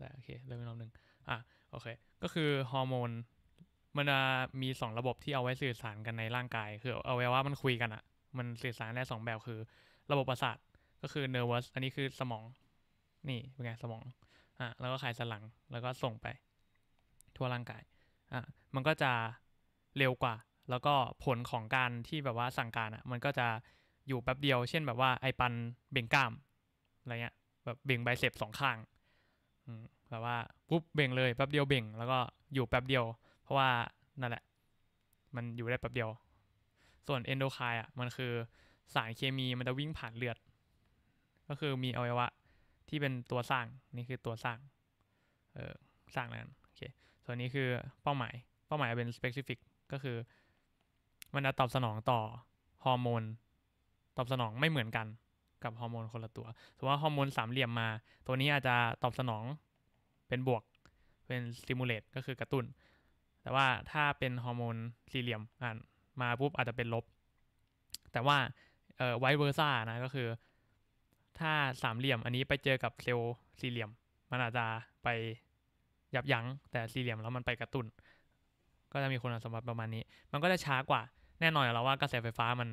ได้โอเคเริ่มอีกรอบหนึ่งอ่ะโอเคก็คือฮอร์โมนมันมีสองระบบที่เอาไว้สื่อสารกันในร่างกาย คือเอาไว้ว่ามันคุยกันอะมันสื่อสารได้สองแบบคือระบบประสาทก็คือเนอร์ o u สอันนี้คือสมองนี่เป็นไงสมองอ่ะแล้วก็ไขสันหลังแล้วก็ส่งไป ทั่วร่างกายอ่ะมันก็จะเร็วกว่า แล้วก็ผลของการที่แบบว่าสั่งการอะมันก็จะอยู่แป๊บเดียว เช่นแบบว่าไอปันเบ่งกล้ามอะไรเงี้ยแบบเบ่งไบเซปสองข้างแบบว่าปุ๊บเบ่งเลยแป๊บเดียวเบ่งแล้วก็อยู่แป๊บเดียว เพราะว่านั่นแหละมันอยู่ได้แป๊บเดียว ส่วนเอนโดไคล์อ่ะมันคือสารเคมีมันจะวิ่งผ่านเลือดก็คือมีอวัยวะที่เป็นตัวสร้างนี่คือตัวสร้างเออสร้างนั้นโอเคส่วนนี้คือเป้าหมายเป้าหมายเป็นสเปซิฟิกก็คือ มันจะตอบสนองต่อฮอร์โมนตอบสนองไม่เหมือนกัน กับฮอร์โมนคนละตัวสมมติว่าฮอร์โมนสามเหลี่ยมมาตัวนี้อาจจะตอบสนองเป็นบวก เป็นสติมูลเลตก็คือกระตุ้น แต่ว่าถ้าเป็นฮอร์โมนสี่เหลี่ยมอ่านมาปุ๊บอาจจะเป็นลบ แต่ว่าเอ่อไวเวอร์ซ่านะ ก็คือ ถ้าสามเหลี่ยมอันนี้ไปเจอกับเซลล์สี่เหลี่ยม มันอาจจะไปยับยั้งแต่สี่เหลี่ยมแล้วมันไปกระตุ้น ก็จะมีคุณสมบัติประมาณนี้ มันก็จะช้ากว่า แน่นอนเราว่ากระแสไฟฟ้ามัน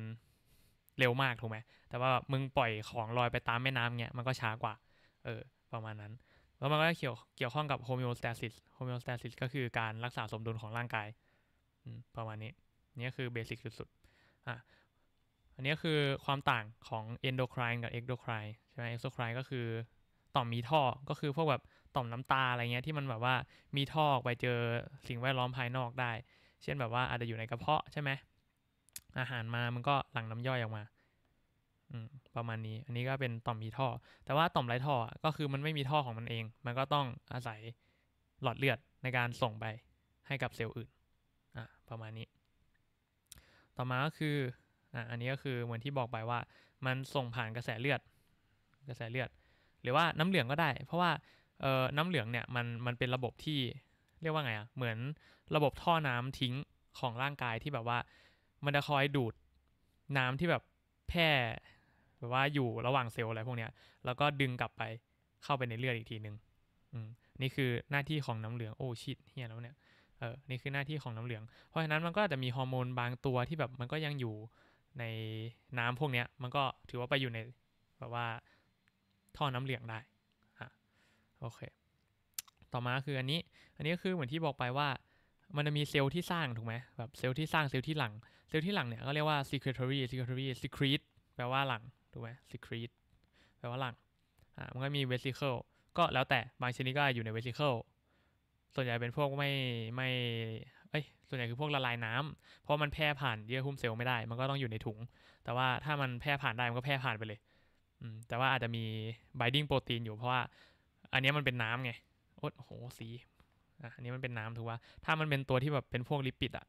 เร็วมากถูกไหม แต่ว่ามึงปล่อยของลอยไปตามแม่น้ำเงี้ยมันก็ช้ากว่า เออประมาณนั้นแล้วมันก็เกี่ยวเกี่ยวข้องกับโฮมิโอสแตซิส โฮมิโอสแตซิสก็คือการรักษาสมดุลของร่างกาย ประมาณนี้นี่คือเบสิกสุดๆ อ่ะอันนี้คือความต่างของเอนโดครนยกับเอ็กโดครายใช่ไหมเอ็กโดครายก็คือต่อมมีท่อ ก็คือพวกแบบต่อมน้ำตาอะไรเงี้ย ที่มันแบบว่ามีท่อออกไปเจอสิ่งแวดล้อมภายนอกได้ เช่นแบบว่าอาจจะอยู่ในกระเพาะใช่ไหมอาหารมามันก็หลั่งน้ำย่อยออกมาประมาณนี้ อันนี้ก็เป็นต่อมมีท่อ แต่ว่าต่อมไร้ท่อก็คือมันไม่มีท่อของมันเอง มันก็ต้องอาศัยหลอดเลือดในการส่งไปให้กับเซลล์อื่น อ่ะ ประมาณนี้ ต่อมาก็คือ อ่ะอันนี้ก็คือเหมือนที่บอกไปว่ามันส่งผ่านกระแสเลือด กระแสเลือด หรือว่าน้ำเหลืองก็ได้ เพราะว่า เอ่อ น้ำเหลืองเนี่ยมันมันเป็นระบบที่เรียกว่าไงอ่ะ เหมือนระบบท่อน้ำทิ้งของร่างกายที่แบบว่ามันจะคอยดูด น้ำที่แบบแพร่ือว่าอยู่ระหว่างเซลล์อะไรพวกเนี้ยแล้วก็ดึงกลับไปเข้าไปในเลือดอีกทีหนึ่งนี่คือหน้าที่ของน้ำเหลืองโอ้ชิดเฮียแล้วเนี่ยเออนี่คือหน้าที่ของน้ำเหลือง เพราะฉะนั้นมันก็อาจจะมีฮอร์โมนบางตัวที่แบบมันก็ยังอยู่ในน้ำพวกเนี้ย มันก็ถือว่าไปอยู่ใน แบบว่า ท่อน้ำเหลืองได้อ่ะโอเค ต่อมาคืออันนี้ อันนี้ก็คือเหมือนที่บอกไปว่า มันจะมีเซลล์ที่สร้างถูกไหมแบบเซลล์ที่สร้างเซลล์ที่หลังเซลล์ที่หลังเนี่ยก็เรียกว่า secretory secretory s e c r e t แปลว่าหลังถูกไหม secret แปลว่าหลัง อ่า มันก็มี vesicle ก็แล้วแต่บางชนิดก็อยู่ใน vesicle ส่วนใหญ่เป็นพวกไม่ไม่ เอ้ย ส่วนใหญ่คือพวกละลายน้ำเพราะมันแพร่ผ่านเยื่อหุ้มเซลล์ไม่ได้ มันก็ต้องอยู่ในถุง แต่ว่าถ้ามันแพร่ผ่านได้มันก็แพร่ผ่านไปเลย อืม แต่ว่าอาจจะมี binding โปรตีนอยู่ เพราะว่าอันนี้มันเป็นน้ำไงโอ้โห สีอันนี้มันเป็นน้ำถูกว่า ถ้ามันเป็นตัวที่แบบเป็นพวกลิปิดอะ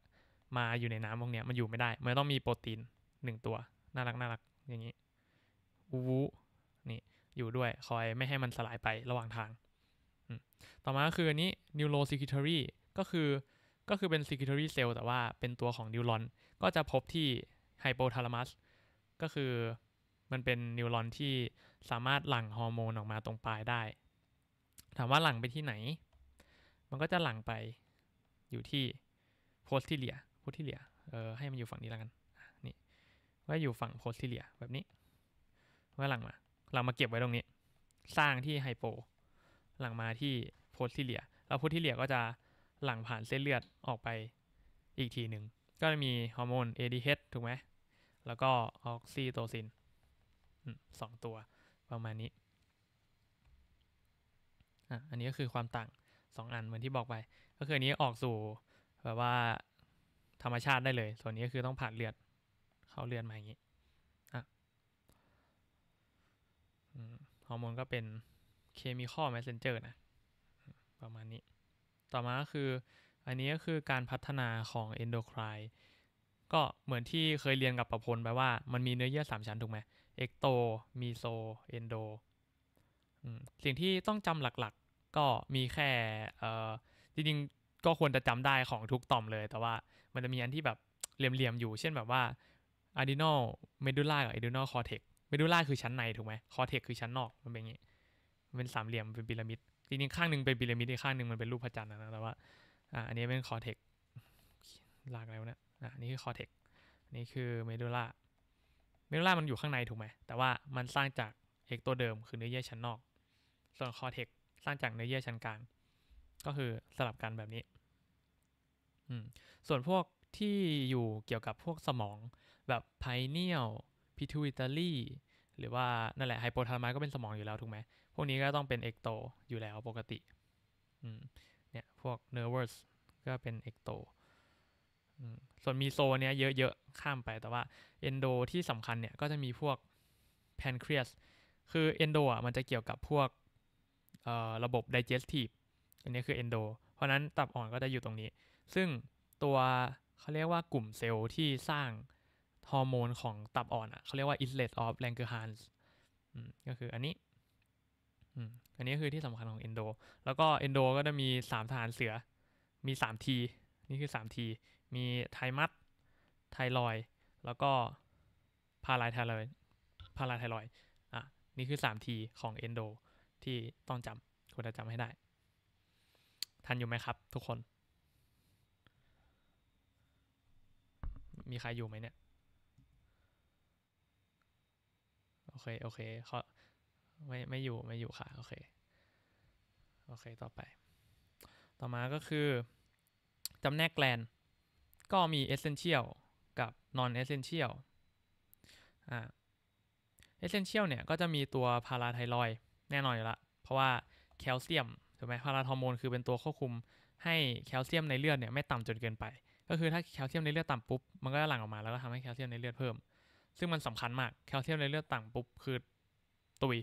มาอยู่ในน้ำพวกเนี้ยมันอยู่ไม่ได้ มันต้องมีโปรตีนหนึ่งตัว น่ารักน่ารักอย่างนี้อูวูนี่อยู่ด้วยคอยไม่ให้มันสลายไประหว่างทาง ต่อมาก็คืออันนี้ neurocircuitry ก็คือก็คือเป็น circuitry cell แต่ว่าเป็นตัวของนิวรอนก็จะพบที่ไฮโปทาลามัสก็คือมันเป็นนิวรอนที่สามารถหลั่งฮอร์โมนออกมาตรงปลายได้ ถามว่าหลั่งไปที่ไหน มันก็จะหลั่งไปอยู่ที่โพสติเลียโพสติเลียเออให้มันอยู่ฝั่งนี้แล้วกันนี่ก็อยู่ฝั่งโพสติเลียแบบนี้่อหลังมาเลางมาเก็บไว้ตรงนี้ สร้างที่ไฮโป หลังมาที่โพสที่เหลียแล้วโพสที่เหลียก็จะหลังผ่านเส้นเลือดออกไปอีกทีหนึ่งก็จะมีฮอร์โมน ADH ถูกไหมแล้วก็ออกซิโตซินสองตัวประมาณนี้อ่ะอันนี้ก็คือความต่างสองอันเหมือนที่บอกไป ก็คืออันนี้ออกสู่แบบว่า ธรรมชาติได้เลย ส่วนนี้ก็คือต้องผ่านเลือดเขาเลือดมาอย่างนี้ฮอร์โมนก็เป็นเคมีคอลเมสเซนเจอร์นะประมาณนี้ ต่อมาก็คืออันนี้ก็คือการพัฒนาของเอนโดไครก็เหมือนที่เคยเรียนกับประพลไปว่ามันมีเนื้อเยื่อสามชั้นถูกไหมเอกโตมีโซเอนโดสิ่งที่ต้องจำหลักๆก็มีแค่จริงๆก็ควรจะจำได้ของทุกต่อมเลย แต่ว่ามันจะมีอันที่แบบเหลี่ยมๆอยู่เช่นแบบว่าอะดีโนเมดูล่ากับอะดีโนคอร์เทกดูล่าคือชั้นในถูกไหมคอเทคคือชั้นนอกมันเป็นอย่างนี้มันเป็นสามเหลี่ยมเป็นพีระมิดจริงๆข้างหนึ่งเป็นพีระมิดอีกข้างหนึ่งมันเป็นรูปพระจันทร์นะแต่ว่า อ่าอันนี้เป็นคอเทคลากแล้วนะอ่านี่คือคอเทคนี่คือเมดูล่า เมดูล่ามันอยู่ข้างในถูกไหมแต่ว่ามันสร้างจากเอกตัวเดิมคือเนื้อเยื่อชั้นนอก ส่วนคอเทคสร้างจากเนื้อเยื่อชั้นกลาง ก็คือสลับกันแบบนี้ อืม ส่วนพวกที่อยู่เกี่ยวกับพวกสมองแบบไพเนียล พิทูอิตาลีหรือว่านั่นแหละไฮโปทาลามัสก็เป็นสมองอยู่แล้วถูกไหมพวกนี้ก็ต้องเป็นเอกโตอยู่แล้วปกติเนี่ยพวกเน์เวิร์สก็เป็นเอกโตส่วนมีโซเนี่ยเยอะๆข้ามไปแต่ว่าเอนโดที่สำคัญเนี่ย ก็จะมีพวก pancreas คือเอนโดอ่ะมันจะเกี่ยวกับพวกระบบไดเจสทีฟอันนี้คือเอนโดเพราะนั้นตับอ่อนก็จะอยู่ตรงนี้ ซึ่งตัวเขาเรียกว่ากลุ่มเซลล์ที่สร้างฮอร์โมนของตับอ่อน อ่ะเขาเรียกว่า islet of Langerhans ก็คืออันนี้อันนี้คือที่สำคัญของเอนโดแล้วก็เอนโดก็จะมีสามฐานเสือ มีสามที นี่คือสามที มีไทมัสไทรอยแล้วก็พาราไทรอยพาราไทรอยอ่ะ นี่คือสามทีของเอนโดที่ต้องจำควรจะจำให้ได้ ทันอยู่ไหมครับ ทุกคน มีใครอยู่ไหมเนี่ยโอเค โอเคเขาไม่ ไม่อยู่ ไม่อยู่ค่ะ โอเค โอเค ต่อไป ต่อมาก็คือ จำแนกแกลนก็มี essential กับ non essential อ่า essential เนี่ย ก็จะมีตัวพาราไทรอยแน่นอนอยู่ละเพราะว่าแคลเซียมถูกไหมพาราฮอร์โมน คือเป็นตัวควบคุมให้แคลเซียมในเลือดเนี่ยไม่ต่ำจนเกินไป ก็คือถ้าแคลเซียมในเลือดต่ำปุ๊บ มันก็จะหลั่งออกมาแล้วก็ทำให้แคลเซียมในเลือดเพิ่มซึ่งมันสำคัญมาก แคลเซียมในเลือดต่ำปุ๊บคือ ตุย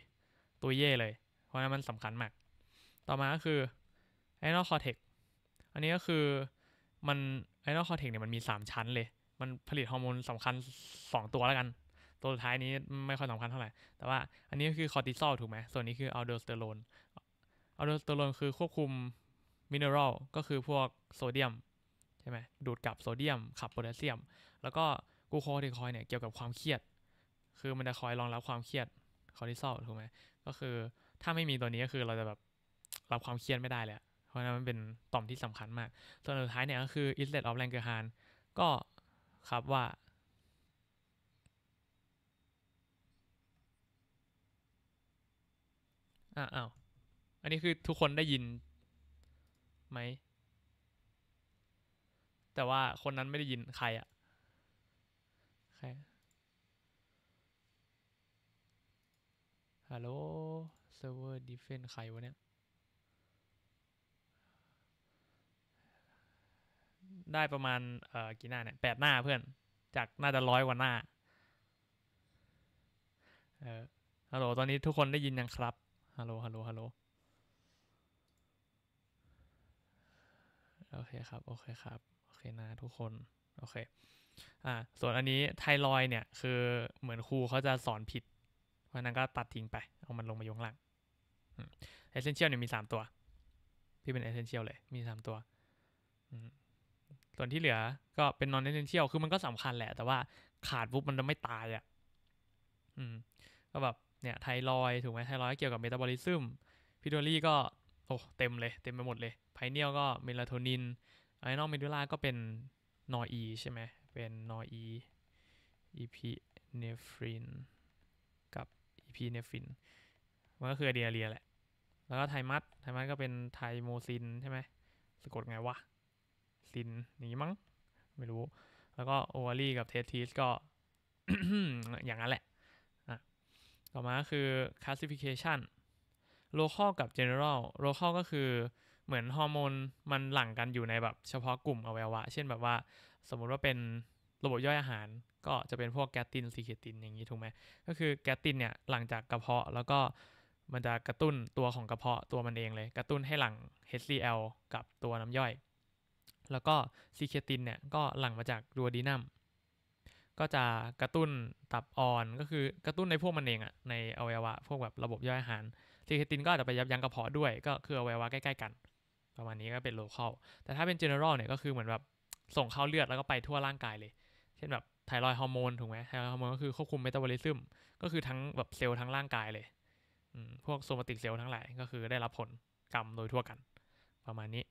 ตุยเย่เลย เพราะนั้นมันสำคัญมาก ต่อมาก็คือไอโนคอเทกอันนี้ก็คือมันไอโนคอเทกเนี่ยมันมี 3 ชั้นเลย มันผลิตฮอร์โมนสำคัญ 2 ตัวแล้วกัน ตัวท้ายนี้ไม่ค่อยสำคัญเท่าไหร่ แต่ว่าอันนี้ก็คือคอร์ติซอลถูกไหม ส่วนนี้คืออัลเดสเตอโรน อัลเดสเตอโรนคือควบคุมมินเนอรัลก็คือพวกโซเดียมใช่ไหมดูดกับโซเดียมขับโพแทสเซียมแล้วก็กูโคเดคอยเนี่ยเกี่ยวกับความเครียด คือมันจะคอยรองรับความเครียด คอร์ติซอลถูกไหมก็คือถ้าไม่มีตัวนี้ก็คือเราจะแบบรับความเครียดไม่ได้เลย เพราะนั้นมันเป็นต่อมที่สำคัญมาก ส่วนสุดท้ายเนี่ยก็คือ islet of Langerhans ก็ครับว่าอ้าวอันนี้คือทุกคนได้ยินไหม แต่ว่าคนนั้นไม่ได้ยินใครอะครฮัลโหลเซิร์ฟเวอร์ดิเฟนใครวะเนี่ย ได้ประมาณ เอ่อ กี่หน้าเนี่ยแปดหน้าเพื่อน จากน่าจะร้อยกว่าหน้า เออฮัลโหล ตอนนี้ทุกคนได้ยินยังครับ ฮัลโหล ฮัลโหล ฮัลโหล โอเคครับ โอเคครับ โอเคนะ ทุกคน โอเคอ่าส่วนอันนี้ไทรอยเนี่ย คือเหมือนครูเขาจะสอนผิด เพราะนั้นก็ตัดทิ้งไป เอามันลงมาอยู่งล่างเอเซนเชียลเนี่ยมีสามตัว พี่เป็นเอเซนเชียลเลย มีสามตัวส่วนที่เหลือก็เป็นนอนเอเซนเชียลคือมันก็สำคัญแหละ แต่ว่าขาดปุ๊บมันจะไม่ตายอะ่ะอืมก็แบบเนี่ยไทรอยถูกไหมไทรอยเกี่ยวกับเมตาบอลิซึมพิโดรี่ก็โอ้เต็มเลย เต็มไปหมดเลย ไพเนียลก็เมลาโทนินไอนอลเมดูล่าก็เป็นนออีใช่ไหมเป็นนออีพีเนฟรินกับอพีเนฟรินมันก็คืออะเดียเรียแหละ แล้วก็ไทมัสไทมัสก็เป็นไทโมซินใช่ไหมสะกดไงวะซินนี้มั้งไม่รู้ แล้วก็โอวารีกับเทสทีสก็อย่างนั้นแหละอ่ะต่อมาคือ classification local กับ general local ก็คือเหมือนฮอร์โมนมันหลั่งกันอยู่ในแบบเฉพาะกลุ่มอวัยวะเช่นแบบว่าสมมุติว่าเป็นระบบย่อยอาหาร ก็จะเป็นพวกแกตินซีเคตินอย่างนี้ถูกไหมก็คือแกตินเนี่ยหลังจากกระเพาะแล้วก็มันจะกระตุ้นตัวของกระเพาะตัวมันเองเลย กระตุ้นให้หลัง HCl กับตัวน้ำย่อย แล้วก็ซีเคตินเนี่ยก็หลังมาจากดูดีนัมก็จะกระตุ้นตับอ่อนก็คือกระตุ้นในพวกมันเองอะในอวัยวะพวกแบบระบบย่อยอาหารซีเคตินก็อาจจะไปยับยั้งกระเพาะด้วยก็คืออวัยวะใกล้ๆกันประมาณนี้ก็เป็นโลคอลแต่ถ้าเป็น general เนี่ยก็คือเหมือนแบบส่งเข้าเลือดแล้วก็ไปทั่วร่างกายเลย เช่นแบบไทรอยฮอร์โมนถูกไหมไทรอยฮอร์โมนก็คือควบคุมเมตาบอลิซึม ก็คือทั้งแบบเซลล์ทั้งร่างกายเลย พวกโซมาติกเซลล์ทั้งหลายก็คือได้รับผลกรรมโดยทั่วกัน ประมาณนี้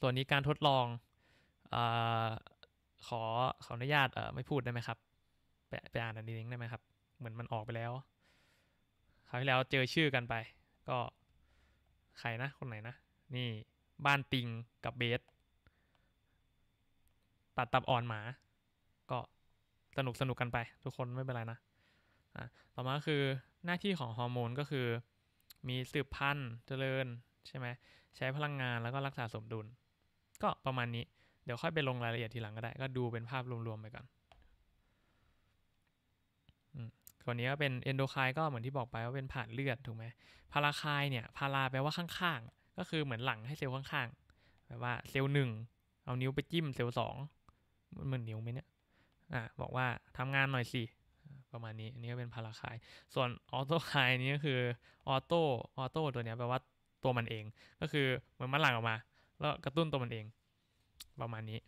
ส่วนนี้การทดลองอขอขออนุญาตไม่พูดได้ไหมครับ ไปไปอ่านอันนี้ได้ไหมครับ เหมือนมันออกไปแล้ว คราวที่แล้วเจอชื่อกันไป ก็ใครนะ คนไหนนะ นี่บ้านติงกับเบสตัดตับอ่อนหมา ก็สนุกสนุกกันไป ทุกคนไม่เป็นไรนะอ่ต่อมาคือหน้าที่ของฮอร์โมนก็คือ มีสืบพันธุ์เจริญใช่ไหมใช้พลังงานแล้วก็รักษาสมดุล ก็ประมาณนี้ เดี๋ยวค่อยไปลงรายละเอียดทีหลังก็ได้ ก็ดูเป็นภาพรวมๆไปก่อนส่วนนี้ก็เป็น เอนโดไคน์ก็เหมือนที่บอกไปว่าเป็นผ่านเลือดถูกไหมพาราไคน์เนี่ยพาราแปลว่าข้างๆก็คือเหมือนหลังให้เซลล์ข้างๆ แปลว่าเซลล์หนึ่งเอานิ้วไปจิ้มเซลล์สองมันเหนิ้วไหมเนี่ย อ่ะบอกว่าทำงานหน่อยสิ ประมาณนี้ อันนี้ก็เป็นพาราคาย ส่วนออโต้คายนี้ก็คือออโต้ออโต้ตัวนี้แปลว่าตัวมันเอง ก็คือเหมือนมันหลั่งออกมา แล้วกระตุ้นตัวมันเอง ประมาณนี้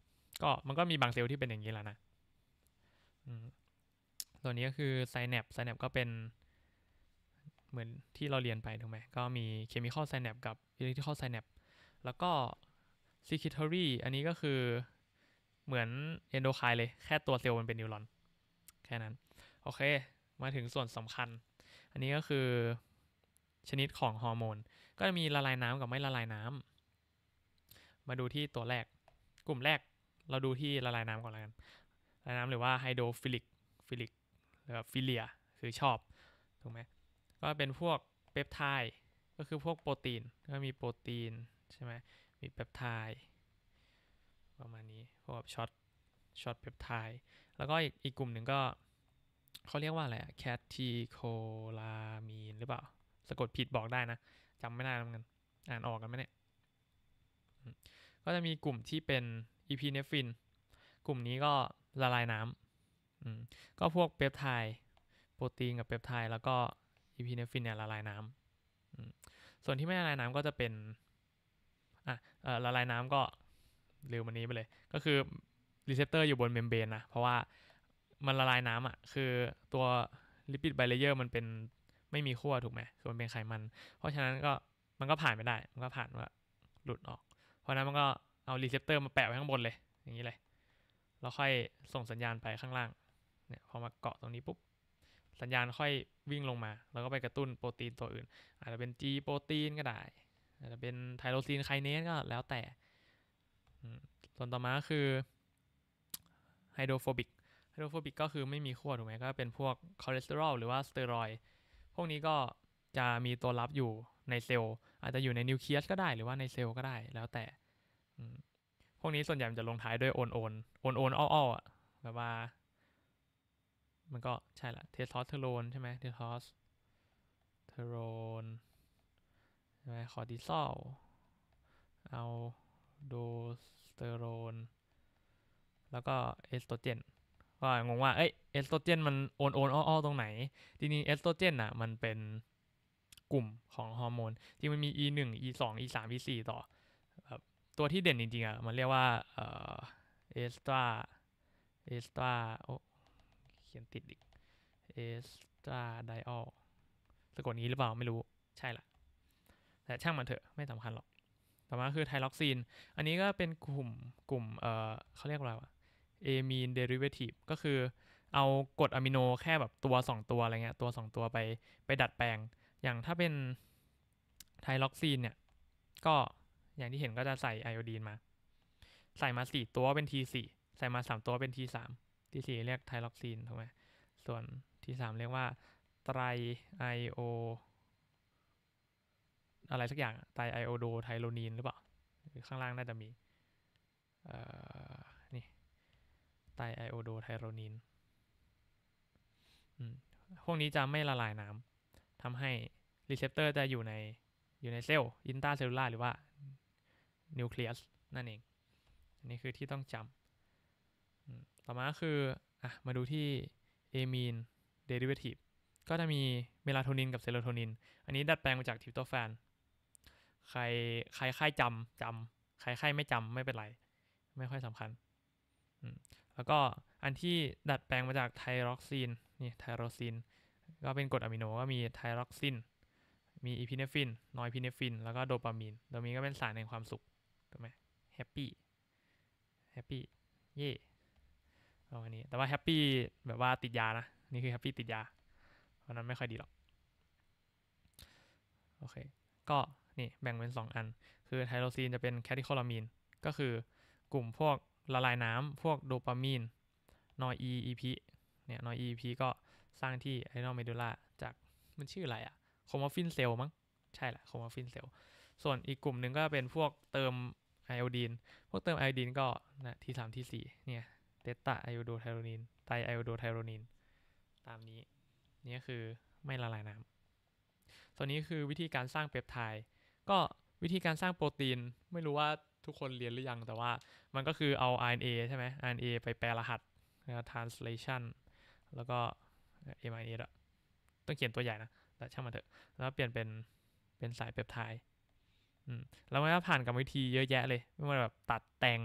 ก็มันก็มีบางเซลล์ที่เป็นอย่างนี้แล้วนะตัวนี้ก็คือไซแนป ไซแนปก็เป็น เหมือนที่เราเรียนไปถูกไหมก็มีเคมีคอลไซแนปกับอิเล็กทริคอลไซแนป แล้วก็ซิคิทอรี่ อันนี้ก็คือเหมือนเอนโดไคน์เลยแค่ตัวเซลล์มันเป็นนิวรอน แค่นั้นโอเค มาถึงส่วนสำคัญ อันนี้ก็คือชนิดของฮอร์โมน ก็จะมีละลายน้ำกับไม่ละลายน้ำมาดูที่ตัวแรก กลุ่มแรกเราดูที่ละลายน้ำก่อนละกันละลายน้ำหรือว่าไฮโดรฟิลิกฟิลิกหรือฟิเลียคือชอบถูกไหมก็เป็นพวกเปปไทด์ก็คือพวกโปรตีน ก็มีโปรตีนใช่ไหมมีเปปไทด์ประมาณนี้พวกแบบช็อตช็อตเปปไทด์แล้วก็อีกอีกกลุ่มหนึ่งก็เขาเรียกว่า อะไรอะแคทีโคลามีนหรือเปล่า สะกดผิดบอกได้นะจำไม่ได้แล้วกันอ่านออกกันไหมเนี่ย ก็จะมีกลุ่มที่เป็นอีพีเนฟินกลุ่มนี้ก็ละลายน้ำก็พวกเปปไทด์โปรตีนกับเปปไทด์แล้วก็อีพีเนฟินเนี่ยละลายน้ำส่วนที่ไม่ละลายน้ำก็จะเป็น อ่ะละลายน้ำก็ลืมอันนี้ไปเลย ก็คือรีเซพเตอร์อยู่บนเมมเบรนนะเพราะว่ามันละลายน้ำอ่ะ คือตัวลิปิดไบเลเยอร์มันเป็นไม่มีขั้วถูกไหมคือมันเป็นไขมัน เพราะฉะนั้นก็มันก็ผ่านไม่ได้ มันก็ผ่านว่าหลุดออก เพราะนั้นมันก็เอารีเซพเตอร์มาแปะไว้ข้างบนเลย อย่างนี้เลย แล้วค่อยส่งสัญญาณไปข้างล่างเนี่ยพอมาเกาะตรงนี้ปุ๊บสัญญาณค่อยวิ่งลงมา แล้วก็ไปกระตุ้นโปรตีนตัวอื่นอาจจะเป็น G โปรตีนก็ได้อาจจะเป็นไทโรซีนไคเนสก็แล้วแต่ส่วนต่อมาคือไฮโดรโฟบิกไฮโดรโฟบิกก็คือไม่มีขั้วถูกไหมก็เป็นพวกคอเลสเตอรอลหรือว่าสเตียรอยพวกนี้ก็จะมีตัวรับอยู่ในเซลล์ อาจจะอยู่ในนิวเคลียสก็ได้หรือว่าในเซลล์ก็ได้ แล้วแต่พวกนี้ส่วนใหญ่มันจะลงท้ายด้วยโอนโอนโอนโอนอ้ออ่ะแบบว่ามันก็ใช่ละเทสโทสเทโรนใช่ไหมเทสโทสเทโรนใช่ไหมคอร์ติซอลเอาโดสเตอโรน แล้วก็เอสโตรเจนก็งงว่าเอ้ยเอสโตรเจนมันโอนโอนอ้อตรงไหน ทีนี้เอสโตรเจนอ่ะมันเป็นกลุ่มของฮอร์โมนที่มันมี e 1 e 2 e 3 e 4ต่อ ตัวที่เด่นจริงๆอ่ะมันเรียกว่าเอสตราเอสตราโอเขียนติดอีกเอสตราไดออลสกดนี้หรือเปล่าไม่รู้ใช่ละ แต่ช่างมันเถอะไม่สำคัญหรอกต่อมาคือไทล็อกซีน อันนี้ก็เป็นกลุ่มกลุ่มเออเขาเรียกว่าเอมีนเดริเวทีฟก็คือเอากรดอะมิโนแค่แบบตัว 2 ตัวอะไรเงี้ย ตัว2ตัวไปไปดัดแปลง อย่างถ้าเป็นไทล็อกซีนเนี่ย ก็อย่างที่เห็นก็จะใส่ไอโอดีนมา ใส่มา 4 ตัวเป็น T4 ใส่มา 3 ตัวเป็น T3 T4 เรียกไทล็อกซีนถูกไหมส่วน T3 เรียกว่าไตรไอโออะไรสักอย่างไตไอโอโดไทโลนีนหรือเปล่า ข้างล่างน่าจะมีนี่ไตไอโอโดไทโลนีนพวกนี้จะไม่ละลายน้ำทำให้รีเซพเตอร์จะอยู่ใน อยู่ในเซลล์อินตาเซลลูล่าหรือว่านิวเคลียส นั่นเองอันนี้คือที่ต้องจำต่อมาคืออ่ะมาดูที่เอมีนเดริเวทีฟ ก็จะมีเมลาโทนินกับเซโรโทนิน อันนี้ดัดแปลงมาจากทิปโตแฟนใครใครใครจำจำใครใครไม่จำไม่เป็นไร ไม่ค่อยสำคัญ แล้วก็อันที่ดัดแปลงมาจากไทรอกซินนี่ไทโรซินก็เป็นกรดอะมิโน ก็มีไทรอกซินมีอีพิเนฟินนอยพิเนฟินแล้วก็โดปามีนโดปามีนก็เป็นสารแห่งความสุขถูกไหมแฮปปี้แฮปปี้เย่ประมาณนี้แต่ว่าแฮปปี้แบบว่าติดยานะนี่คือแฮปปี้ติดยา เพราะนั้นไม่ค่อยดีหรอก โอเค ก็นี่แบ่งเป็น 2 อัน คือไทโรซีนจะเป็นแคทิคอลามีน ก็คือกลุ่มพวกละลายน้ำพวกโดปามีน นอยีอีพีเนี่ยนอยอีพีก็สร้างที่ไอนอเมดูล่าจากมันชื่ออะไรอะโคมาฟินเซลมั้ง ใช่แหละโคมาฟินเซล ส่วนอีกกลุ่มหนึ่งก็เป็นพวกเติมไอโอดีน พวกเติมไอโอดีนก็นะทีสามทีสี่เนี่ย เตต้าไอโอโดไทโรนินไตไอโอโดไทโรนินตามนี้นี่คือไม่ละลายน้ำส่วนนี้คือวิธีการสร้างเปปไทด์ก็วิธีการสร้างโปรตีน ไม่รู้ว่าทุกคนเรียนหรือยังแต่ว่า มันก็คือเอา RNA ใช่ไหม RNA ไปแปลรหัสนะ translation แล้วก็ mRNA ต้องเขียนตัวใหญ่นะ แต่ช่างมันเถอะ แล้วเปลี่ยนเป็นเป็นสายเปปไทด์แล้วมันก็ผ่านกับวิธีเยอะแยะเลยไม่ว่าแบบตัดแต่ง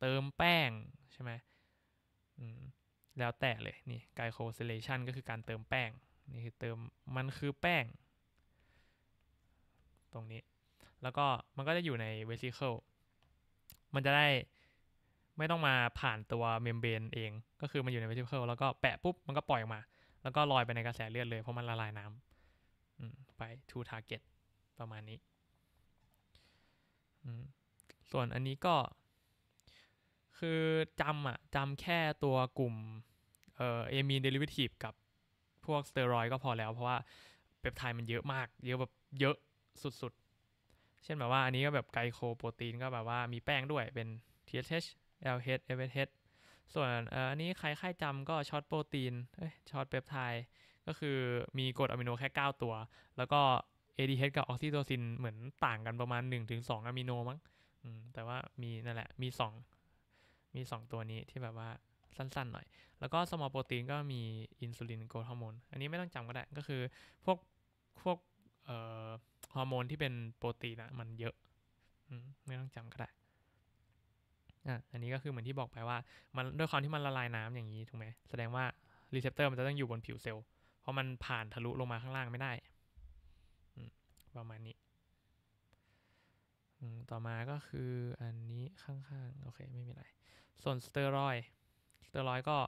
เติมแป้งใช่ไหมแล้วแต่เลย นี่ไกโคเซเลชันก็คือการเติมแป้งนี่คือเติมมันคือแป้ง ตรงนี้แล้วก็มันก็จะอยู่ในเวซิเคิล มันจะได้ไม่ต้องมาผ่านตัวเมมเบรนเอง ก็คือมันอยู่ในเวซิเคิลแล้วก็แปะปุ๊บมันก็ปล่อยออกมา แล้วก็ลอยไปในกระแสเลือดเลยเพราะมันละลายน้ำไป to target ประมาณนี้ ส่วนอันนี้ก็คือจำอะจำแค่ตัวกลุ่มเอ่อเอมีนเดลิเวทีฟกับพวกสเตอรอยก็พอแล้วเพราะว่าเปปไทด์มันเยอะมากเยอะแบบเยอะสุดเช่นแบบว่าอันนี้ก็แบบไกลโคโปรตีนก็แบบว่ามีแป้งด้วยเป็น TSH LH FSH ส่วนอันนี้ใครไข้จำก็ช็อตโปรตีนช็อตเปปไทด์ก็คือมีกรดอะมิโนแค่ 9 ตัว แล้วก็ ADH กับออกซิโทซินเหมือนต่างกันประมาณ 1-2อะมิโนมั้งแต่ว่ามีนั่นแหละมี2มี 2 ตัวนี้ที่แบบว่าสั้นๆ หน่อย แล้วก็สมอลโปรตีนก็มีอินซูลินโกรทฮอร์โมนอันนี้ไม่ต้องจำก็ได้ก็คือพวกพวกเอ่อฮอร์โมนที่เป็นโปรตีนอะมันเยอะอไม่ต้องจำก็ได้อ่ะอันนี้ก็คือเหมือนที่บอกไปว่า มันด้วยความที่มันละลายน้ำอย่างนี้ถูกไหมแสดงว่า รีเซพเตอร์มันจะต้องอยู่บนผิวเซลล์เพราะมันผ่านทะลุลงมาข้างล่างไม่ได้ประมาณนี้ต่อมาก็คืออันนี้ข้าง ๆ โอเคไม่มีอะไรส่วนสเตอรอยสเตอรอยก็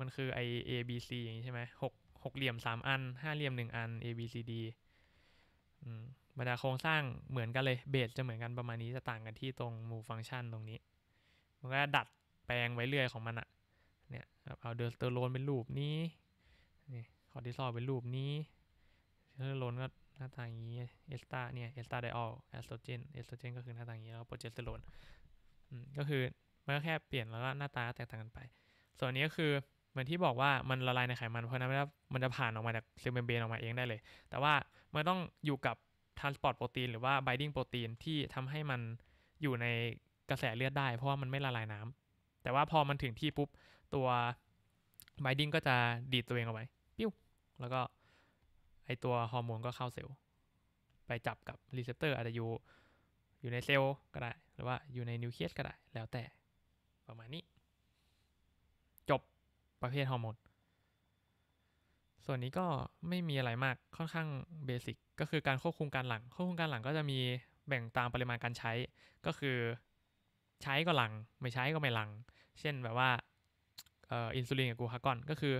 มันคือไอ A B C อย่างนี้ใช่ไหมหกหกเหลี่ยมสามอันห้าเหลี่ยมหนึ่งอัน A B C D อืมบรรดาโครงสร้างเหมือนกันเลย เบสจะเหมือนกันประมาณนี้ จะต่างกันที่ตรงมูฟังชันตรงนี้ มันก็ดัดแปลงไว้เรื่อยของมันอะเนี่ย เอาเดอร์เตอร์โลนเป็นรูปนี้ นี่ คอร์ติซอลเป็นรูปนี้เดอร์โลนก็หน้าตาอย่างนี้ เอสตาเนี่ย เอสตาไดออลเอสโตรเจน เอสโตรเจนก็คือหน้าตาอย่างนี้ แล้วโปรเจสเตอโรนก็คือ มันก็แค่เปลี่ยนแล้วก็หน้าตาแตกต่างกันไป ส่วนนี้ก็คือ เหมือนที่บอกว่ามันละลายในไขมันเพราะนั้น มันจะผ่านออกมาจากเซลล์เมมเบรนออกมาเองได้เลย แต่ว่ามันต้องอยู่กับ transport โปรตีนหรือว่า binding โปรตีนที่ทำให้มันอยู่ในกระแสเลือดได้ เพราะว่ามันไม่ละลายน้ำ แต่ว่าพอมันถึงที่ปุ๊บ ตัว binding ก็จะดีดตัวเองเอาไว้ ปิ้วแล้วก็ ไอตัวฮอร์โมนก็เข้าเซลล์ ไปจับกับรีเซพเตอร์อาจจะอยู่อยู่ในเซลล์ก็ได้ หรือว่าอยู่ในนิวเคลียสก็ได้ แล้วแต่ประมาณนี้ จบประเภทฮอร์โมนส่วนนี้ก็ไม่มีอะไรมาก ค่อนข้างเบสิก ก็คือการควบคุมการหลังควบคุมการหลัง ก็จะมีแบ่งตามปริมาณการใช้ ก็คือ ใช้ก็หลังไม่ใช้ก็ไม่หลัง เช่นแบบว่าอินซูลินกับกูฮากอน ก็คือ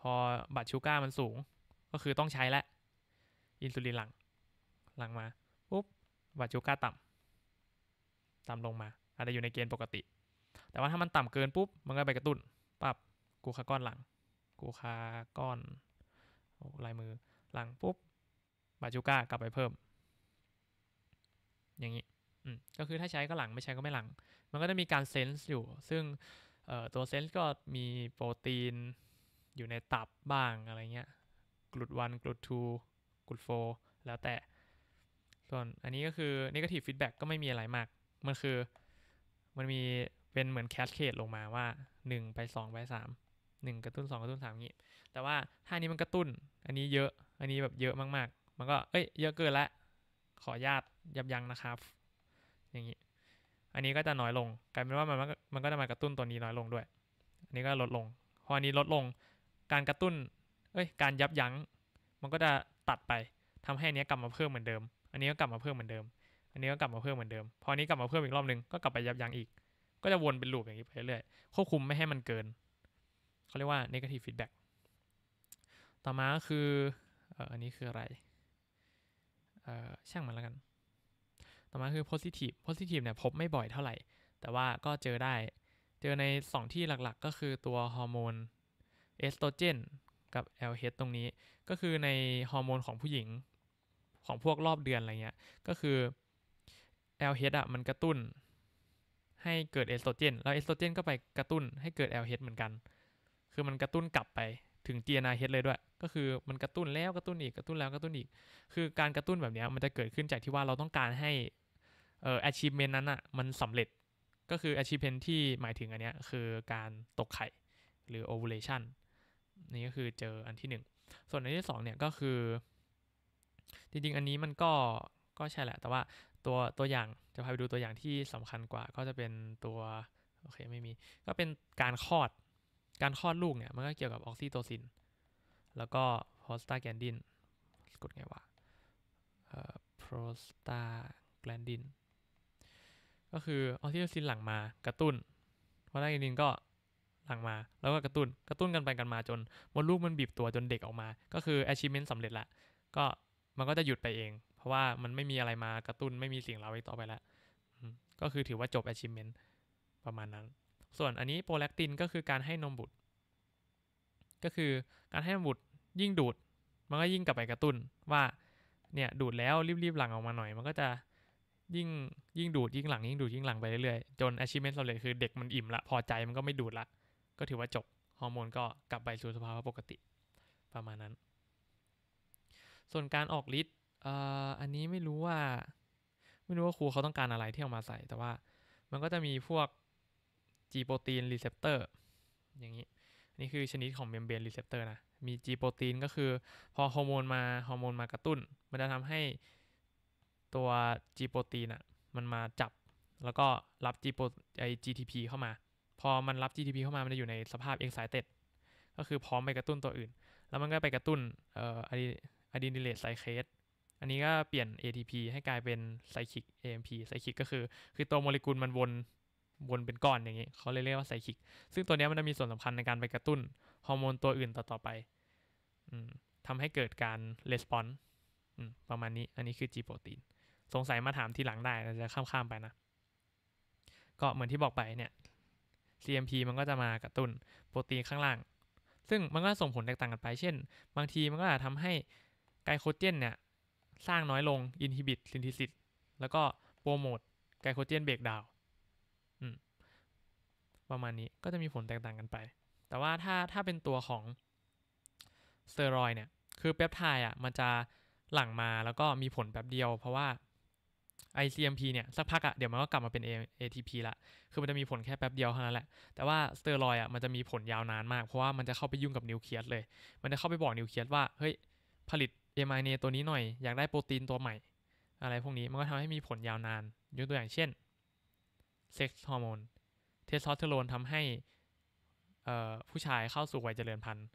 พอบัตรชูการ์มันสูง ก็คือต้องใช้และอินซูลินหลัง หลังมาปุ๊บบัตรชูการ์ต่ำต่ำลงมาอาจจะอยู่ในเกณฑ์ปกติ แต่ว่าถ้ามันต่ำเกินปุ๊บมันก็ไปกระตุ้นปับกูคากอนหลังกูคากอนลายมือหลังปุ๊บบาจูก้ากลับไปเพิ่ม อย่างนี้ก็คือถ้าใช้ก็หลังไม่ใช้ก็ไม่หลัง มันก็จะมีการเซนส์อยู่ ซึ่งตัวเซนส์ก็มีโปรตีน อยู่ในตับบ้างอะไรเงี้ยกลุดวันกลุดทูกลุดโฟแล้วแต่ ส่วนอันนี้ก็คือ negative feedback ก็ไม่มีอะไรมาก มันคือมันมีเป็นเหมือนแคสเคดลงมาว่า 1 ไป 2 ไป 3 1 กระตุ้น 2 กระตุ้น3อย่างนี้แต่ว่าท่านี้มันกระตุ้น อันนี้เยอะ อันนี้แบบเยอะมาก ๆ มันก็ เอ้ย เยอะเกินละ ขอญาตยับยั้งนะครับ อย่างนี้ อันนี้ก็จะน้อยลง กลายเป็นว่ามันมันก็จะมากระตุ้นตัวนี้น้อยลงด้วย อันนี้ก็ลดลง พออันนี้ลดลง การกระตุ้น เอ้ย การยับยั้ง มันก็จะตัดไป ทำให้อันนี้กลับมาเพิ่มเหมือนเดิม อันนี้ก็กลับมาเพิ่มเหมือนเดิม อันนี้ก็กลับมาเพิ่มเหมือนเดิม พออันนี้กลับมาเพิ่มอีกรอบนึงก็กลับไปยับยั้งอีก ก็จะวนเป็นลูปอย่างนี้ไปเรื่อยๆ ควบคุมไม่ให้มันเกินเขาเรียกว่า negative feedback ต่อมาก็คือ อันนี้คืออะไรเช่างมันแล้วกัน ต่อมาคือ positive positive เนี่ยพบไม่บ่อยเท่าไหร่ แต่ว่าก็เจอได้ เจอใน 2 ที่หลักๆก็คือตัวฮอร์โมนเอสโตรเจนกับ LH ตรงนี้ ก็คือในฮอร์โมนของผู้หญิงของพวกรอบเดือนอะไรเงี้ย ก็คือ LH อ่ะมันกระตุ้น ให้เกิดเอสโตรเจน แล้วเอสโตรเจนก็ไปกระตุ้นให้เกิด LH เหมือนกัน คือมันกระตุ้นกลับไปถึง g n ฮดเลยด้วย ก็คือมันกระตุ้นแล้วกระตุ้นอีกกระตุ้นแล้วกระตุ้นอีก คือการกระตุ้นแบบนี้มันจะเกิดขึ้นจากที่ว่าเราต้องการให้เอ่อ achievement นั้นอะ่ะมันสำเร็จก็คือ achievement ที่หมายถึงอันเนี้ยคือการตกไข่หรือ ovulation นี่ก็คือเจออันที่ 1 ส่วนอันที่2เนี่ยก็คือจริงๆอันนี้มันก็ก็ใช่แหละ แต่ว่าตัวตัวอย่างจะพาไปดูตัวอย่างที่สำคัญกว่าก็จะเป็นตัวโอเคไม่มีก็เป็นการคลอดการคลอดลูกเนี่ยมันก็เกี่ยวกับออกซิโตซินแล้วก็โปรสตาแกนดินกดไงวะโปรสตาแกลนดินก็คือออกซิโตซินหลั่งมากระตุ้นโพสตาแกลนดินก็หลั่งมาแล้วก็กระตุ้นกระตุ้นกันไปกันมาจนมดลูกมันบีบตัวจนเด็กออกมาก็คือ achievement สำเร็จละก็มันก็จะหยุดไปเอง เพราะว่ามันไม่มีอะไรมากระตุ้นไม่มีสิ่งเราอีกต่อไปแล้ว ก็คือถือว่าจบ achievement ประมาณนั้นส่วนอันนี้ โปรแลคติน ก็คือการให้นมบุตร ก็คือการให้นมบุตรยิ่งดูดมันก็ยิ่งกลับไปกระตุ้น ว่าเนี่ยดูดแล้วรีบๆหลังออกมาหน่อย มันก็จะยิ่งยิ่งดูดยิ่งหลังยิ่งดูดยิ่งหลังไปเรื่อยๆจน achievement สำเร็จคือเด็กมันอิ่มละพอใจมันก็ไม่ดูดละก็ถือว่าจบฮอร์โมนก็กลับไปสู่สภาวะปกติประมาณนั้นส่วนการออกฤทธิ์อันนี้ไม่รู้ว่าไม่รู้ว่าครูเขาต้องการอะไรที่เอามาใส่ แต่ว่ามันก็จะมีพวก G โปรตีนรีเซพเตอร์อย่างนี้นี่คือชนิดของเมมเบรนรีเซพเตอร์นะ มี G โปรตีนก็คือ พอฮอร์โมนมา ฮอร์โมนมากระตุ้น มันจะทำให้ตัว G โปรตีนอ่ะ มันมาจับ แล้วก็รับ G โปรไอ GTP เข้ามา พอมันรับ GTP เข้ามามันจะอยู่ในสภาพ excited ก็คือพร้อมไปกระตุ้นตัวอื่น แล้วมันก็ไปกระตุ้นเอ่ออะดีนิเลตไซเคสอันนี้ก็เปลี่ยน ATP ให้กลายเป็นไซคลิก AMP ไซคลิกก็คือ คือตัวโมเลกุลมันวนวนเป็นก้อนอย่างนี้เขาเลยเรียกว่าไซคิกซึ่งตัวนี้มันจะมีส่วนสำคัญในการไปกระตุ้นฮอร์โมนตัวอื่นต่อๆไปทำให้เกิดการレスปอนประมาณนี้อันนี้คือจีโปรตีนสงสัยมาถามทีหลังได้เราจะข้ามๆไปนะ ก็เหมือนที่บอกไปเนี่ย CMP มันก็จะมากระตุ้นโปรตีนข้างล่าง ซึ่งมันก็ส่งผลแตกต่างกันไปเช่น บางที มันก็อาจทำให้ไกลโคเจนเนี่ยสร้างน้อยลงอินฮิบิตซินทิซิตแล้วก็โปรโมทไกลโคเจนเบรกดาวประมาณนี้ก็จะมีผลแตกต่างกันไป แต่ว่าถ้าถ้าเป็นตัวของสเตอรอยเนี่ย คือเปปไทด์อ่ะมันจะหลั่งมาแล้วก็มีผลแป๊บเดียว เพราะว่า ICMP เนี่ยสักพักอะเดี๋ยวมันก็กลับมาเป็น ATP ละ คือมันจะมีผลแค่แป๊บเดียวเท่านั้นแหละ แต่ว่าสเตอรอยอะมันจะมีผลยาวนานมาก เพราะว่ามันจะเข้าไปยุ่งกับนิวเคลียสเลย มันจะเข้าไปบอกนิวเคลียสว่าเฮ้ยผลิต m อ n a ตัวนี้หน่อย อยากได้โปรตีนตัวใหม่ อะไรพวกนี้ มันก็ทำให้มีผลยาวนาน ยกตัวอย่างเช่นเซ็กซ์ฮอร์โมนเทสโทสเตอโรนทำให้ผู้ชายเข้าสู่วัยเจริญพันธุ์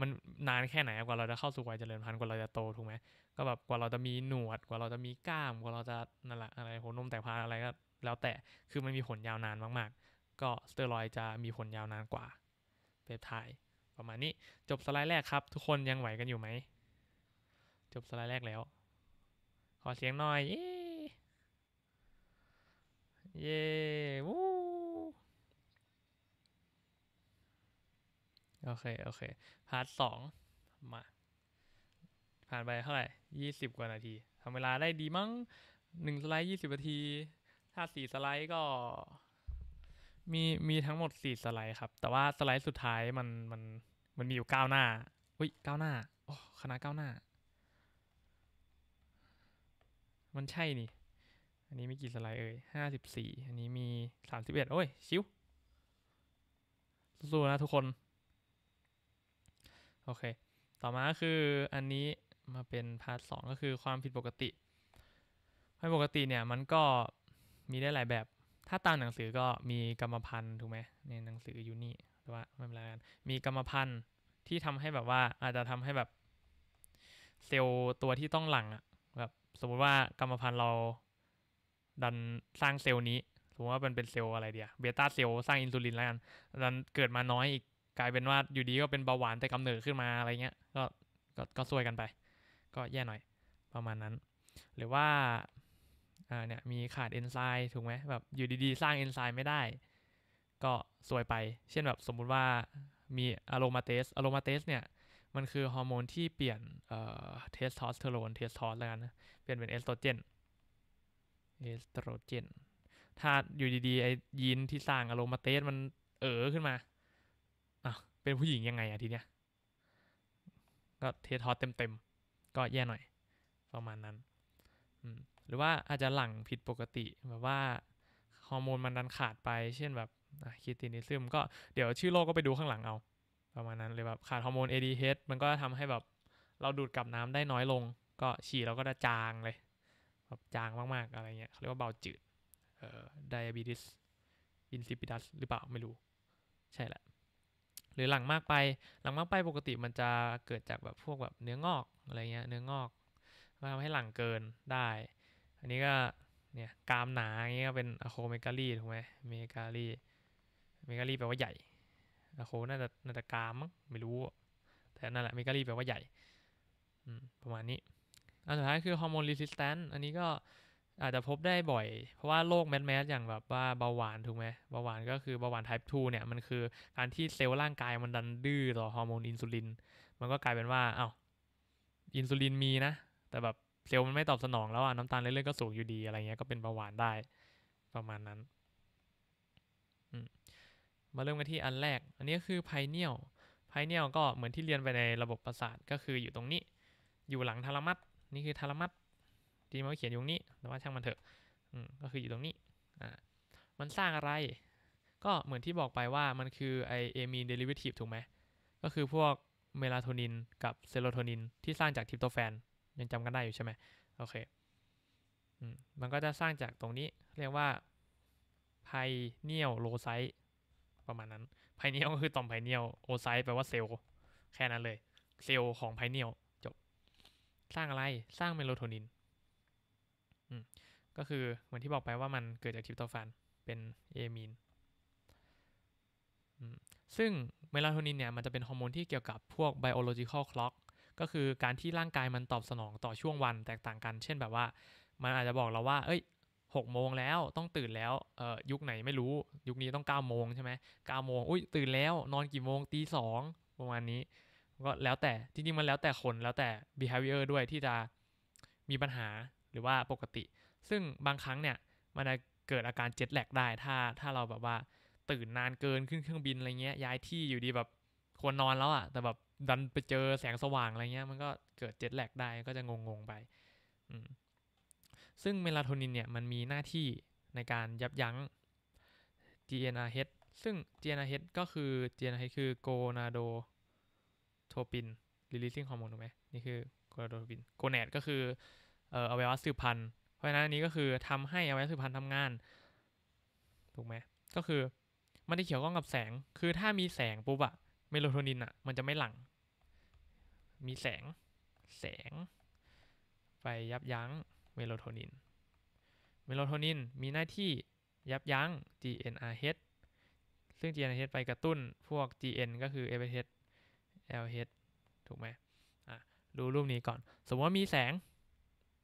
มันนานแค่ไหนกว่าเราจะเข้าสู่วัยเจริญพันธุ์กว่าเราจะโตถูกไหมก็แบบกว่าเราจะมีหนวดกว่าเราจะมีกล้ามกว่าเราจะนั่นแหละอะไรหัวนมแตกพานอะไรก็แล้วแต่คือมันมีผลยาวนานมาก ๆ ก็สเตอรอยจะมีผลยาวนานกว่าเปปไทด์ประมาณนี้จบสไลด์แรกครับ ทุกคนยังไหวกันอยู่ไหมจบสไลด์แรกแล้ว ขอเสียงหน่อยเย้วู้โอเค โอเค พาร์ทสองมา ผ่านไปเท่าไหร่ยี่สิบกว่านาที ทำเวลาได้ดีมั้ง หนึ่งสไลด์ยี่สิบนาที ถ้าสี่สไลด์ก็มีมีทั้งหมดสี่สไลด์ครับ แต่ว่าสไลด์สุดท้ายมันมันมันมีอยู่เก้าหน้า อุ้ยเก้าหน้า โอ้คณะเก้าหน้า มันใช่นี่อันนี้มีกี่สไลด์เอ่ยห้าสิบสี่อันนี้มีสามสิบเอ็ดโอ้ย ชิว สู้ๆ นะทุกคน โอเค ต่อมาคืออันนี้มาเป็นพาร์ทสองก็คือความผิดปกติ ความปกติเนี่ยมันก็มีได้หลายแบบ ถ้าตามหนังสือก็มีกรรมพันธุ์ถูกไหม ในหนังสืออยู่นี่แต่ว่าไม่เป็นไรกันมีกรรมพันธุ์ที่ทำให้แบบว่าอาจจะทำให้แบบเซลล์ตัวที่ต้องหลังอะแบบสมมติว่ากรรมพันธุ์เราดันสร้างเซลล์นี้ สมมติว่ามันเป็นเซลล์อะไรเดียเบต้าเซลล์สร้างอินซูลินแล้วกันดันเกิดมาน้อยอีกกลายเป็นว่าอยู่ดีก็เป็นเบาหวานแต่กำเนิดขึ้นมาอะไรเงี้ยก็ก็ ก็ซวยกันไป ก็แย่หน่อย ประมาณนั้น หรือว่าอ่า เนี่ยมีขาดเอนไซม์ถูกไหมแบบอยู่ดีๆสร้างเอนไซม์ไม่ได้ ก็ซวยไป เช่นแบบสมมุติว่ามีอะโรมาเตสอะโรมาเตสเนี่ยมันคือฮอร์โมนที่เปลี่ยน เอ่อเทสโทสเตอโรนเทสโทสแล้วกันนะเปลี่ยนเป็นเอสโตรเจนเอสโตรเจน ถ้าอยู่ดีๆไอยีนที่สร้างอะโรมาเตสมันเอ๋อขึ้นมาอ่ะเป็นผู้หญิงยังไงอะทีเนี้ยก็เทสฮอตเต็มๆ ก็แย่หน่อย ประมาณนั้น หรือว่าอาจจะหลั่งผิดปกติแบบว่า ฮอร์โมนมันดันขาดไป เช่นแบบคีตินิซึม ก็เดี๋ยวชื่อโรคก็ไปดูข้างหลังเอา ประมาณนั้นเลยแบบขาดฮอร์โมน ADH มันก็ทำให้แบบเราดูดกลับน้ำได้น้อยลง ก็ฉี่เราก็จะจางเลยแบบจางมากๆอะไรเงี้ยเขาเรียกว่าเบาจืดเอ่อ diabetes insipidus หรือเปล่าไม่รู้ ใช่แหละหรือหลังมากไป หลังมากไปปกติมันจะเกิดจากแบบพวกแบบเนื้องอกอะไรเงี้ย เนื้องอกก็ทำให้หลังเกินได้ อันนี้ก็เนี่ย กามหนาอย่างเงี้ยเป็นอะโคเมกาลีถูกไหมเมกาลี เมกาลีแปลว่าใหญ่อะโคน่าจะน่าจะกามมั้งไม่รู้ แต่นั่นแหละ เมกาลีแปลว่าใหญ่ ประมาณนี้อันสุดท้ายคือฮอร์โมนรีสิสแตนต์อันนี้ก็อาจจะพบได้บ่อย เพราะว่าโรคแมสแมสอย่างแบบว่าเบาหวาน ถูกไหม เบาหวานก็คือเบาหวาน type 2เนี่ย มันคือการที่เซลล์ร่างกายมันดันดื้อต่อฮอร์โมนอินซูลิน มันก็กลายเป็นว่าเอา้าอินซูลินมีนะ แต่แบบเซลล์มันไม่ตอบสนองแล้วอ่ะน้ำตาลเลือดก็สูงอยู่ดีอะไรเงี้ยก็เป็นเบาหวานได้ประมาณนั้น มาเริ่มกันที่อันแรก อันนี้คือไพเนียล ไพเนียลก็เหมือนที่เรียนไปในระบบประสาทก็คืออยู่ตรงนี้อยู่หลังทารมัดนี่คือทารมัดจริงมันเขียนอยู่ตรงนี้ แต่ว่าช่างมันเถอะอืมก็คืออยู่ตรงนี้ อ่า มันสร้างอะไร ก็เหมือนที่บอกไปว่ามันคือไอเอมีนเดลิเวทีฟถูกไหม ก็คือพวกเมลาโทนิน กับเซโรโทนินที่สร้างจากทิปโตแฟน ยังจำกันได้อยู่ใช่ไหมโอเค อืม มันก็จะสร้างจากตรงนี้ เรียกว่า ไพเนียลโลไซต์ประมาณนั้น ไพเนียลก็คือต่อมไพเนียลโอไซต์แปลว่าเซลล์แค่นั้นเลย เซลล์ของไพเนียลสร้างอะไร สร้างเมโลโทนิน ก็คือเหมือนที่บอกไปว่ามันเกิดจากทิปโตฟานเป็นเอมีนซึ่งเมลาโทนินเนี่ยมันจะเป็นฮอร์โมนที่เกี่ยวกับพวก biological clock ก็คือการที่ร่างกายมันตอบสนองต่อช่วงวันแตกต่างกัน เช่นแบบว่ามันอาจจะบอกเราว่า เอ้ยหกโมงแล้วต้องตื่นแล้วเอ่อยุคไหนไม่รู้ ยุคนี้ต้อง9ก้าโมงใช่ไหมเก้าโมงอุ้ยตื่นแล้วนอนกี่โมงตีสองประมาณนี้ก็แล้วแต่จริงๆมันแล้วแต่คนแล้วแต่ behavior ด้วยที่จะมีปัญหาหรือว่าปกติ ซึ่งบางครั้งเนี่ยมันจะเกิดอาการเจ็ตแลกได้ถ้าถ้าเราแบบว่าตื่นนานเกินขึ้นเครื่องบินอะไรเงี้ยย้ายที่อยู่ดีแบบควรนอนแล้วอะ่ะแต่แบบดันไปเจอแสงสว่างอะไรเงี้ย มันก็เกิดเจ็ตแลกได้ก็จะงงๆไป ซึ่งเมลาโทนินเนี่ยมันมีหน้าที่ในการยับยั้ง GnRH ซึ่ง GnRH ก็คือ GnRH คือโกนาโดโทปินรีลิซิ่งฮอร์โมนถูกไหมนี่คือโกลาโดโทปิน โกแนตก็คือ เอ่ออวัยวะสืบพันธุ์เพราะฉะนั้นอันนี้ก็คือทำให้อวัยวะสืบพันธุ์ทำงาน ถูกไหมก็คือมันจะเขียวข้องกับแสง คือถ้ามีแสงปุ๊บอะเมโลโทนินอะมันจะไม่หลัง่งมีแสง แสงไปยับยั้งเมโลโทนินเมโลโทนิน มีหน้าที่ยับยั้ง GnRH ซึ่ง GnRH ไปกระตุ้นพวก Gn ก็คือ APH LH ถูกไหมอ่ะดูรูปนี้ก่อน สมมติว่ามีแสง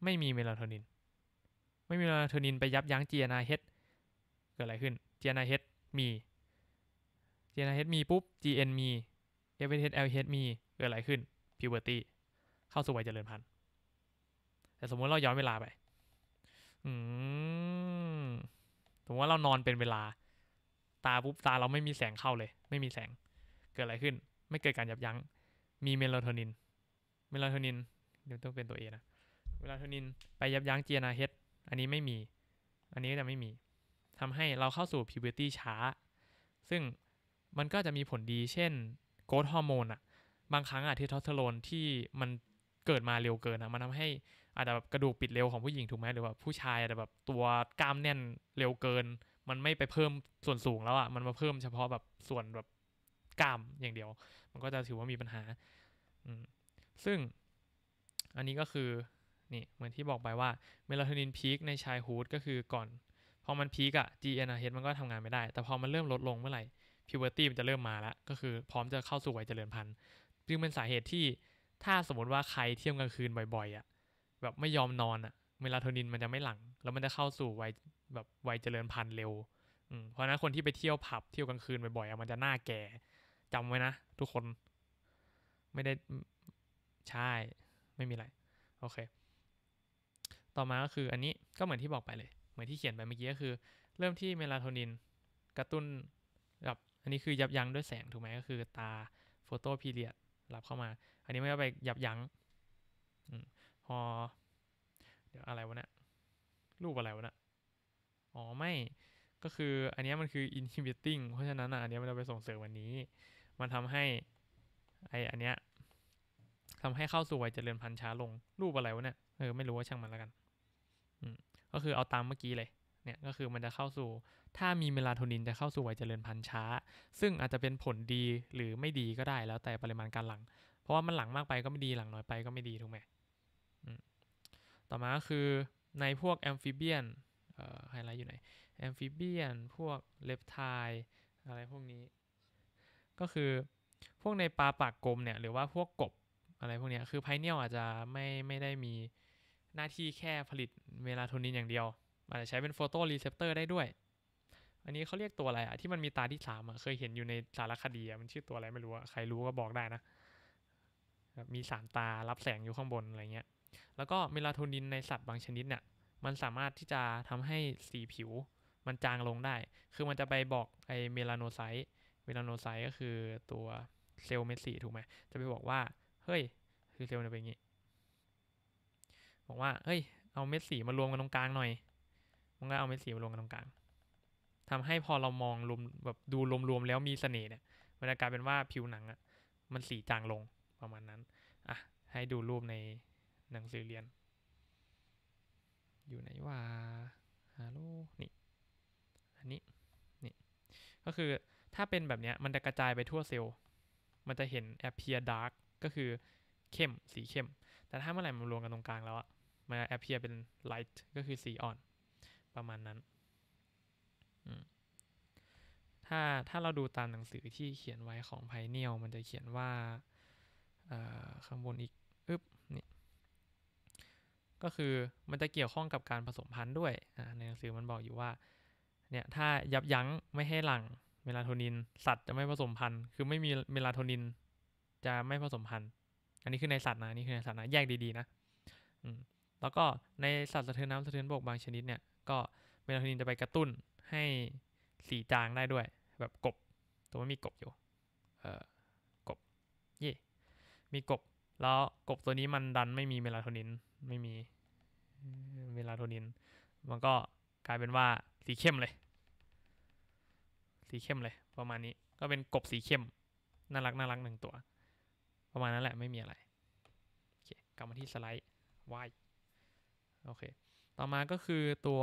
ไม่มีเมลาโทนิน ไม่มีเมลาโทนินไปยับยั้ง GnRH เกิดอะไรขึ้น GnRH มี GnRH มีปุ๊บ GN มี f h LH มี เกิดอะไรขึ้น puberty เข้าสู่วัยเจริญพันธุ์ แต่สมมติเราย้อนเวลาไป อืมสมมติว่าเรานอนเป็นเวลา ตาปุ๊บตาเราไม่มีแสงเข้าเลย ไม่มีแสง เกิดอะไรขึ้นไม่เกิดการยับยัง้ง มีเมลาโทนิน เมลาโทนินเดี๋ยวต้องเป็นตัวเอนะ เมลาโทนินไปยับยั้งเจนาเฮ h อันนี้ไม่มี อันนี้ก็จะไม่มี ทำให้เราเข้าสู่วอร์ตี้ช้า ซึ่งมันก็จะมีผลดี เช่นโกรทฮอร์โมนอะบางครั้งอะเทสโทสเตอโรนที่มันเกิดมาเร็วเกินอะมันทำให้อาจจะแบบกระดูกปิดเร็วของผู้หญิงถูกไหม หรือว่าผู้ชายอาจจะแบบตัวกล้ามแน่นเร็วเกิน มันไม่ไปเพิ่มส่วนสูงแล้วอะมันมาเพิ่มเฉพาะแบบส่วนแบบกรรมอย่างเดียวมันก็จะถือว่ามีปัญหา ซึ่ง อันนี้ก็คือ นี่เหมือนที่บอกไปว่า เมลาโทนินพีคในชายฮูดก็คือก่อนพอมันพีคอะ GnRH มันก็ทำงานไม่ได้ แต่พอมันเริ่มลดลงเมื่อไหร่พิวเวอร์ตี้มันจะเริ่มมาแล้วก็คือพร้อมจะเข้าสู่วัยเจริญพันธุ์จึงเป็นสาเหตุที่ถ้าสมมติว่าใครเที่ยงกลางคืนบ่อยๆอะแบบไม่ยอมนอนอะเมลาโทนินมันจะไม่หลัง แล้วมันจะเข้าสู่วัยแบบวัยเจริญพันธุ์เร็วเพราะนั้นคนที่ไปเที่ยวผับเที่ยวกลางคืนบ่อยๆมันจะหน้าแก่จำไว้นะ ทุกคนไม่ได้ ใช่ ไม่มีอะไรโอเค ต่อมาก็คืออันนี้ก็เหมือนที่บอกไปเลย เหมือนที่เขียนไปเมื่อกี้ก็คือ เริ่มที่เมลาโทนิน กระตุ้นกับอันนี้คือยับยั้งด้วยแสง ถูกไหมก็คือตาโฟโตพีเรียดรับเข้ามา อันนี้ไม่ก็ไปยับยัง้งพอเดี๋ยวอะไรวะเนะี่ยรูปอะไรวะเนะี่ยอ๋อไม่ ก็คือ อันนี้มันคือ inhibiting เพราะฉะนั้นออันนี้มันจะไปส่งเสริมวันนี้มันทำให้ ไออันเนี้ยทำให้เข้าสู่วัยเจริญพันธุ์ช้า ลงรูปอะไรวะเนี่ยเออไม่รู้ว่าช่างมันแล้วกันอืมก็คือเอาตามเมื่อกี้เลย เนี่ยก็คือมันจะเข้าสู่ถ้ามีเมลาโทนินจะเข้าสู่วัยเจริญพันธุ์ช้า ซึ่งอาจจะเป็นผลดีหรือไม่ดีก็ได้แล้วแต่ปริมาณการหลัง เพราะว่ามันหลังมากไปก็ไม่ดีหลังน้อยไปก็ไม่ดีถูกไหมต่อมาก็คือในพวกแอมฟิเบียนเอ่อไฮไลท์อยู่ไหน แอมฟิเบียน พวกเลปไทอะไรพวกนี้ก็คือ พวกในปลาปากกลมเนี่ยหรือว่าพวกกบอะไรพวกนี้คือไพเนียลอาจจะไม่ไม่ได้มีหน้าที่แค่ผลิตเมลาโทนินอย่างเดียวอาจจะใช้เป็นโฟโตรีเซปเตอร์ได้ด้วย อันนี้เขาเรียกตัวอะไรอะที่มันมีตาที่สามอะเคยเห็นอยู่ในสารคดีอะมันชื่อตัวอะไรไม่รู้อะใครรู้ก็บอกได้นะ มีสามตารับแสงอยู่ข้างบนอะไรเงี้ยแล้วก็เมลาโทนินในสัตว์บางชนิดเนี่ยมันสามารถที่จะทำให้สีผิวมันจางลงได้คือมันจะไปบอกไอเมลานโนไซต์ลานโนไซต์ก็คือตัวเซลล์เม็ดสีถูกไหมจะไปบอกว่า เฮ้ย คือเซลล์จนีเป็นอย่างนี้ บอกว่า เฮ้ย เอาเม็ดสีมารวมกันตรงกลางหน่อยมันก็เอาเม็ดสีมารวมกันตรงกลาง ทำให้พอเรามองรวมแบบดูรวมๆแล้วมีเสน่ห์เนี่ยมันจะกลายเป็นว่าผิวหนังอะ มันสีจางลงประมาณนั้น อ่ะ ให้ดูรูปในหนังสือเรียน อยู่ไหนว่าฮัลโหล นี่ อันนี้ นี่ ก็คือถ้าเป็นแบบนี้มันจะกระจายไปทั่วเซลล์ มันจะเห็น appear dark ก็คือเข้ม สีเข้ม แต่ถ้าเมื่อไหร่มันรวมกันตรงกลางแล้วอะมัน appear เป็น light ก็คือสีอ่อน ประมาณนั้น ถ้าถ้าเราดูตามหนังสือที่เขียนไว้ของไพเนียลมันจะเขียนว่าข้างบนอีกอึ๊บนี่ ก็คือมันจะเกี่ยวข้องกับการผสมพันธุ์ด้วย ในหนังสือมันบอกอยู่ว่าเนี่ยถ้ายับยั้งไม่ให้หลังเมลาโทนิน สัตว์จะไม่ผสมพันธุ์ คือไม่มีเมลาโทนินจะไม่ผสมพันธุ์ อันนี้คือในสัตว์นะนี่คือในสัตว์นะ แยกดีๆนะแล้วก็ในสัตว์สะเทือนน้ำสะเทือนบกบางชนิดเนี่ย ก็เมลาโทนินจะไปกระตุ้นให้สีจางได้ด้วย แบบกบตัวมันมีกบอยู่ เออกบเย่มีกบ แล้วกบตัวนี้มันดันไม่มีเมลาโทนินไม่มีเมลาโทนิน มันก็กลายเป็นว่าสีเข้มเลยสีเข้มเลยประมาณนี้ก็เป็นกบสีเข้ม น่ารักน่ารักหนึ่งตัว ประมาณนั้นแหละไม่มีอะไรโอเคกลับมาที่สไลด์วายโอเคต่อมาก็คือตัว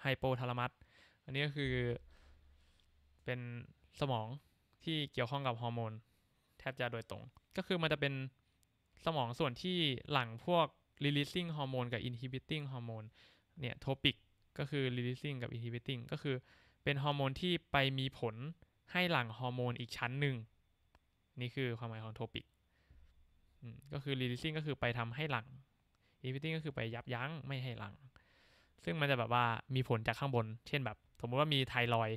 ไฮโปทาลามัสอันนี้ก็คือ เป็นสมองที่เกี่ยวข้องกับฮอร์โมนแทบจะโดยตรง ก็คือมันจะเป็นสมองส่วนที่หลังพวก releasing ฮอร์โมนกับ inhibiting ฮอร์โมนเนี่ย topic ก็คือ releasing กับ inhibiting ก็คือเป็นฮอร์โมนที่ไปมีผลให้หลั่งฮอร์โมนอีกชั้นหนึ่งนี่คือความหมายของโทปิกก็คือรีลิซิ่งก็คือไปทำให้หลัง่ง i n h ิ b ิ t งก็คือไปยับยั้งไม่ให้หลัง่งซึ่งมันจะแบบว่ามีผลจากข้างบน เช่นแบบสมมติว่ามีไทรอย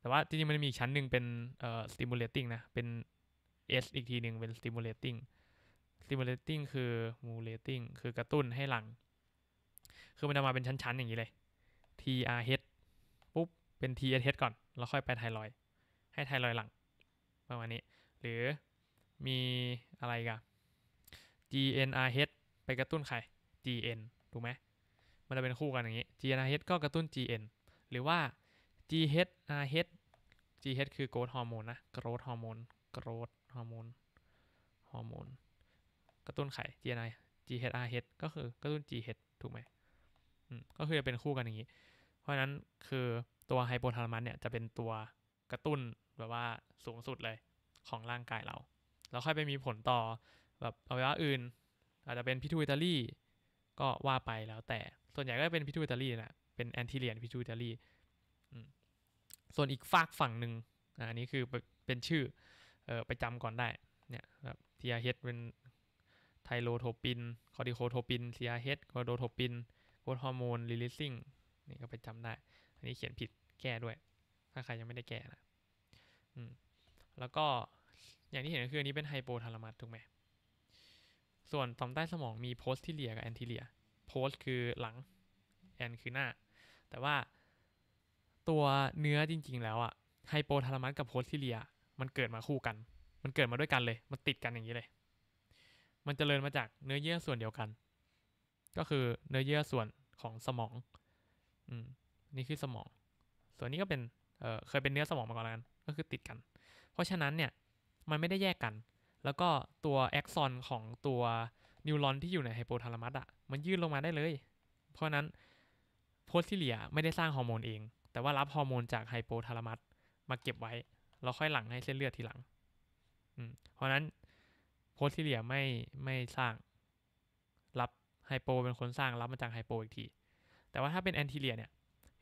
แต่ว่าจริงๆมันมีอีกชั้นหนึ่งเป็นเอ่อสติมูเลตติ้งนะเป็น S อีกทีหนึ่งเป็นสติมูล u ตติ i งสติมูเลตติ้งคือ m เลตติ้งคือกระตุ้นให้หลัง่งคือมันจะมาเป็นชั้นๆอย่างนี้เลย T R H เป็น TSH ก่อนแล้วค่อยไปไทรอยให้ไทรอยหลังประมาณนี้ หรือมีอะไรกัน GNRH ไปกระตุ้นใคร GN ถูกไหม มันจะเป็นคู่กันอย่างนี้ GNRH ก็กระตุ้น GN หรือว่า GHRH GH คือ growth hormone นะ growth hormone growth hormone ฮอร์โมนกระตุ้นไข่ GNI GHRH ก็คือกระตุ้น GH ถูกไหม ก็คือจะเป็นคู่กันอย่างนี้ เพราะนั้นคือตัวไฮโปทาลามัสเนี่ยจะเป็นตัวกระตุ้นแบบว่าสูงสุดเลยของร่างกายเรา แล้วค่อยไปมีผลต่อแบบอวัยวะอื่น อาจจะเป็นพิทูอิตาลีก็ว่าไปแล้วแต่ ส่วนใหญ่ก็เป็นพิทูอิตาลีนะเป็นแอนติเลียนพิทูอิตาลีส่วนอีกฝากฝั่งหนึ่งอันนี้คือเป็นชื่ออไปจำก่อนได้เนี่ยแบบทีอาเฮดเป็นไทโรโทปินคอร์ดิโคโทปินเซียเฮดคอร์โดโทปินโกรทฮอร์โมนลิลิซิ่งนี่ก็ไปจำได้ อันนี้เขียนผิดแก้ด้วย ถ้าใครยังไม่ได้แก้นะอืมแล้วก็อย่างที่เห็นก็คืออันนี้เป็นไฮโปทาลามัสถูกไหม ส่วนต่อมใต้สมองมีโพสที่เลียกับแอนทิเลีย โพสคือหลัง แอนคือหน้า แต่ว่าตัวเนื้อจริง ๆ แล้วอะไฮโปทาลามัสกับโพสที่เลียมันเกิดมาคู่กัน มันเกิดมาด้วยกันเลย มันติดกันอย่างนี้เลย มันจเจริญมาจากเนื้อเยื่อส่วนเดียวกัน ก็คือเนื้อเยื่อส่วนของสมอง อืม นี่คือสมองต่วนนี้ก็เป็นเเคยเป็นเนื้อสมองมาก่อนแล้วกันก็คือติดกัน เพราะฉะนั้นเนี่ยมันไม่ได้แยกกัน แล้วก็ตัวแอคซอนของตัวนิวรอน ที่อยู่ในไฮโปทาลามัสอ่ะมันยื่นลงมาได้เลย เพราะนั้นโพสทิเลียไม่ได้สร้างฮอร์โมนเอง แต่ว่ารับฮอร์โมนจากไฮโปทาลามัสมาเก็บไว้แล้วค่อยหลั่งให้เส้นเลือดทีหลัง เพราะนั้นโพสทิเลียไม่ไม่สร้าง รับไฮโปเป็นคนสร้างรับมาจากไฮโปอีกทีแต่ว่าถ้าเป็นแอนติเลียเนี่ย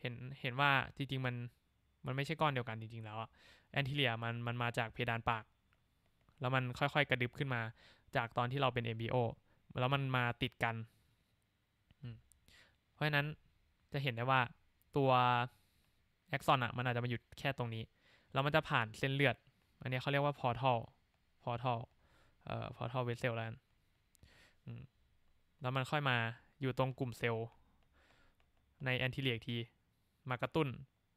เห็นเห็นว่าจริงๆมันมันไม่ใช่ก้อนเดียวกันจริงๆ แล้วอะแอนทิเลียมันมันมาจากเพดานปาก แล้วมันค่อยๆ กระดึบขึ้นมาจากตอนที่เราเป็น MBO แล้วมันมาติดกัน เพราะฉะนั้นจะเห็นได้ว่าตัวแอคซอนอะมันอาจจะมาหยุดแค่ตรงนี้ แล้วมันจะผ่านเส้นเลือด อันนี้เขาเรียกว่าพอทัลพอทัลเอ่อพอทัลเวสเซลแล้วแล้วมันค่อยมาอยู่ตรงกลุ่มเซลล์ในแอนทิเลียทีมากระตุ้น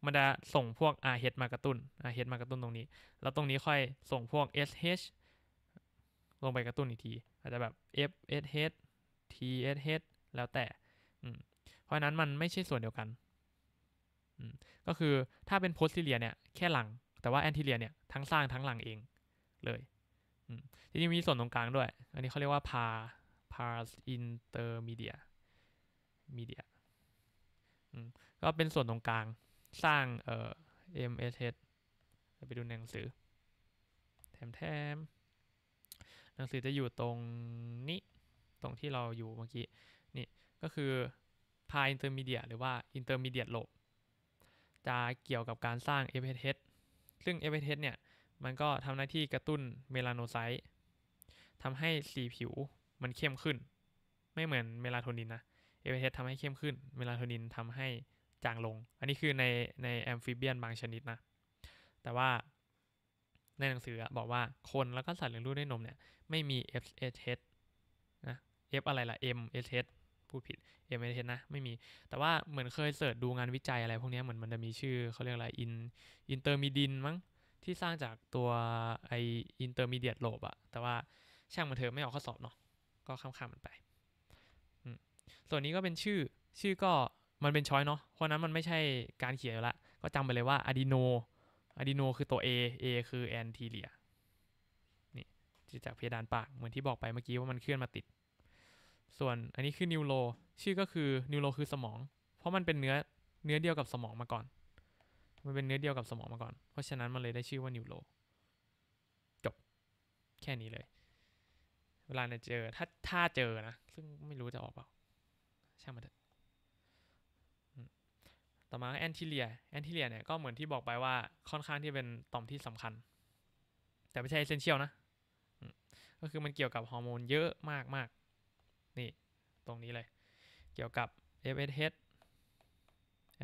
มันจะส่งพวก RH มากระตุ้น RH มากระตุ้นตรงนี้ แล้วตรงนี้ค่อยส่งพวก SH ลงไปกระตุ้นอีกที อาจจะแบบ F SH T SH แล้วแต่ เพราะนั้นมันไม่ใช่ส่วนเดียวกัน ก็คือถ้าเป็นโพสติเลียเนี่ยแค่หลัง แต่ว่าแอนติเลียเนี่ยทั้งสร้างทั้งหลังเองเลย ทีนี้มีส่วนตรงกลางด้วย อันนี้เขาเรียกว่าพพาาสอินเตอร์มีเดียมีเดียก็เป็นส่วนตรงกลางสร้างเอ่อ MSH ไปดูในหนังสือแถมๆหนังสือจะอยู่ตรงนี้ตรงที่เราอยู่เมื่อกี้นี่ก็คือ pi intermediate หรือว่า intermediate lobe จะเกี่ยวกับการสร้างเ s h ซึ่งเ s h เนี่ยมันก็ทำหน้าที่กระตุ้นเมลานอไซต์ทำให้สีผิวมันเข้มขึ้น ไม่เหมือนเมลาโทนินนะเอเ s h ทำให้เข้มขึ้นเมลาโทนินทำให้จางลง อันนี้คือในในแอมฟิเบียนบางชนิดนะ แต่ว่าในหนังสือบอกว่าคนแล้วก็สัตว์เลี้ยงลูกด้วยนมเนี่ย ไม่มี F S H นะ F อะไรล่ะ M S H พูดผิด M S H นะไม่มี แต่ว่าเหมือนเคยเสิร์ชดูงานวิจัยอะไรพวกนี้เหมือนมันจะมีชื่อเขาเรียกอะไรอินอินเตอร์มีดินมั้งที่สร้างจากตัวไออินเตอร์มีเดียตโลบอะ แต่ว่าช่างมันเถอะไม่ออกข้อสอบเนาะ ก็ข้ามๆมันไป ส่วนนี้ก็เป็นชื่อชื่อก็มันเป็นช้อยเนาะเพราะนั้นมันไม่ใช่การเขียนละก็จำไปเลยว่าอะดีโนอะดีโนคือตัว A A คือแอนทีเลีย นี่จากเพดานปาก เหมือนที่บอกไปเมื่อกี้ว่ามันเคลื่อนมาติด ส่วนอันนี้คือนิวโรชื่อก็คือนิวโรคือสมอง เพราะมันเป็นเนื้อ เนื้อเดียวกับสมองมาก่อน มันเป็นเนื้อเดียวกับสมองมาก่อน เพราะฉะนั้นมันเลยได้ชื่อว่านิวโรจบ แค่นี้เลย เวลาเจอถ้าถ้าเจอนะ ซึ่งไม่รู้จะออกเปล่าช่างมันเถอะต่อมาแอนทิเลีย แอนทิเลียเนี่ยก็เหมือนที่บอกไปว่าค่อนข้างที่เป็นต่อมที่สำคัญ แต่ไม่ใช่เอเซนเชียลนะ ก็คือมันเกี่ยวกับฮอร์โมนเยอะมากมากนี่ ตรงนี้เลย เกี่ยวกับ FSH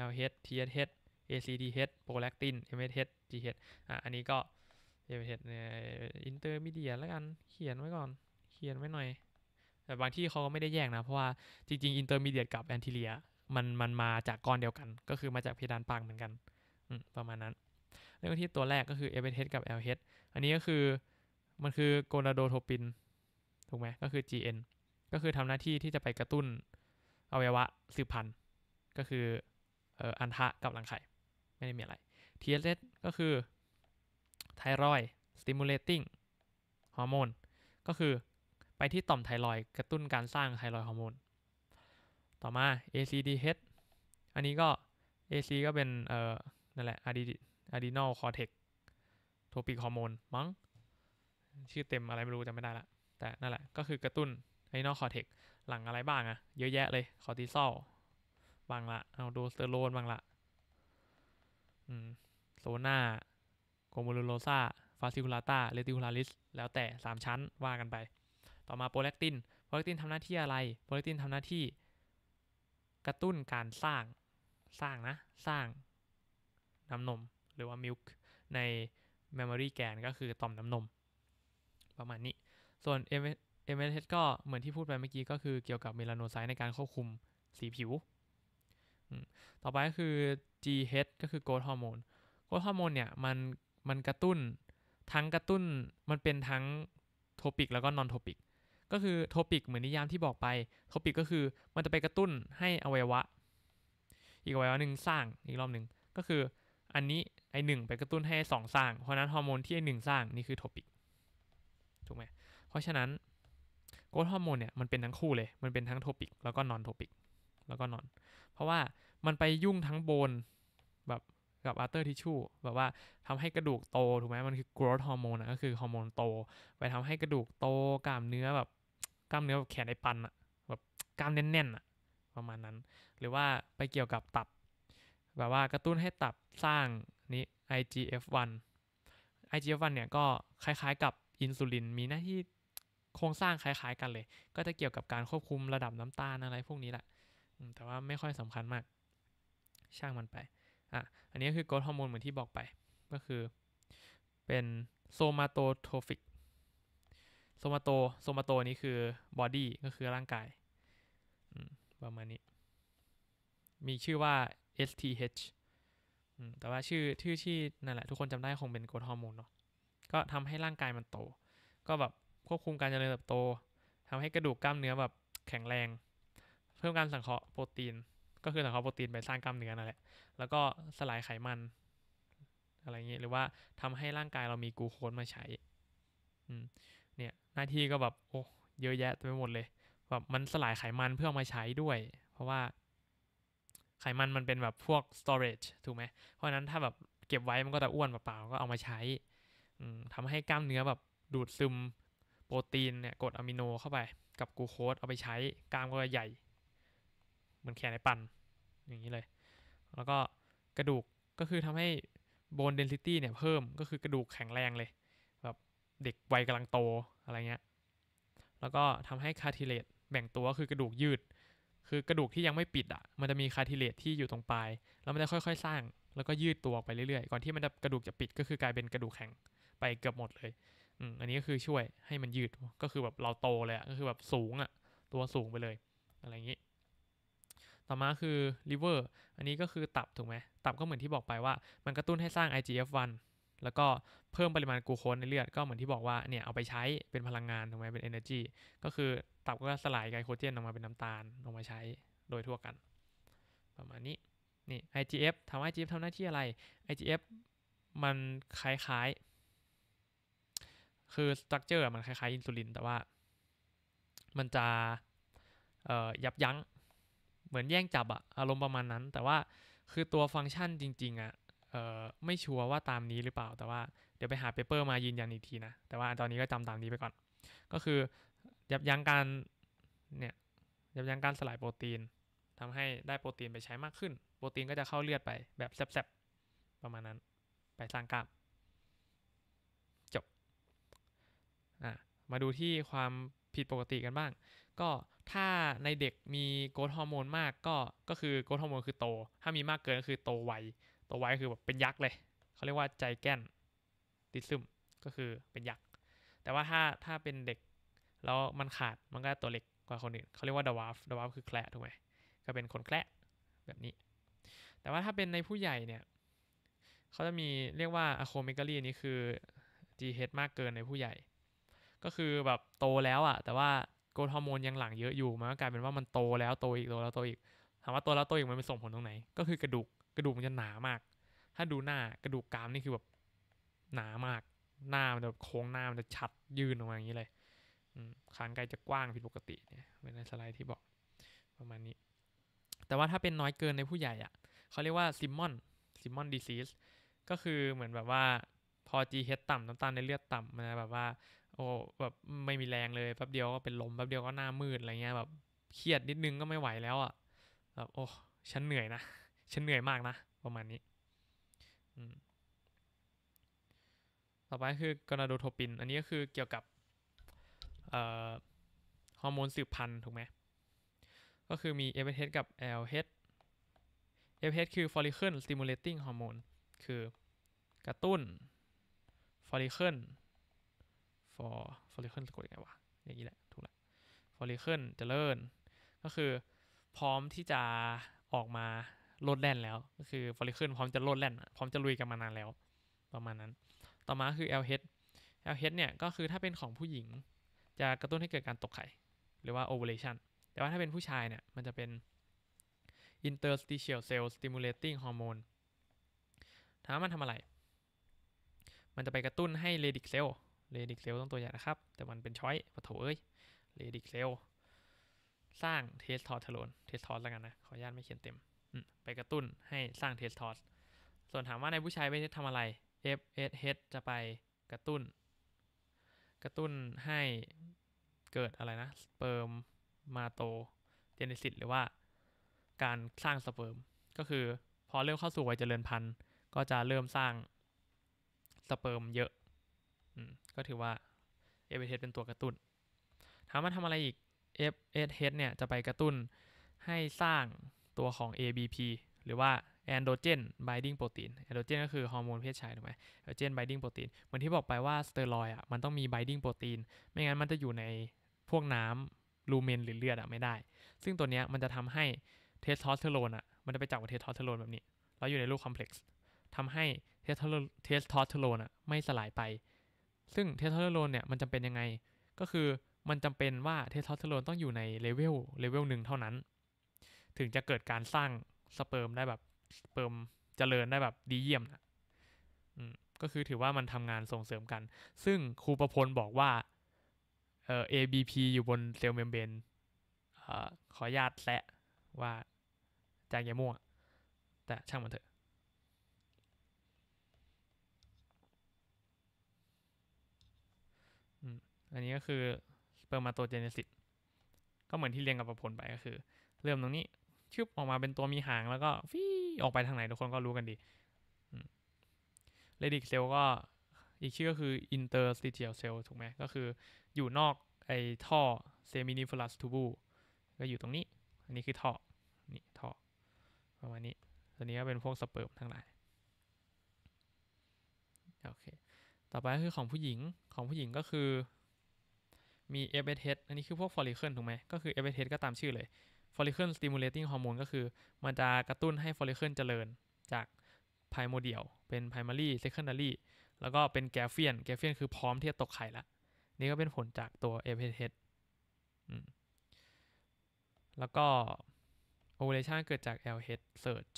LH TSH a c t h prolactin MSH GH อ่ะอันนี้ก็ FSH เนี่ย intermediate แล้วกัน เขียนไว้ก่อน เขียนไว้หน่อย แต่บางที่เขาก็ไม่ได้แยกนะ เพราะว่าจริงๆ intermediate กับ anterior มันมันมาจากก้อนเดียวกัน ก็คือมาจากเพดานปากเหมือนกันประมาณนั้นเรื่องที่ตัวแรกก็คือ f h กับ l h อันนี้ก็คือ มันคือโกลาโดโทปินถูกไหมก็คือ gn ก็คือทำหน้าที่ที่จะไปกระตุ้นอวัยวะสืบพันธุ์ก็คืออันทะกับรังไข่ ไม่ได้มีอะไร TSH ก็คือไทรอยสติมูลเลติ้งฮอร์โมนก็คือไปที่ต่อมไทรอยกระตุ้นการสร้างไทรอยฮอร์โมนต่อมา ACDH อันนี้ก็ AC ก็เป็นเอ่อนั่นแหละ Adrenal Cortex Topic Hormone มั้งชื่อเต็มอะไรไม่รู้จำไม่ได้ละ แต่นั่นแหละ ก็คือกระตุ้น Adrenal Cortex หลังอะไรบ้างอะเยอะแยะเลย คอร์ติซอล บางละ เอาโดสเตอโรนบางละ อืมโซนา โกมูลโลซา ฟาซิคูลาตาเลติคูลาลิส แล้วแต่ 3 ชั้นว่ากันไป ต่อมาโปรแลคติน โปรแลคตินทำหน้าที่อะไร โปรแลคตินทำหน้าที่กระตุ้นการสร้าง สร้างนะ สร้างน้ำนม หรือว่ามิลค์ใน memory แกนก็คือต่อมน้ำนม ประมาณนี้ ส่วน MSH ก็เหมือนที่พูดไปเมื่อกี้ก็คือเกี่ยวกับเมลาโนไซต์ในการควบคุมสีผิว ต่อไปก็คือ GH ก็คือโกรทฮอร์โมน โกรทฮอร์โมนเนี่ยมันมันกระตุ้นทั้งกระตุ้นมันเป็นทั้งโทปิกแล้วก็นอนโทปิกก็คือโทปิกเหมือนนิยามที่บอกไปโทปิกก็คือมันจะไปกระตุ้นให้อวัยวะอีกอวัยวะหนึ่งสร้างอีกรอบหนึ่งก็คืออันนี้ไอหนึ่งไปกระตุ้นให้สองสร้าง เพราะนั้นฮอร์โมนที่ไอหนึ่งสร้าง นี่คือโทปิกถูกไหม เพราะฉะนั้นโกรทฮอร์โมนเนี่ยมันเป็นทั้งคู่เลย มันเป็นทั้งโทปิกแล้วก็นอนโทปิกแล้วก็นอน เพราะว่ามันไปยุ่งทั้งโบนแบบกับอาร์เตอร์ทิชชู่แบบว่าทำให้กระดูกโตถูกไหมมันคือโกรทฮอร์โมนนะก็คือฮอร์โมนโตไปทำให้กระดูกโตกล้ามเนื้อแบบกล้ามเนื้อแขนไอปันอะแบบกล้ามแน่นๆอะประมาณนั้น หรือว่าไปเกี่ยวกับตับแบบว่ากระตุ้นให้ตับสร้างนี้ IGF-1 IGF-1 เนี่ยก็คล้ายๆกับอินซูลินมีหน้าที่โครงสร้างคล้ายๆ กันเลย ก็จะเกี่ยวกับการควบคุมระดับน้ำตาลอะไรพวกนี้แหละแต่ว่าไม่ค่อยสำคัญมาก ช่างมันไปอ่ะอันนี้คือโกรทฮอร์โมนเหมือนที่บอกไปก็คือเป็นโซมาโตโทฟิกโซมาโต โซมาโตนี้คือบอดี้ ก็คือร่างกายประมาณนี้ มีชื่อว่า STH แต่ว่าชื่อ ชื่อที่นั่นแหละ ทุกคนจำได้คงเป็นกรดฮอร์โมนเนาะ ก็ทำให้ร่างกายมันโต ก็แบบควบคุมการเจริญเติบโต ทำให้กระดูกกล้ามเนื้อแบบแข็งแรง เพิ่มการสังเคราะห์โปรตีน ก็คือสังเคราะห์โปรตีนไปสร้างกล้ามเนื้อนั่นแหละ แล้วก็สลายไขมันอะไรเงี้ย หรือว่าทำให้ร่างกายเรามีกูโคสมาใช้ อืมหน้าที่ก็แบบโอ้เยอะแยะไปหมดเลย แบบมันสลายไขมันเพื่อมาใช้ด้วย เพราะว่าไขมันมันเป็นแบบพวก storage ถูกไหมเพราะนั้นถ้าแบบเก็บไว้มันก็จะอ้วนเปล่าๆก็เอามาใช้ทำให้กล้ามเนื้อแบบดูดซึมโปรตีนเนี่ยกรดอะมิโนเข้าไป กับกูโคสเอาไปใช้กล้ามก็ใหญ่ เหมือนแขนในปัน อย่างนี้เลย แล้วก็กระดูกก็คือทำให้โบนเดนซิตี้เนี่ยเพิ่มก็คือกระดูกแข็งแรงเลยเด็กวัยกำลังโตอะไรเงี้ย แล้วก็ทำให้คาทิเลตแบ่งตัวคือกระดูกยืด คือกระดูกที่ยังไม่ปิดอะ่ะ มันจะมีคาทิเลตที่อยู่ตรงปลาย แล้วมันจะค่อยๆ สร้าง แล้วก็ยืดตัวออกไปเรื่อยๆ ก่อนที่มันจะกระดูกจะปิด ก็คือกลายเป็นกระดูกแข็งไปเกือบหมดเลยอืมอันนี้ก็คือช่วยให้มันยืด ก็คือแบบเราโตเลยอะ่ะก็คือแบบสูงอะ่ะ ตัวสูงไปเลย อะไรอย่างนี้ต่อมาคือลิเวอร์อันนี้ก็คือตับถูกไหมตับก็เหมือนที่บอกไปว่า มันกระตุ้นให้สร้าง IGF-1 แล้วก็เพิ่มปริมาณกูโคสในเลือดก็เหมือนที่บอกว่าเนี่ย เอาไปใช้เป็นพลังงานถูกไหมเป็น energy ก็คือตับก็สลายไกลโคเจนออกมาเป็นน้ำตาลออกมาใช้โดยทั่วกัน ประมาณนี้ นี่ IGF ทำ IGF ทำหน้าที่อะไร IGF มันคล้ายๆ คือสตรัคเจอร์มันคล้ายๆอินซูลิน แต่ว่ามันจะยับยั้งเหมือนแย่งจับอะอารมณ์ประมาณนั้น แต่ว่าคือตัวฟังก์ชันจริง ๆอะอ่อไม่ชัวร์ว่าตามนี้หรือเปล่า แต่ว่าเดี๋ยวไปหาเปเปอร์มายืนยันอีกทีนะ แต่ว่าตอนนี้ก็จำตามนี้ไปก่อน ก็คือยับยั้งการเนี่ยยับยั้งการสลายโปรตีน ทำให้ได้โปรตีนไปใช้มากขึ้น โปรตีนก็จะเข้าเลือดไปแบบแซบๆประมาณนั้น ไปสร้างกล้ามจบ อ่ะมาดูที่ความผิดปกติกันบ้าง ก็ถ้าในเด็กมีโกรทฮอร์โมนมากก็ ก็คือโกรทฮอร์โมนคือโต ถ้ามีมากเกินก็คือโตไวตัวไว้คือแบบเป็นยักษ์เลยเขาเรียกว่าใจแก่นติซึมก็คือเป็นยักษ์ แต่ว่าถ้าถ้าเป็นเด็กแล้วมันขาดมันก็ตัวเล็กกว่าคนอื่นเขาเรียกว่าดวาฟดวาฟคือแคละถูกไหมก็เป็นคนแคละแบบนี้ แต่ว่าถ้าเป็นในผู้ใหญ่เนี่ยเขาจะมีเรียกว่าอะโคเมกาลีนี้คือ GH มากเกินในผู้ใหญ่ ก็คือแบบโตแล้วอะแต่ว่าโกรทฮอร์โมนยังหลังเยอะอยู่มันก็กลายเป็นว่ามันโตแล้วโตอีกโตแล้วโตอีกถามว่าโตแล้วโตอีกมันไปส่งผลตรงไหน ก็คือกระดูกกระดูกมันจะหนามาก ถ้าดูหน้ากระดูกกรามนี่คือแบบหนามากหน้ามันจะโค้งหน้ามันจะชัดยืนออกมาอย่างนี้เลยขางไกลจะกว้างผิดปกติเนี่ยเป็นในสไลด์ที่บอกประมาณนี้ แต่ว่าถ้าเป็นน้อยเกินในผู้ใหญ่อะ่ะเขาเรียกว่าซิมมอนซิมมอนดีซีสก็คือเหมือนแบบว่า พอ GH ต่ำน้ำตาลในเลือดต่ำมันแบบว่า โอ้แบบไม่มีแรงเลยแป๊บเดียวก็เป็นลมแป๊บเดียวก็หน้ามืดอะไรเงี้ยแบบเครียดนิดนึงก็ไม่ไหวแล้วอะ่ะแบบโอ้ฉันเหนื่อยนะฉันเหนื่อยมากนะประมาณนี้ ต่อไปคือกนาโดโทปิน อันนี้ก็คือเกี่ยวกับฮอร์โมนสืบพันธุ์ถูกไหม ก็คือมี f h กับ LH f h คือ follicle stimulating hormone คือกระตุ้น follicle for follicle สะกดยังไงวะอย่างนี้แหละถูกละ follicle เจริ่นก็คือพร้อมที่จะออกมาโลดแล่นแล้ว ก็คือ ฟอลิเคินพร้อมจะโลดแล่น พร้อมจะลุยกันมานานแล้ว ประมาณนั้น ต่อมาคือ LH LH เนี่ย ก็คือถ้าเป็นของผู้หญิง จะกระตุ้นให้เกิดการตกไข่หรือว่า ovulation แต่ว่าถ้าเป็นผู้ชายเนี่ย มันจะเป็น interstitial cell stimulating hormone ถามามันทำอะไร มันจะไปกระตุ้นให้ ledic cell ledic cell ต้องตัวใหญ่นะครับ แต่มันเป็นช้อยปะโถเอ้ย ledic cell สร้างเทสทอสเทโลนเทสทอรแล้วกันนะขออนุญาตไม่เขียนเต็มไปกระตุ้นให้สร้างเทสทอสส่วนถามว่าในผู้ชายเปทำอะไร FSH จะไปกระตุ้น กระตุ้นให้เกิดอะไรนะสเปิร์มมาโต เจเนซิตหรือว่าการสร้างสเปิร์ม ก็คือพอเริ่มเข้าสู่วัยเจริญพันธุ์ ก็จะเริ่มสร้างสเปิร์มเยอะ ก็ถือว่า FSH เป็นตัวกระตุ้น ถามว่าทำอะไรอีก FSH เนี่ยจะไปกระตุ้นให้สร้างตัวของ ABP หรือว่า androgen binding protein androgen ก็คือฮอร์โมนเพศชายถูกไหม androgen binding protein เหมือนที่บอกไปว่าสเตียรอยอ่ะมันต้องมี binding protein ไม่งั้นมันจะอยู่ในพวกน้ำลูเมนหรือเลือดอ่ะไม่ได้ ซึ่งตัวเนี้ยมันจะทำให้เทสโทสเตอโรนอ่ะมันจะไปจับกับเทสโทสเตอโรนแบบนี้ แล้วอยู่ในรูปคอมเพล็กซ์ทำให้เทสโทสเตอโรนอ่ะไม่สลายไป ซึ่งเทสโทสเตอโรนเนี่ยมันจำเป็นยังไง ก็คือมันจำเป็นว่าเทสโทสเตอโรนต้องอยู่ในเลเวลเลเวลหนึ่งเท่านั้นถึงจะเกิดการสร้างสเปิร์มได้แบบสเปิร์มเจริญได้แบบดีเยี่ยมนะก็คือถือว่ามันทำงานส่งเสริมกัน ซึ่งครูประพลบอกว่าเอ่อ ABP อยู่บนเซลล์เมมเบรนขอญาตแสะว่า จางยาม่ว แต่ช่างมันเถอะอันนี้ก็คือสเปอร์มาโตเจเนซิสก็เหมือนที่เรียนกับประพลไปก็คือ เริ่มตรงนี้ชึบออกมาเป็นตัวมีหางแล้วก็ฟีออกไปทางไหน ทุกคนก็รู้กันดี เลดิกเซลก็ อีกชื่อก็คือ interstitial cell ถูกไหมก็คืออยู่นอกไอ้ท่อ seminiferous tubule ก็อยู่ตรงนี้อันนี้คือท่อ นี่ท่อ ประมาณนี้ ตัวนี้ก็เป็นพวกสเปิร์มทั้งหลาย โอเคต่อไปคือของผู้หญิงของผู้หญิงก็คือมี f s h อันนี้คือพวกฟอลิเคิลถูกไหมก็คือ f s h ก็ตามชื่อเลย follicle stimulating hormone ก็คือ มันจะกระตุ้นให้ follicle เจริญจาก primordial เป็น primary secondary แล้วก็เป็นแกลเฟียนแกลเฟียนคือพร้อมที่จะตกไข่ละ นี่ก็เป็นผลจากตัวเ p h แล้วก็ ovulation เกิดจาก LH surge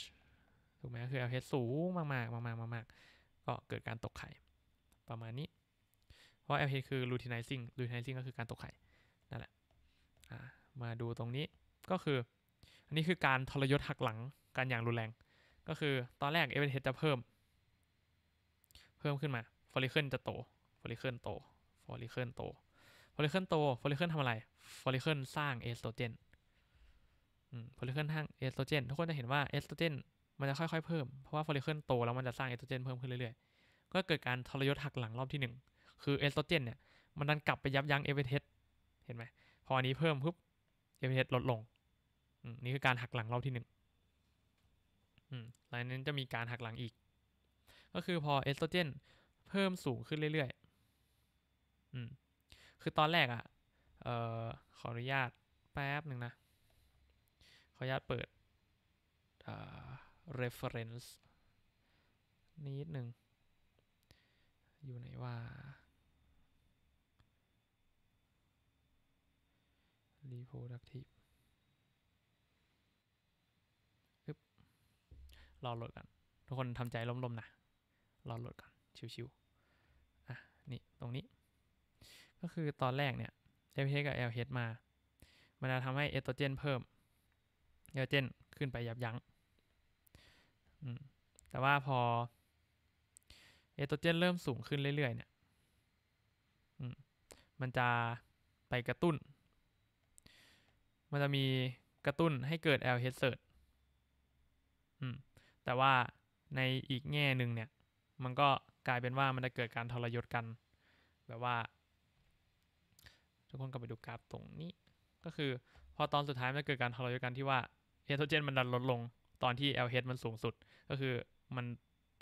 ถูกไหมคือ LH สูงมากๆมากๆมากๆ ก็เกิดการตกไข่ประมาณนี้ เพราะ LH คือ luteinizing luteinizing ก็คือการตกไข่นั่นแหละมาดูตรงนี้ก็คืออันนี้คือการทรยศหักหลังกันอย่างรุนแรง ก็คือตอนแรกเอเวอเรสจะเพิ่ม เพิ่มขึ้นมาฟอริเคิลจะโตฟอริเคิลโตฟอริเคิลโตฟอริเคิลโตฟอริเคิลทำอะไรฟอริเคิลสร้างเอสโตรเจนฟอริเคิลสร้างเอสโตรเจนทุกคนจะเห็นว่าเอสโตรเจนมันจะค่อย ๆ เพิ่มเพราะว่าฟอริเคิลโต แล้วมันจะสร้างเอสโตรเจนเพิ่มขึ้นเรื่อยๆ ก็เกิดการทรยศหักหลังรอบที่ 1 คือเอสโตรเจนเนี่ยมันดันกลับไปยับยั้งเอเวอเรสเห็นไหมพออันนี้เพิ่มปุ๊บเอเวอเรสลดลงนี่คือการหักหลังรอบที่หนึ่ง หลังนั้นจะมีการหักหลังอีก ก็คือพอเอสโตรเจนเพิ่มสูงขึ้นเรื่อยๆ คือตอนแรกอะ่ะออขออนุญาตแป๊บหนึ่งนะ ขออนุญาตเปิด reference นิดหนึ่งอยู่ไหนว่า reproductive รอโหลดก่อนทุกคนทำใจล้มๆนะรอโหลดก่อนชิวๆอ่ะนี่ ตรงนี้ ก็คือตอนแรกเนี่ย l h กับ LH มามันจะทำให้เอสโตรเจนเพิ่มเอสโตรเจน ขึ้นไปยับยั้งแต่ว่าพอเอสโตรเจนเริ่มสูงขึ้นเรื่อยๆ เนี่ยมันจะไปกระตุ้น มันจะมีกระตุ้นให้เกิด LH surge แต่ว่าในอีกแง่หนึ่งเนี่ย มันก็กลายเป็นว่ามันจะเกิดการทรยศกัน แบบว่า ทุกคนกลับไปดูกราฟตรงนี้ ก็คือพอตอนสุดท้ายมันเกิดการทรยศกันที่ว่าเอโตรเจนมันดันลดลงตอนที่ LH มันสูงสุด ก็คือมัน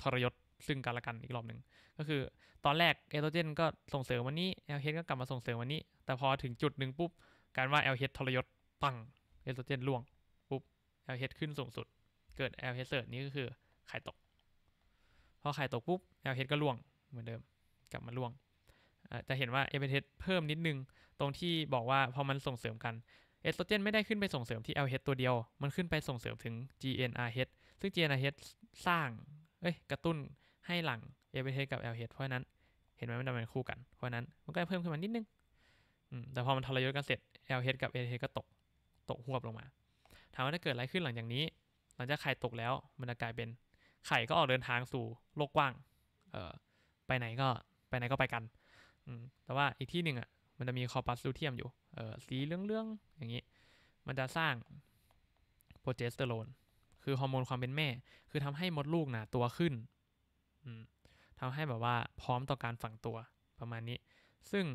ทรยศซึ่งกันและกันอีกรอบหนึ่งก็คือ ตอนแรกเอโตรเจนก็ส่งเสริมวันนี้ LH ก็กลับมาส่งเสริมวันนี้ แต่พอถึงจุดหนึ่งปุ๊บการว่า LH ทรยศปังเอโตรเจนล่วงปุ๊บ LH ขึ้นสูงสุดเกิด L h เ e ิร์ดนี้ก็คือไข่ตกพอไข่ตกปุ๊บ L h ก็ล่วงเหมือนเดิมกลับมาล่วง จะเห็นว่าอพิเน H เพิ่มนิดนึงตรงที่บอกว่าพอมันส่งเสริมกันเอสโตรเจนไม่ได้ขึ้นไปส่งเสริมที่ LH ตัวเดียว มันขึ้นไปส่งเสริมถึง GnRH ซึ่ง GnRH สร้างเอ้ยกระตุ้นให้หลัง a b h กับ LH เพราะนั้นเห็นไหมมันดำเนินคู่กันเพราะนั้นมันก็เพิ่มขึ้นมานิดนึงแต่พอมันทรยศกันเสร็จ LH กับ LH ก็ตกตกหวบลงมาถามว่าถ้าเกิดอะไรขึ้นหลังจากนี้หลังจากไข่ตกแล้ว มันจะกลายเป็นไข่ก็ออกเดินทางสู่โลกกว้างเออไปไหนก็ไปไหนก็ไปกันอืมแต่ว่าอีกที่หนึ่งอ่ะ มันจะมีคอปัสลูเทียมอยู่เออสีเรื่องๆ อย่างนี้ มันจะสร้างโปรเจสเตอโรน คือฮอร์โมนความเป็นแม่ คือทำให้มดลูกนะตัวขึ้นอืมทำให้แบบว่าพร้อมต่อการฝังตัว ประมาณนี้ ซึ่ง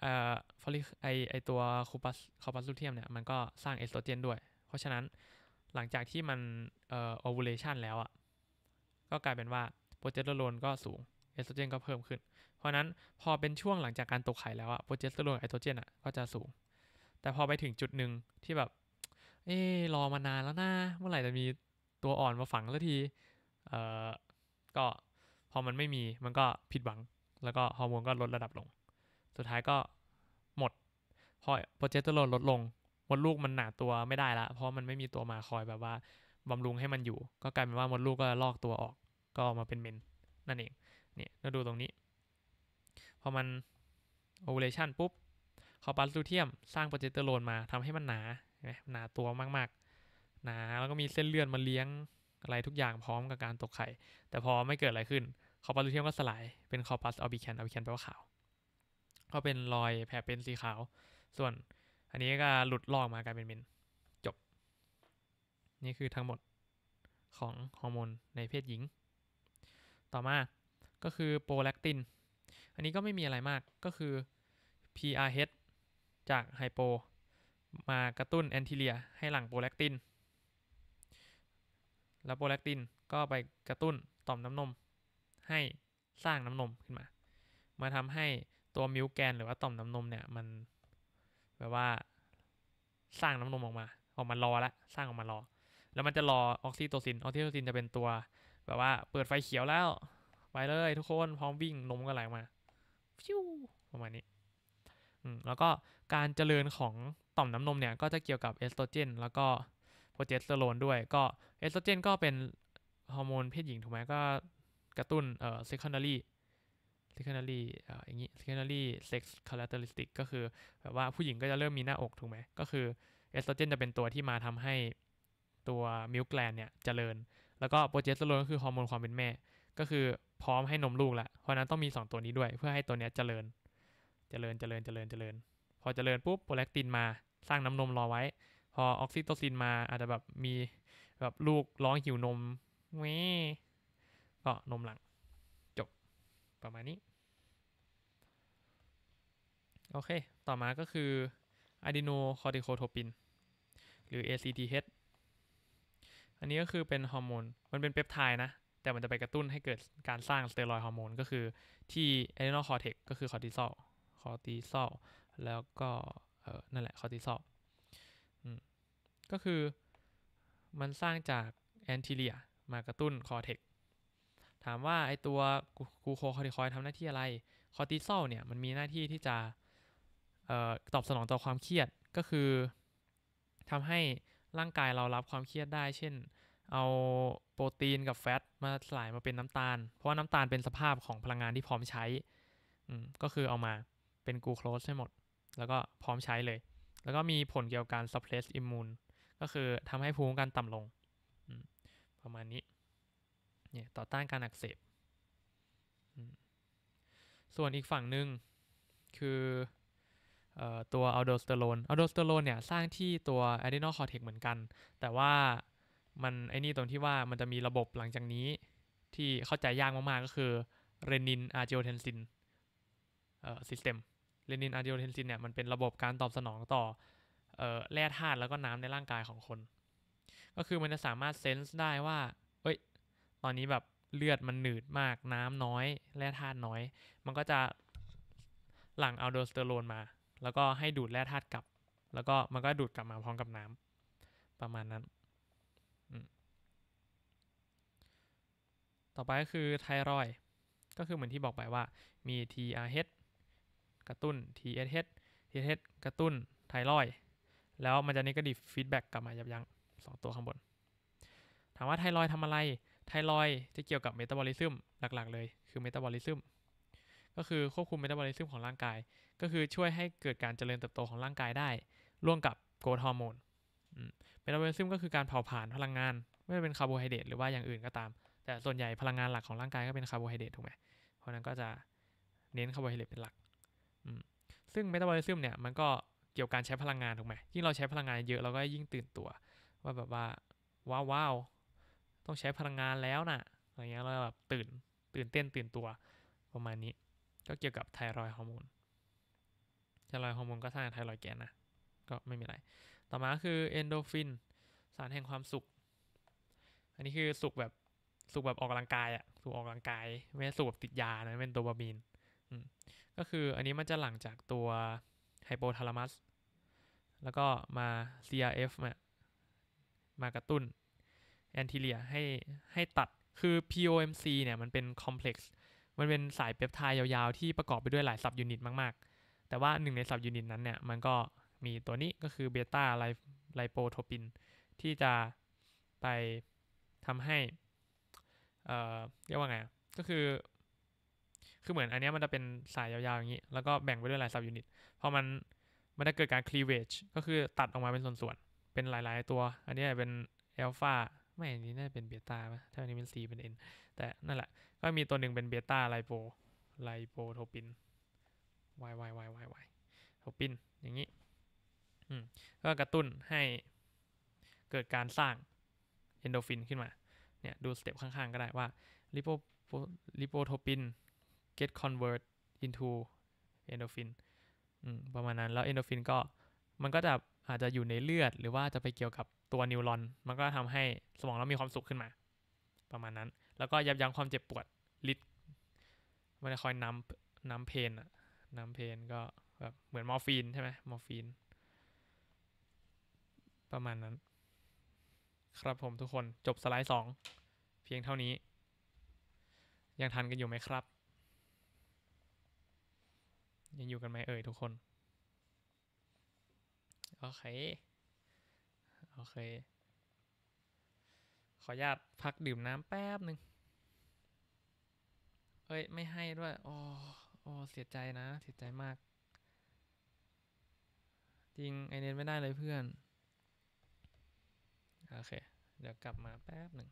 เอ่อฟอลิไอไอตัวคอปัสคอปัสลูเทียมเนี่ย มันก็สร้างเอสโตรเจนด้วย เพราะฉะนั้นหลังจากที่มันเอ่อวอร์เลชันแล้วอะ่ะก็กลายเป็นว่าโปรเจสเตอโรนก็สูงเอสโตรเจนก็เพิ่มขึ้นเพราะนั้นพอเป็นช่วงหลังจากการตกไข่แล้วอะโปรเจสเตอโรนกับเอสโตรเจนอะก็จะสูง แต่พอไปถึงจุดหนึ่งที่แบบ เอ๊รอมานานแล้วนะเมื่อไหร่จะมีตัวอ่อนมาฝังล้วทีเอ่อก็พอมันไม่มีมันก็ผิดหวัง แล้วก็ฮอร์โมนก็ลดระดับลง สุดท้ายก็หมด พอโปรเจสเตอโรนลดลงมดลูกมันหนาตัวไม่ได้ละ เพราะมันไม่มีตัวมาคอยแบบว่าบำรุงให้มันอยู่ ก็กลายเป็นว่ามดลูกก็ลอกตัวออกก็ออกมาเป็นเมน นั่นเองเนี่ยเราดูตรงนี้ พอมันโอเวอร์ชันปุ๊บคอปัสซูเทียมสร้างโปรเจสเตอโรนมาทำให้มันหนาใช่ไหมหนาตัวมากๆ หนาแล้วก็มีเส้นเลือดมาเลี้ยงอะไรทุกอย่างพร้อมกับการตกไข่แต่พอไม่เกิดอะไรขึ้นคอปัสซูเทียมก็สลายเป็นคอปัสออบิแคนออบิแคนแปลว่าขาวก็เป็นรอยแผลเป็นสีขาวส่วนอันนี้ก็หลุดลอกมากลายเป็นเมนจบ นี่คือทั้งหมดของฮอร์โมนในเพศหญิง ต่อมาก็คือโปรแลคตินอันนี้ก็ไม่มีอะไรมากก็คือ PRH จากไฮโปมากระตุ้นแอนทิเลียให้หลั่งโปรแลคตินแล้วโปรแลคตินก็ไปกระตุ้นต่อมน้ำนมให้สร้างน้ำนมขึ้นมา มาทำให้ตัวมิวแกนหรือว่าต่อมน้ำนมเนี่ยมันแบบว่าสร้างน้ำนมออกมา ออกมารอละสร้างออกมารอแล้วมันจะรอออกซิโตซินออกซิโตซินจะเป็นตัวแบบว่า เปิดไฟเขียวแล้วไปเลยทุกคนพร้อมวิ่งนมก็ไหลมาฟิวประมาณนี้อืมแล้วก็การเจริญของต่อมน้ำนมเนี่ยก็จะเกี่ยวกับเอสโตรเจนแล้วก็โปรเจสเตอโรนด้วยก็เอสโตรเจนก็เป็นฮอร์โมนเพศหญิงถูกไหมก็กระตุ้นเอ่อ secondary secondary อ่อย่างนี้ secondary sex characteristic ก็คือแบบว่าผู้หญิงก็จะเริ่มมีหน้าอกถูกไหมก็คือเอสโตรเจนจะเป็นตัวที่มาทำให้ตัวมิลแกลนเนี่ยจเจริญ แล้วก็โปรเจสเตอโรนก็คือฮอร์โมนความเป็นแม่ ก็คือพร้อมให้นมลูกละเพราะนั้น ต้องมี 2 ตัวนี้ด้วย เพื่อให้ตัวเนี้ยเจริญเจริญ เจริญ เจริญ เจริญ พอเจริญปุ๊บ โปรแลคตินมาสร้างน้ำนมรอไว้ พอออกซิโตซินมาอาจจะแบบมีแบบลูกร้องหิวนมเว้ก็นมหลังประมาณนี้โอเคต่อมาก็คือะดีโนคอร์ติโคโทปินหรือ ACTH อันนี้ก็คือเป็นฮอร์โมน มันเป็นเปปไทด์นะ แต่มันจะไปกระตุ้นให้เกิดการสร้างสเตียรอยฮอร์โมน ก็คือที่ adrenal cortex ก็คือคอร์ติซอลคอร์ติซอลแล้วก็เออนั่นแหละคอร์ติซอลก็คือมันสร้างจากแอนทิเลียมากระตุ้นคอร์เทกถามว่าไอตัวกูโคคอร์ติคอยทำหน้าที่อะไรคอร์ติซอลเนี่ยมันมีหน้าที่ที่จะตอบสนองต่อความเครียดก็คือทำให้ร่างกายเรารับความเครียดได้ เช่น เอาโปรตีนกับแฟต มาสลายมาเป็นน้ำตาล เพราะว่าน้ำตาลเป็นสภาพของพลังงานที่พร้อมใช้ ก็คือเอามาเป็นกูโคลสให้หมด แล้วก็พร้อมใช้เลย แล้วก็มีผลเกี่ยวกับการ suppress immune ก็คือทำให้ภูมิคุ้มกันต่ำลงประมาณนี้เนี่ยต่อต้านการอักเสบ ส่วนอีกฝั่งหนึ่งคือตัวอัลโดสเตอโรน อัลโดสเตอโรนเนี่ย สร้างที่ตัวอะดีโนคอร์เทกเหมือนกัน แต่ว่ามันไอ้นี่ตรงที่ว่ามันจะมีระบบหลังจากนี้ที่เข้าใจยากมากๆ ก็คือเรนินอาร์จิโอเทนซินเอ่อซิสเต็มเรนินอาร์จิโอเทนซินเนี่ยมันเป็นระบบการตอบสนองต่อออแร่ธาตุแล้วก็น้ำในร่างกายของคน ก็คือมันจะสามารถเซนส์ได้ว่าตอนนี้แบบเลือดมันหนืดมากน้ำน้อยแร่ธาตุน้อย มันก็จะหลั่งเอาโดสเตอโรนมา แล้วก็ให้ดูดแร่ธาตุกลับ แล้วก็มันก็ดูดกลับมาพร้อมกับน้ำ ประมาณนั้น ต่อไปก็คือไทรอยก็คือเหมือนที่บอกไปว่ามี TRH กระตุ้น TSH TSH กระตุ้นไทรอยแล้วมันจะนี่ก็ดิฟีดแบ็กกลับมายับยั้งสองตัวข้างบน ถามว่าไทรอยทำอะไรไทรอยจะเกี่ยวกับเมตาบอลิซึมหลักๆเลย คือเมตาบอลิซึมก็คือ ควบคุมเมตาบอลิซึมของร่างกายก็คือช่วยให้เกิดการเจริญเติบโตของร่างกายได้ ร่วมกับโกรทฮอร์โมนเมตาบอลิซึมก็คือการเผาผลาญพลังงานไม่ว่าเป็นคาร์โบไฮเดรตหรือว่าอย่างอื่นก็ตาม แต่ส่วนใหญ่พลังงานหลักของร่างกายก็เป็นคาร์โบไฮเดรตถูกไหมเพราะนั้นก็จะเน้นคาร์โบไฮเดรตเป็นหลักซึ่งเมตาบอลิซึมเนี่ยมันก็เกี่ยวกับการใช้พลังงานถูกไหมยิ่งเราใช้พลังงานเยอะเราก็ยิ่งตื่นตัวว่าแบบว่าว้าวต้องใช้พลังงานแล้วนะ่ะอะไรเงี้ยเราแบบตื่นตื่น เต้นตื่นตัวประมาณนี้ ก็เกี่ยวกับไทรอยฮอร์โมน ไทรอยฮอร์โมนก็สร้างไทรอยแกนนะก็ไม่มีอะไร ต่อมาคือเอนโดฟิน สารแห่งความสุข อันนี้คือสุขแบบ สุขแบบออกกำลังกายอะสุขออกกำลังกาย ไม่ใช่สุขแบบติดยานะเป็นโดปามีน ก็คืออันนี้มันจะหลังจากตัวไฮโปทาลามัส แล้วก็มา CRF มากระตุ้นแอนทิเลียให้ให้ตัด คือ POMC เนี่ยมันเป็นคอมเพล็กซ์ มันเป็นสายเปปไทด์ยาวๆที่ประกอบไปด้วยหลายสับยูนิตมากๆ แต่ว่าหนึ่งในสับยูนิตนั้นเนี่ยมันก็มีตัวนี้ก็คือเบต้าไลโปโทปินที่จะไปทำให้ เอ่อเรียกว่าไง ก็คือ คือเหมือนอันนี้มันจะเป็นสายยาวๆอย่างนี้ แล้วก็แบ่งไปด้วยหลายสับยูนิต พอมันมันจะเกิดการ cleavage ก็คือตัดออกมาเป็นส่วนๆ เป็นหลายๆ ตัว อันนี้เป็นอัลฟาไม่อันนี้น่าจะเป็นเบต้าป่ะถ้าอันนี้เป็นซีเป็นเอ็นแต่นั่นแหละก็มีตัวหนึ่งเป็นเบต้าไลโปไลโปโทปินววววาาายยยายวายโทปินอย่างนี้ก็กระตุ้นให้เกิดการสร้างเอนโดฟินขึ้นมาเนี่ยดูสเต็ปข้างๆ ก็ได้ว่าลิโปลิโปโทปิน get convert into เอนโดฟินประมาณนั้นแล้วเอนโดฟินก็มันก็จะอาจจะอยู่ในเลือดหรือว่าจะไปเกี่ยวกับตัวนิวรอน มันก็ทำให้สมองเรามีความสุขขึ้นมา ประมาณนั้น แล้วก็ยับยั้งความเจ็บปวดลิดมันจะคอยนำนำเพนอะนำเพนก็แบบเหมือนมอร์ฟีนใช่ไหมมอร์ฟีน ประมาณนั้น ครับผมทุกคนจบสไลด์สองเพียงเท่านี้ ยังทันกันอยู่ไหมครับ ยังอยู่กันไหมเอ่ยทุกคนโอเคโอเค ขออนุญาตพักดื่มน้ำแป๊บหนึ่งเอ้ย ไม่ให้ด้วย โอ้โอ้เสียใจนะ เสียใจมาก จริง ไอเนนไม่ได้เลยเพื่อน โอเค เดี๋ยวกลับมาแป๊บหนึ่ง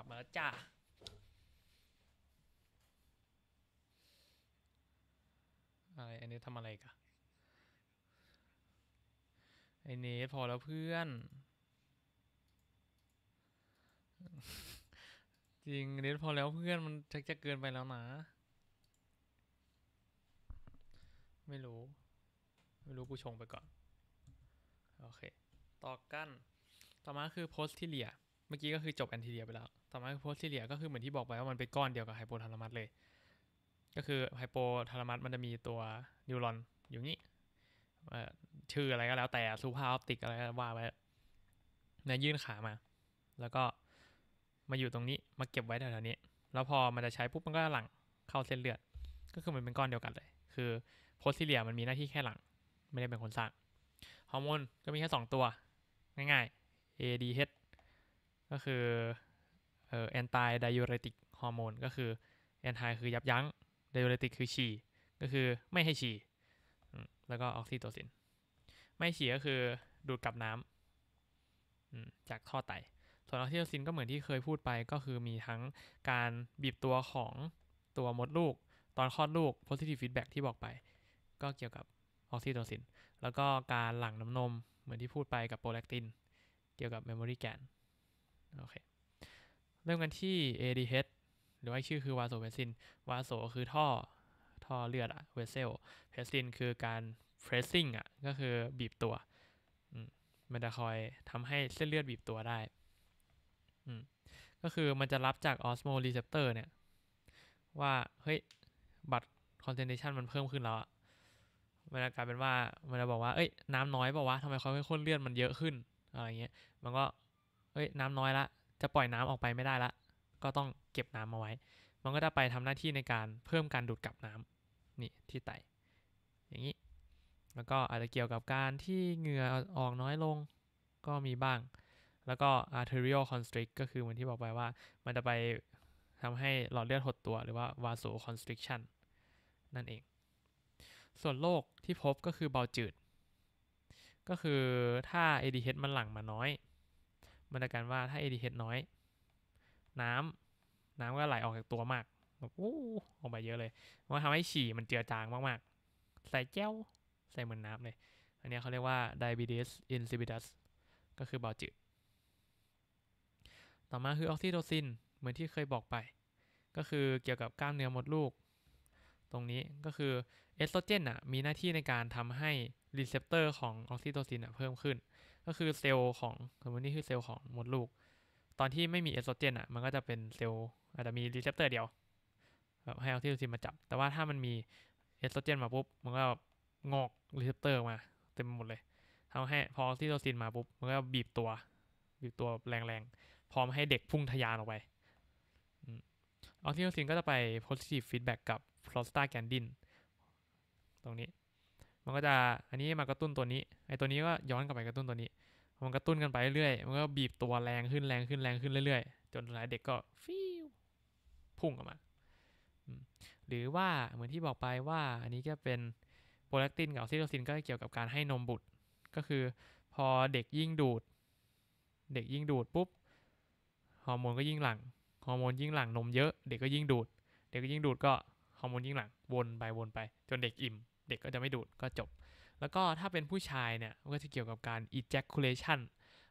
กลับมาแล้วจ้าอะไรอันนี้ทำอะไรกันไอเนสพอแล้วเพื่อน จริงเนสพอแล้วเพื่อน มันชักจะเกินไปแล้วนะ ไม่รู้ ไม่รู้กูชงไปก่อน โอเค ต่อกันต่อมาคือโพสที่เลียเมื่อกี้ก็คือจบแอนทีเรียไปแล้ว ต่อมาคือโพสซิเลียก็คือเหมือนที่บอกไปว่ามันเป็นก้อนเดียวกับไฮโปทาลามัสเลย ก็คือไฮโปทาลามัสมันจะมีตัวนิวรอนอยู่นี้ ชื่ออะไรก็แล้วแต่ซูพาออปติกอะไรว่าไปนะยื่นขามา แล้วก็มาอยู่ตรงนี้มาเก็บไว้แถวๆนี้ แล้วพอมันจะใช้ปุ๊บมันก็หลัง เข้าเส้นเลือด ก็คือมันเป็นก้อนเดียวกันเลย คือโพสซิเลียมันมีหน้าที่แค่หลัง ไม่ได้เป็นคนสร้าง ฮอร์โมนก็มีแค่2ตัวง่ายๆ ADH ก็คือเอ่อแอนตี้ไดยูเรติกฮอร์โมนก็คือแอนตี้คือยับยั้งไดยูเรติกคือฉี่ ก็คือไม่ให้ฉี่แล้วก็ออกซิโตซิน ไม่ฉี่ก็คือดูดกลับน้ำจากท่อไตส่วนออกซิโตซินก็เหมือนที่เคยพูดไป ก็คือมีทั้งการบีบตัวของตัวมดลูก ตอนคลอดลูก positive feedback ที่บอกไป ก็เกี่ยวกับออกซิโตซินแล้วก็การหลั่งน้ำนมเหมือนที่พูดไปกับโปรแลคตินเกี่ยวกับเมมโมรีแกนโอเค เริ่มกันที่ ADH หรือว่าชื่อคือวาโซเพสซิน วาโซคือท่อท่อเลือดอะเวสเซล เพสซินคือการ pressing อะก็คือบีบตัว มันจะคอยทำให้เส้นเลือดบีบตัวได้ ก็คือมันจะรับจากออสโมรีเซพเตอร์เนี่ย ว่าเฮ้ยบัตรคอนเซนเทชันมันเพิ่มขึ้นแล้ว มันกลายเป็นว่ามันจะบอกว่าเอ้ยน้ำน้อยเปล่าวะทำไมเขาให้ข้นเลือดมันเยอะขึ้นอะไรเงี้ย มันก็ฮ้ยน้ำน้อยละ จะปล่อยน้ำออกไปไม่ได้ละ ก็ต้องเก็บน้ำมาไว้มันก็จะไปทำหน้าที่ในการเพิ่มการดูดกลับน้ำนี่ที่ไต อย่างนี้ แล้วก็อาจจะเกี่ยวกับการที่เหงื่อออกน้อยลงก็มีบ้าง แล้วก็ arterial constrict ก็คือเหมือนที่บอกไปว่า มันจะไปทำให้หลอดเลือดหดตัวหรือว่า vasoconstriction นั่นเอง ส่วนโรคที่พบก็คือเบาจืด ก็คือถ้า ADH มันหลั่งมาน้อยมาตรการว่าถ้า ADH น้อย น้ำน้ำก็ไหลออกจากตัวมากแบบโอ้ออกมาเยอะเลยมันทำให้ฉี่มันเจือจางมากๆ ใส่แก้ว ใส่เหมือนน้ำเลย อันนี้เขาเรียกว่า diabetes insipidus ก็คือเบาจืดต่อมาคือออกซิโทซินเหมือนที่เคยบอกไป ก็คือเกี่ยวกับกล้ามเนื้อมดลูก ตรงนี้ก็คือเอสโตรเจนอ่ะมีหน้าที่ในการทำให้รีเซพเตอร์ของออกซิโทซินอ่ะเพิ่มขึ้นก็คือเซลล์ของสมมตินี่คือเซลล์ของมดลูก ตอนที่ไม่มีเอสโตรเจนอ่ะมันก็จะเป็นเซลล์อาจจะมีรีเซพเตอร์เดียวแบบให้ออกซิโทซินมาจับ แต่ว่าถ้ามันมีเอสโตรเจนมาปุ๊บมันก็งอกรีเซพเตอร์มาเต็มหมดเลยทำให้พอออกซิโทซินมาปุ๊บ มันก็บีบตัวบีบตัวแรงๆพร้อมให้เด็กพุ่งทะยานออกไปออกซิโทซินก็จะไปโพสิทีฟฟีดแบ็กกับฟลอสตาแกนดินตรงนี้มันก็จะอันนี้มากระตุ้นตัวนี้ ไอตัวนี้ก็ย้อนกลับไปกระตุ้นตัวนี้ มันกระตุ้นกันไปเรื่อยมันก็บีบตัวแรงขึ้นแรงขึ้นแรงขึ้นเรื่อยๆ จนหลายเด็กก็ฟิวพุ่งออกมา หรือว่าเหมือนที่บอกไปว่าอันนี้ก็เป็นโปรแลคตินกับซิโทซินก็เกี่ยวกับการให้นมบุตร ก็คือพอเด็กยิ่งดูด เด็กยิ่งดูดปุ๊บฮอร์โมนก็ยิ่งหลังฮอร์โมนยิ่งหลังนมเยอะเด็กก็ยิ่งดูด เด็กก็ยิ่งดูดก็ฮอร์โมนยิ่งหลั่งวนไปวนไป จนเด็กอิ่มเด็กก็จะไม่ดูดก็จบ แล้วก็ถ้าเป็นผู้ชายเนี่ยก็จะเกี่ยวกับการ ejaculation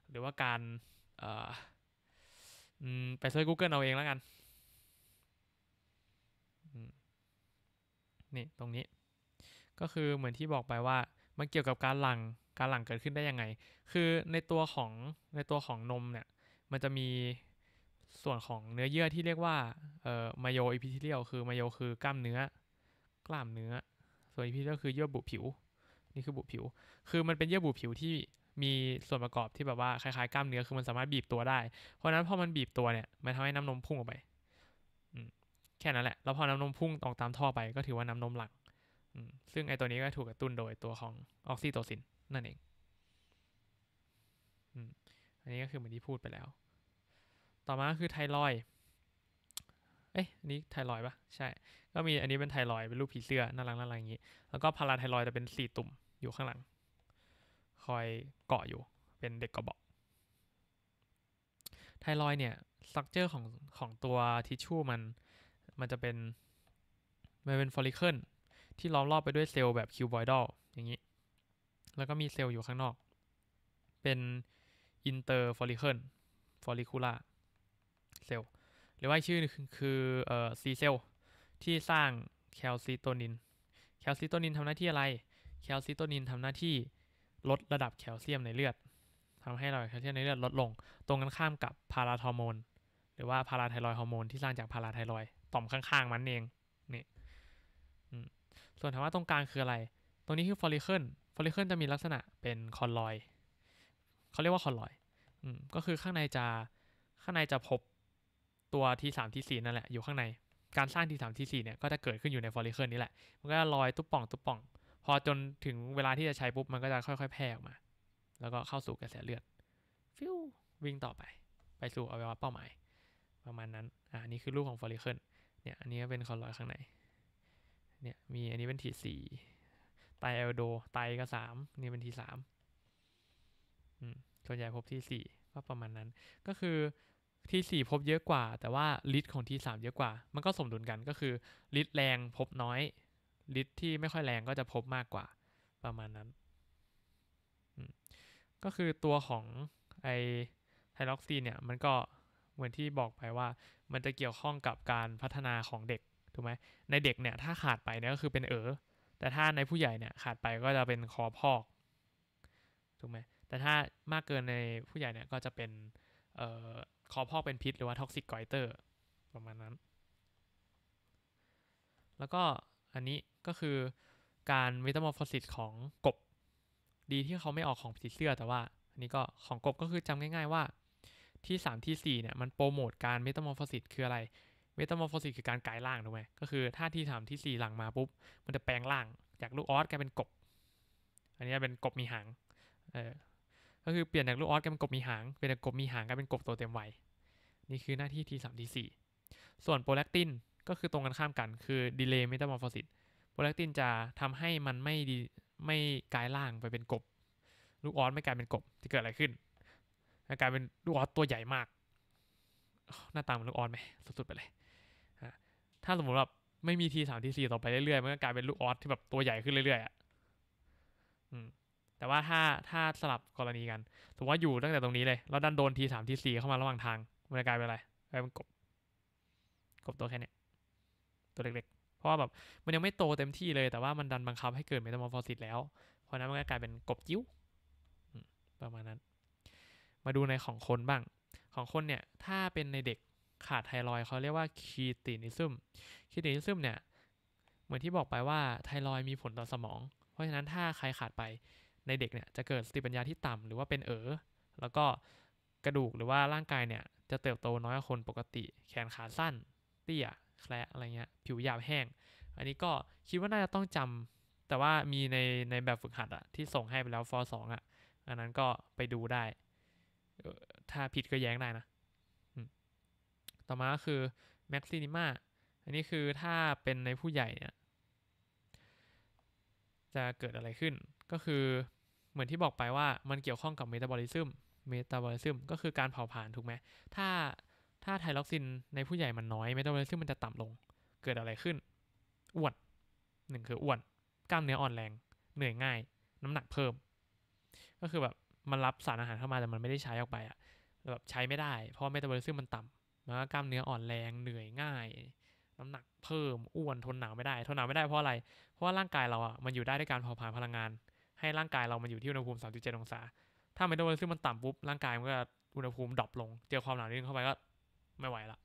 หรือว่าการไปเซิร์ช Google เอาเองแล้วกัน นี่ตรงนี้ ก็คือเหมือนที่บอกไปว่ามันเกี่ยวกับการหลัง การหลังเกิดขึ้นได้ยังไง คือในตัวของในตัวของนมเนี่ย มันจะมีส่วนของเนื้อเยื่อที่เรียกว่าเอ่อมโยอิพิทิเลียลคือมโยคือกล้ามเนื้อ กล้ามเนื้อส่วนอีกพิก็คือเยื่อบุผิว นี่คือบุผิว คือมันเป็นเยื่อบุผิวที่มีส่วนประกอบที่แบบว่าคล้ายๆกล้ามเนื้อคือมันสามารถบีบตัวได้ เพราะนั้นพอมันบีบตัวเนี่ยมันทำให้น้ำนมพุ่งออกไปแค่นั้นแหละ แล้วพอน้ำนมพุ่งออกตามท่อไป ก็ถือว่าน้ำนมหลังซึ่งไอตัวนี้ก็ถูกกระตุ้นโดยตัวของออกซิโตซินนั่นเองอันนี้ก็คือเหมือนที่พูดไปแล้ว ต่อมาคือไทรอยเอ้ยนี้ไทรอยปะใช่ ก็มีอันนี้เป็นไทรอยเป็นรูปผีเสื้อน่ารักน่ารักอย่างนี้ แล้วก็พาราไทรอยแต่เป็นสี่ตุ่มอยู่ข้างหลัง คอยเกาะอยู่เป็นเด็กกระบอกไทรอยเนี่ยสตักเจอร์ของของตัวทิชชู่มันมันจะเป็นมันเป็นฟอลิเคิลที่ล้อมรอบไปด้วยเซลล์แบบคิวบอยดอลอย่างนี้ แล้วก็มีเซลล์อยู่ข้างนอก เป็นอินเตอร์ฟอลิเคิลฟอลิคูล่าเซลล์หรือว่าชื่อคือเอ่อซีเซลที่สร้างแคลซิโตนิน แคลซิโตนินทำหน้าที่อะไรแคลซิโตนินทำหน้าที่ลดระดับแคลเซียมในเลือดทำให้ระดับแคลเซียมในเลือดลดลง ตรงกันข้ามกับพาราฮอร์โมน หรือว่าพาราไทรอยฮอร์โมนที่สร้างจากพาราไทรอยต่อมข้างๆมันเองนี่ส่วนถามว่าตรงกลางคืออะไร ตรงนี้คือฟอลิเคิลฟอลิเคิลจะมีลักษณะเป็นคอนลอยเขาเรียกว่าคอนลอยก็คือข้างในจะข้างในจะพบตัวททีสามีสี่นั่นแหละ อยู่ข้างในการสร้างททีสามีสี่เนี่ย ก็จะเกิดขึ้นอยู่ในฟอลิเคิลนี้แหละ มันก็ลอยตุ๊บป่องตุ๊บป่องพอจนถึงเวลาที่จะใช้ปุ๊บ มันก็จะค่อยๆ แพร่ออกมา แล้วก็เข้าสู่กระแสเลือดฟิววิ่งต่อไป ไปสู่อวัยวะเป้าหมาย ประมาณนั้น อ่านี่คือรูปของฟอลิเคิลเนี่ย อันนี้ก็เป็นคอนลอยข้างในเนี่ยมีอันนี้เป็นทีสี่ไตเอลโดไตก็สามนี่เป็นทีสามส่วนใหญ่พบทีสี่ก็ประมาณนั้นก็คือทีสี่พบเยอะกว่า แต่ว่าฤทธิ์ของทีสามเยอะกว่า มันก็สมดุลกันก็คือฤทธิ์แรงพบน้อยฤทธิ์ที่ไม่ค่อยแรงก็จะพบมากกว่าประมาณนั้นก็คือตัวของไอไฮล็อกซีเนี่ยมันก็เหมือนที่บอกไปว่ามันจะเกี่ยวข้องกับการพัฒนาของเด็กถูกไหมในเด็กเนี่ยถ้าขาดไปเนี่ยก็คือเป็นเออแต่ถ้าในผู้ใหญ่เนี่ยขาดไปก็จะเป็นคอพอกถูกไหมแต่ถ้ามากเกินในผู้ใหญ่เนี่ยก็จะเป็นเอ่อคอพอกเป็นพิษหรือว่าท็อกซิกไกเตอร์ประมาณนั้น แล้วก็อันนี้ก็คือการเมตาโมฟอสิสของกบ ดีที่เขาไม่ออกของสีเสื้อ แต่ว่า อันนี้ก็ของกบก็คือจำง่ายๆ ว่า ที่3ที่4เนี่ยมันโปรโมทการเมตาโมฟอสิสคืออะไร เมตาโมฟอสิสคือการกลายร่างถูกไหมก็คือถ้าที่3ที่4หลังมาปุ๊บ มันจะแปลงร่างจากลูกออสกลายเป็นกบ อันนี้เป็นกบมีหางเออก็คือเปลี่ยนจากลูกออสกลายเป็นกบมีหาง เปลี่ยนจากบมีหางกลายเป็นกบตัวเต็มวัย นี่คือหน้าที่ T3 T4 ส่วนโปรแลคตินก็คือตรงกันข้ามกัน คือดีเลย์เมตาบอลฟอสิตโปรแลคตินจะทำให้มันไม่ดีไม่กลายร่างไปเป็นกบลูกออสไม่กลายเป็นกบจะเกิดอะไรขึ้น กลายเป็นลูกออสตัวใหญ่มาก หน้าตาเหมือนลูกออสไหมสุดๆไปเลย ถ้าสมมติแบบไม่มีทีสามทีสี่ต่อไปเรื่อยๆ มันก็กลายเป็นลูกออสที่แบบตัวใหญ่ขึ้นเรื่อยๆ อ่ะแต่ว่าถ้าถ้าสลับกรณีกันสมมติว่าอยู่ตั้งแต่ตรงนี้เลย แล้วดันโดนทีสามทีสี่เข้ามาระหว่างทาง มันกลายเป็นอะไรกลายเป็นกบ กบตัวแค่เนี้ยตัวเล็ก ๆ เพราะว่าแบบ มันยังไม่โตเต็มที่เลย แต่ว่ามันดันบังคับให้เกิดเมตาโมฟอสิตแล้วเพราะนั้นมันก็กลายเป็นกบจิ้วประมาณนั้น มาดูในของคนบ้าง ของคนเนี่ย ถ้าเป็นในเด็กขาดไทรอยเขาเรียกว่าคีตินิซึมคีตินิซึมเนี่ย เหมือนที่บอกไปว่าไทรอยมีผลต่อสมอง เพราะฉะนั้นถ้าใครขาดไปในเด็กเนี่ยจะเกิดสติปัญญาที่ต่ำหรือว่าเป็นเออแล้วก็กระดูก หรือว่าร่างกายเนี่ย จะเติบโตน้อยกว่าคนปกติแขนขาสั้น เตี้ย แคละอะไรเงี้ยผิวหยาบแห้ง อันนี้ก็คิดว่าน่าจะต้องจำแต่ว่ามีในในแบบฝึกหัดอะที่ส่งให้ไปแล้วฟอสองอะอันนั้นก็ไปดูได้ ถ้าผิดก็แย้งได้นะ ต่อมาก็คือแม็กซินิมาอันนี้คือถ้าเป็นในผู้ใหญ่เนี่ยจะเกิดอะไรขึ้นก็คือเหมือนที่บอกไปว่ามันเกี่ยวข้องกับเมตาบอลิซึม เมตาบอลิซึมก็คือการเผาผลาญถูกไหม ถ้าถ้าไทล็อกซินในผู้ใหญ่มันน้อยเมตาบอลิซึมมันจะต่ำลง เกิดอะไรขึ้น อ้วน หนึ่งคืออ้วน กล้ามเนื้ออ่อนแรง เหนื่อยง่าย น้ำหนักเพิ่ม ก็คือแบบ มันรับสารอาหารเข้ามาแต่มันไม่ได้ใช้ออกไปอะแบบใช้ไม่ได้ เพราะเมตาบอลิซึมมันต่ำมันก็กล้ามเนื้ออ่อนแรง เหนื่อยง่าย น้ำหนักเพิ่ม อ้วน ทนหนาวไม่ได้ ทนหนาวไม่ได้เพราะอะไร เพราะว่าร่างกายเราอะมันอยู่ได้ด้วยการเผาผลาญพลังงานให้ร่างกายเรามันอยู่ที่อุณหภูมิ 37องศา ถ้าไม่ต้องซึ่งมันต่ำปุ๊บ ร่างกายมันก็อุณหภูมิดรอปลง เจอความหนาวนิดนึงเข้าไปก็ไม่ไหวละ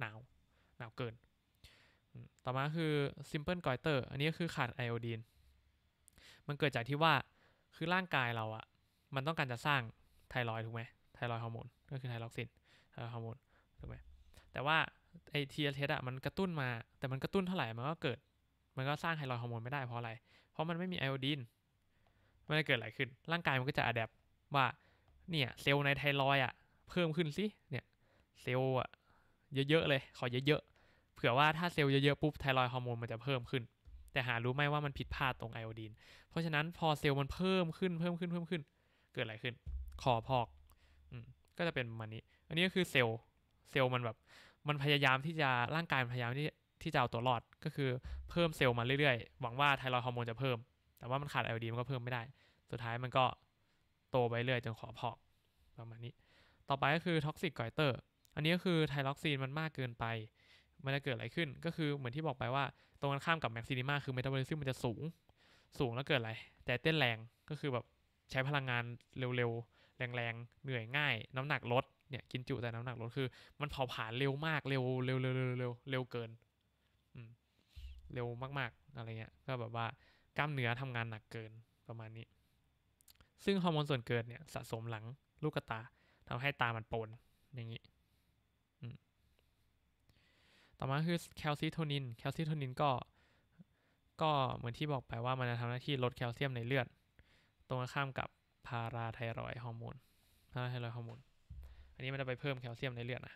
หนาวหนาวเกิน ต่อมาคือ simple goiter อันนี้ก็คือขาดไอโอดีน มันเกิดจากที่ว่าคือร่างกายเราอะมันต้องการจะสร้างไทรอยถูกไหมไทรอยฮอร์โมน ก็คือไทรอยซินไทรอยฮอร์โมนถูกไหมแต่ว่าไอทีเอสอะมันกระตุ้นมาแต่มันกระตุ้นเท่าไหร่มันก็เกิด มันก็สร้างไทรอยฮอร์โมนไม่ได้เพราะอะไร เพราะมันไม่มีไอโอดีนมันจะเกิดอะไรขึ้น ร่างกายมันก็จะอัดแบบว่า เนี่ย เซลล์ในไทรอยอ่ะเพิ่มขึ้นสิ เนี่ย เซลล์อ่ะเยอะๆเลยขอเยอะๆ เผื่อว่าถ้าเซลล์เยอะๆปุ๊บ ไทรอยฮอร์โมนมันจะเพิ่มขึ้น แต่หารู้ไหมว่ามันผิดพลาดตรงไอโอดีนเพราะฉะนั้นพอเซลล์มันเพิ่มขึ้น เพิ่มขึ้น เพิ่มขึ้น เกิดอะไรขึ้น คอพอก อืม ก็จะเป็นประมาณนี้ อันนี้ก็คือเซลล์เซลล์มันแบบ มันพยายามที่จะร่างกายมันพยายามที่ที่จะเอาตัวรอด ก็คือเพิ่มเซลล์มาเรื่อยๆ หวังว่าไทรอยฮอร์โมนจะเพิ่มแต่ว่ามันขาด LED ดีมันก็เพิ่มไม่ได้ สุดท้ายมันก็โตไปเรื่อยจนขอพอกประมาณนี้ ต่อไปก็คือท็อกซิกไกเตอร์อันนี้ก็คือไทล็อกซีนมันมากเกินไป มันจะเกิดอะไรขึ้น ก็คือเหมือนที่บอกไปว่าตรงกันข้ามกับแม็กซินิมาคือเมตาบอลิซึมมันจะสูงสูงแล้วเกิดอะไร แต่เต้นแรงก็คือแบบ ใช้พลังงานเร็วๆ แรงๆ เหนื่อยง่าย น้ำหนักลดเนี่ย กินจุแต่น้ำหนักลดคือ มันเผาผลาญเร็วมากเร็วเร็วเร็วเร็วเร็วเกินเร็วมากๆอะไรเงี้ย ก็แบบว่ากล้ามเนื้อทำงานหนักเกินประมาณนี้ ซึ่งฮอร์โมน ส่วนเกินเนี่ยสะสมหลังลูกตาทำให้ตามันปน อย่างนี้ต่อมาคือแคลซิโทนิน แคลซิโทนินก็ ก็เหมือนที่บอกไปว่ามันจะทำหน้าที่ลดแคลเซียมในเลือด ตรงข้ามกับพาราไทรอยฮอร์โมนพาราไทรอยฮอร์โมน อันนี้มันจะไปเพิ่มแคลเซียมในเลือดนะ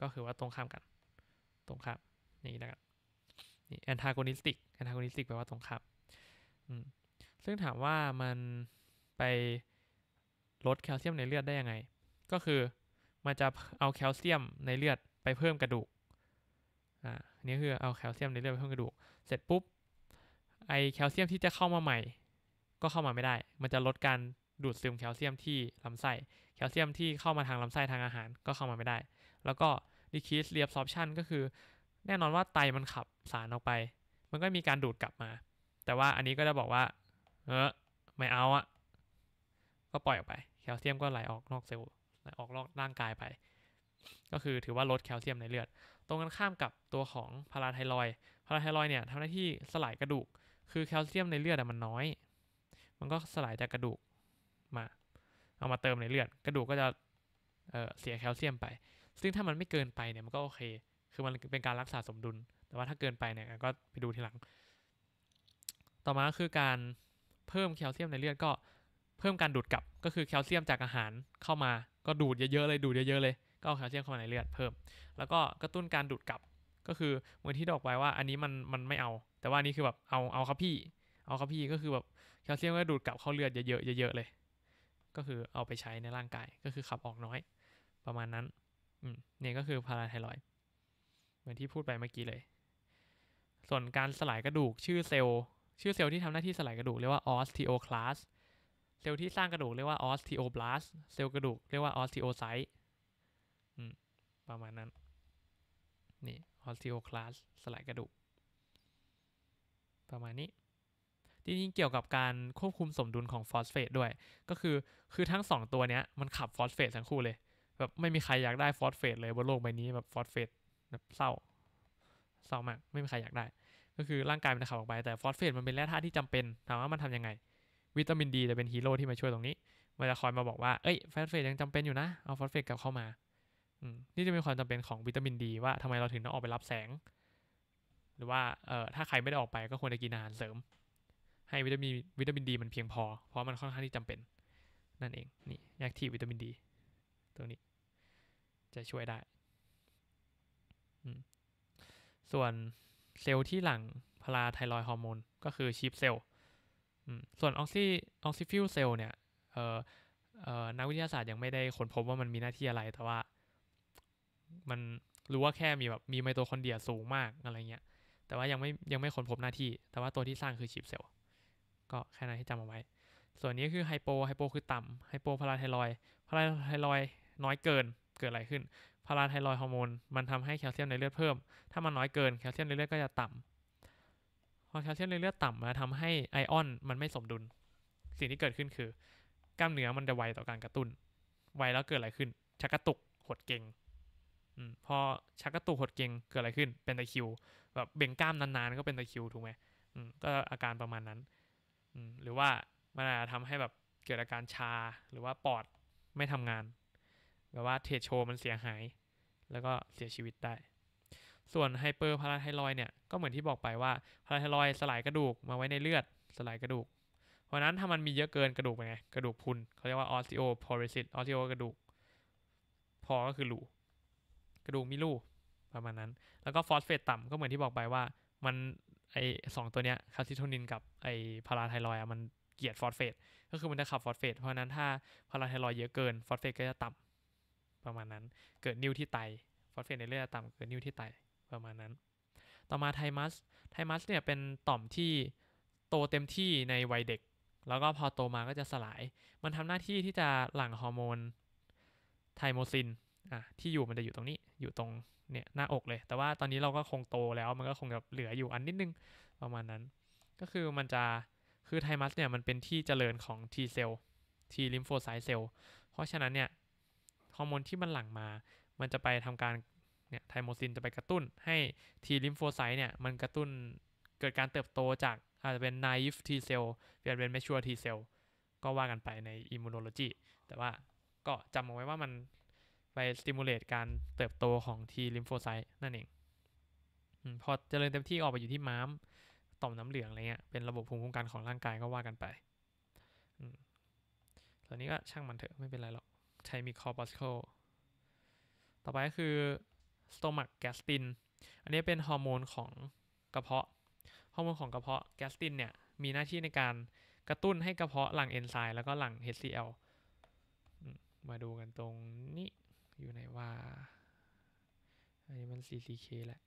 ก็คือว่าตรงข้ามกัน ตรงข้ามอย่างนี้แล้วกันนี่แอนทากอนิสติก แอนทากอนิสติกแปลว่าตรงข้ามซึ่งถามว่ามันไปลดแคลเซียมในเลือดได้ยังไง ก็คือมันจะเอาแคลเซียมในเลือดไปเพิ่มกระดูก อ่านี่คือเอาแคลเซียมในเลือดไปเพิ่มกระดูกเสร็จปุ๊บ ไอแคลเซียมที่จะเข้ามาใหม่ก็เข้ามาไม่ได้ มันจะลดการดูดซึมแคลเซียมที่ลำไส้แคลเซียมที่เข้ามาทางลำไส้ทางอาหารก็เข้ามาไม่ได้ แล้วก็ดีคีสเรียบซอฟชันก็คือ แน่นอนว่าไตมันขับสารออกไป มันก็มีการดูดกลับมาแต่ว่าอันนี้ก็จะบอกว่า เออ ไม่เอาอะก็ปล่อยออกไป แคลเซียมก็ไหลออกนอกเซลล์ออกนอกร่างกายไป ก็คือถือว่าลดแคลเซียมในเลือด ตรงกันข้ามกับตัวของพาราไทรอย พาราไทรอยเนี่ยทำหน้าที่สลายกระดูก คือแคลเซียมในเลือดมันน้อย มันก็สลายจากกระดูกมา เอามาเติมในเลือด กระดูกก็จะเเสียแคลเซียมไป ซึ่งถ้ามันไม่เกินไปเนี่ยมันก็โอเค คือมันเป็นการรักษาสมดุล แต่ว่าถ้าเกินไปเนี่ยก็ไปดูทีหลังต่อมาคือการเพิ่มแคลเซียมในเลือด ก็เพิ่มการดูดกลับก็คือแคลเซียมจากอาหารเข้ามาก็ดูดเยอะๆเลยดูดเยอะๆเลยก็เอาแคลเซียมเข้ามาในเลือด เพิ่มแล้วก็กระตุ้นการดูดกลับ ก็คือเหมือนที่ดอกไปว่าอันนี้มันมันไม่เอา แต่ว่านี้คือแบบเอาเอาครับพี่ เอาครับพี่ก็คือแบบแคลเซียมก็ดูดกลับเข้าเลือดเยอะๆเยอะๆเลย ก็คือเอาไปใช้ในร่างกายก็คือขับออกน้อย ประมาณนั้นอืมเนี่ยก็คือพาราไทรอยเหมือนที่พูดไปเมื่อกี้เลย ส่วนการสลายกระดูกชื่อเซลล์ชื่อเซลล์ที่ทำหน้าที่สลายกระดูกเรียกว่า osteoclast เซลล์ที่สร้างกระดูกเรียกว่า osteoblast เซลล์กระดูกเรียกว่า osteocyte ประมาณนั้น นี่ osteoclast สลายกระดูก ประมาณนี้จริงๆเกี่ยวกับการควบคุมสมดุลของฟอสเฟตด้วย ก็คือ คือทั้ง 2 ตัวเนี้ยมันขับฟอสเฟตทั้งคู่เลย แบบไม่มีใครอยากได้ฟอสเฟตเลยบนโลกใบนี้แบบฟอสเฟตแบบเศร้า เศร้ามากไม่มีใครอยากได้ก็คือร่างกายมันขับออกไป แต่ฟอสเฟตมันเป็นแร่ธาตุที่จำเป็นถามว่ามันทํำยังไง วิตามินดีจะเป็นฮีโร่ที่มาช่วยตรงนี้มันจะคอยมาบอกว่าเอ้ยฟอสเฟตยังจำเป็นอยู่นะเอาฟอสเฟตกลับเข้ามานี่จะเป็นความจำเป็นของวิตามินดีว่าทำไมเราถึงต้องออกไปรับแสง หรือว่าเอ่อถ้าใครไม่ได้ออกไปก็ควรจะกินอาหารเสริม ให้วิตามินวิตามินดีมันเพียงพอ เพราะมันค่อนข้างที่จำเป็น นั่นเอง นี่แอคทีฟวิตามินดีตรงนี้ จะช่วยได้ส่วนเซลล์ที่หลังพลาไทรอยฮอร์โมนก็คือชีฟเซลล์ส่วนออกซิออกซิฟิลเซลล์เนี่ยนักวิทยาศาสตร์ยังไม่ได้ค้นพบว่ามันมีหน้าที่อะไรแต่ว่า มันรู้ว่าแค่มีแบบมีไมโตคอนเดรียสูงมากอะไรเงี้ยแต่ว่ายังไม่ยังไม่ค้นพบหน้าที่ แต่ว่าตัวที่สร้างคือชีฟเซลล์ก็แค่นั้นให้จำเอาไว้ ส่วนนี้คือไฮโปไฮโปคือต่ำไฮโปพลาไทรอยพลาไทรอยน้อยเกินเกิดอะไรขึ้นาราไทรอยฮอร์โมนมันทำให้แคลเซียมในเลือดเพิ่ม ถ้ามันน้อยเกินแคลเซียมในเลือดก็จะต่ำ พอแคลเซียมในเลือดต่ำมาทำให้ไอออน มันไม่สมดุล สิ่งที่เกิดขึ้นคือ กล้ามเนื้อมันจะไวต่อการกระตุน้นไวแล้วเกิดอะไรขึ้น ชักกระตุกหดเกร็งอพอชักกระตุกหดเกร็งเกิดอะไรขึ้นเป็นตะคิวแบบเบ่งกล้ามนานๆก็เป็นตะคิวถูกไหมก็อาการประมาณนั้นหรือว่ามันอาจจะทำให้แบบเกิดอาการชาหรือว่าปอดไม่ทำงานแบบว่าเทโช มันเสียหายแล้วก็เสียชีวิตได้ ส่วนไฮเปอร์พาราไทรอยเนี่ย ก็เหมือนที่บอกไปว่า พาราไทรอยสลายกระดูกมาไว้ในเลือดสลายกระดูก เพราะนั้นถ้ามันมีเยอะเกินกระดูกเป็นไง กระดูกพุนเขาเรียกว่าออสติโอพอริซิตออสติโอกระดูกพอก็คือรูกระดูกมีรูประมาณนั้น แล้วก็ฟอสเฟตต่ำก็เหมือนที่บอกไปว่า มันไอสองตัวเนี้ยคาซิโทนินกับไอพาราไทรอยอะมันเกียดฟอสเฟตก็คือมันจะขับฟอสเฟต เพราะนั้นถ้าพาราไทรอยเยอะเกินฟอสเฟตก็จะต่ำประมาณนั้น เกิดนิ้วที่ไต ฟอสเฟตในเลือดต่ำเกิดนิ้วที่ไต ประมาณนั้น ต่อมาไทมัส ไทมัสเนี่ยเป็นต่อมที่โตเต็มที่ในวัยเด็ก แล้วก็พอโตมาก็จะสลาย มันทำหน้าที่ที่จะหลั่งฮอร์โมนไทโมซิน อ่ะ ที่อยู่มันจะอยู่ตรงนี้ อยู่ตรงเนี่ยหน้าอกเลย แต่ว่าตอนนี้เราก็คงโตแล้ว มันก็คงแบบเหลืออยู่อันนิดนึง ประมาณนั้น ก็คือมันจะ คือไทมัสเนี่ยมันเป็นที่เจริญของ T เซลล์ T ลิมโฟไซต์เซลล์เพราะฉะนั้นเนี่ยฮอร์โมนที่มันหลั่งมา มันจะไปทำการเนี่ยไทโมซินจะไปกระตุ้นให้ ทีลิมโฟไซต์เนี่ย มันกระตุ้นเกิดการเติบโตจาก อาจจะเป็นไนฟ์ทีเซลเปลี่ยนเป็น m ชัว r e ทีเซลก็ว่ากันไปในอิมมูโนโลจีแต่ว่าก็จำเอาไว้ว่ามันไปสติมูลเลตการเติบโตของทีลิมโฟไซต์นั่นเองพอเจริญเต็มที่ออกไปอยู่ที่ม้าม ต่อมน้ำเหลืองอะไรเงี้ยเป็นระบบภูมิคุ้มกันของร่างกายก็ว่ากันไปตอนนี้ก็ช่างมันเถอะไม่เป็นไรหรอกไทมีคอปบอสโคต่อไปก็คือสโตมักแกสตินอันนี้เป็นฮอร์โมนของกระเพาะ ฮอร์โมนของกระเพาะแกสตินเนี่ยมีหน้าที่ในการกระตุ้นให้กระเพาะหลั่งเอนไซม์แล้วก็หลั่ง HCl มาดูกันตรงนี้อยู่ไหนว่า อันนี้มัน CCK แหละ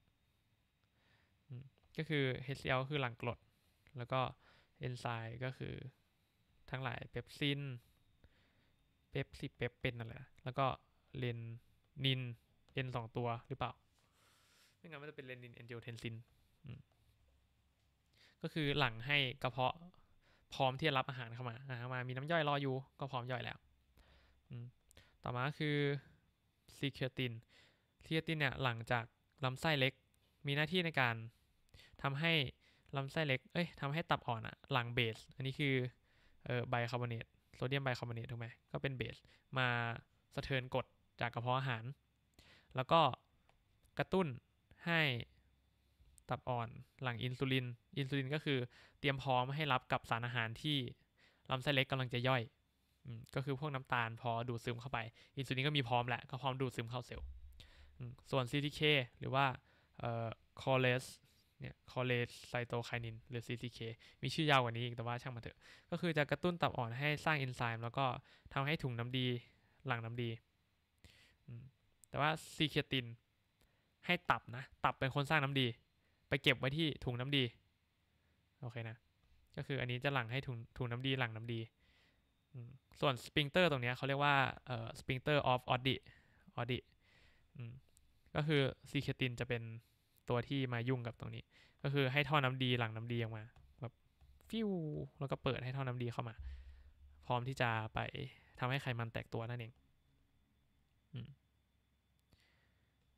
ก็คือ HCl คือหลั่งกรด แล้วก็เอนไซม์ก็คือทั้งหลายเปปซินเป๊ปสิเป๊ปเป็นนั่นแหละแล้วก็เลนนินเอ็นสองตัวหรือเปล่า ไม่งั้นมันจะเป็นเลนนินเอนจิโอเทนซินก็คือหลังให้กระเพาะพร้อมที่จะรับอาหารเข้ามาอาหารมามีน้ำย่อยรออยู่ก็พร้อมย่อยแล้ว ต่อมาคือซีเคตินซีเคตินเนี่ยหลังจากลำไส้เล็กมีหน้าที่ในการทำให้ลำไส้เล็ก เอ้ยทำให้ตับอ่อนอะหลังเบส อันนี้คือเออไบคาร์บอเนตโซเดียมไบคาร์บอเนตถูกไหมก็เป็นเบส มาสะเทือนกดจากกระเพาะอาหาร แล้วก็กระตุ้นให้ตับอ่อนหลั่งอินซูลิน อินซูลินก็คือเตรียมพร้อมให้รับกับสารอาหารที่ลำไส้เล็กกำลังจะย่อย ก็คือพวกน้ำตาลพอดูดซึมเข้าไป อินซูลินก็มีพร้อมแหละก็พร้อมดูดซึมเข้าเซลล์ส่วน CTK หรือว่าคอเลสเนี่ยคอเลสไซโตไคนินหรือ CCK มีชื่อยาวกว่านี้อีกแต่ว่าช่างมันเถอะ ก็คือจะกระตุ้นตับอ่อนให้สร้างเอนไซม์แล้วก็ทำให้ถุงน้ำดีหลังน้ำดี แต่ว่าซีเคตินให้ตับนะ ตับเป็นคนสร้างน้ำดี ไปเก็บไว้ที่ถุงน้ำดี โอเคนะ ก็คืออันนี้จะหลังให้ถุงถุงน้ำดีหลังน้ำดี ส่วนสปริงเตอร์ตรงนี้เขาเรียกว่าสปริงเตอร์ออฟออดิ ออดิก็คือซีเคตินจะเป็นตัวที่มายุ่งกับตรงนี้ ก็คือให้ท่อน้ำดีหลังน้ำดีออกมา แบบฟิวแล้วก็เปิดให้ท่อน้ำดีเข้ามา พร้อมที่จะไปทำให้ไขมันแตกตัวนั่นเอง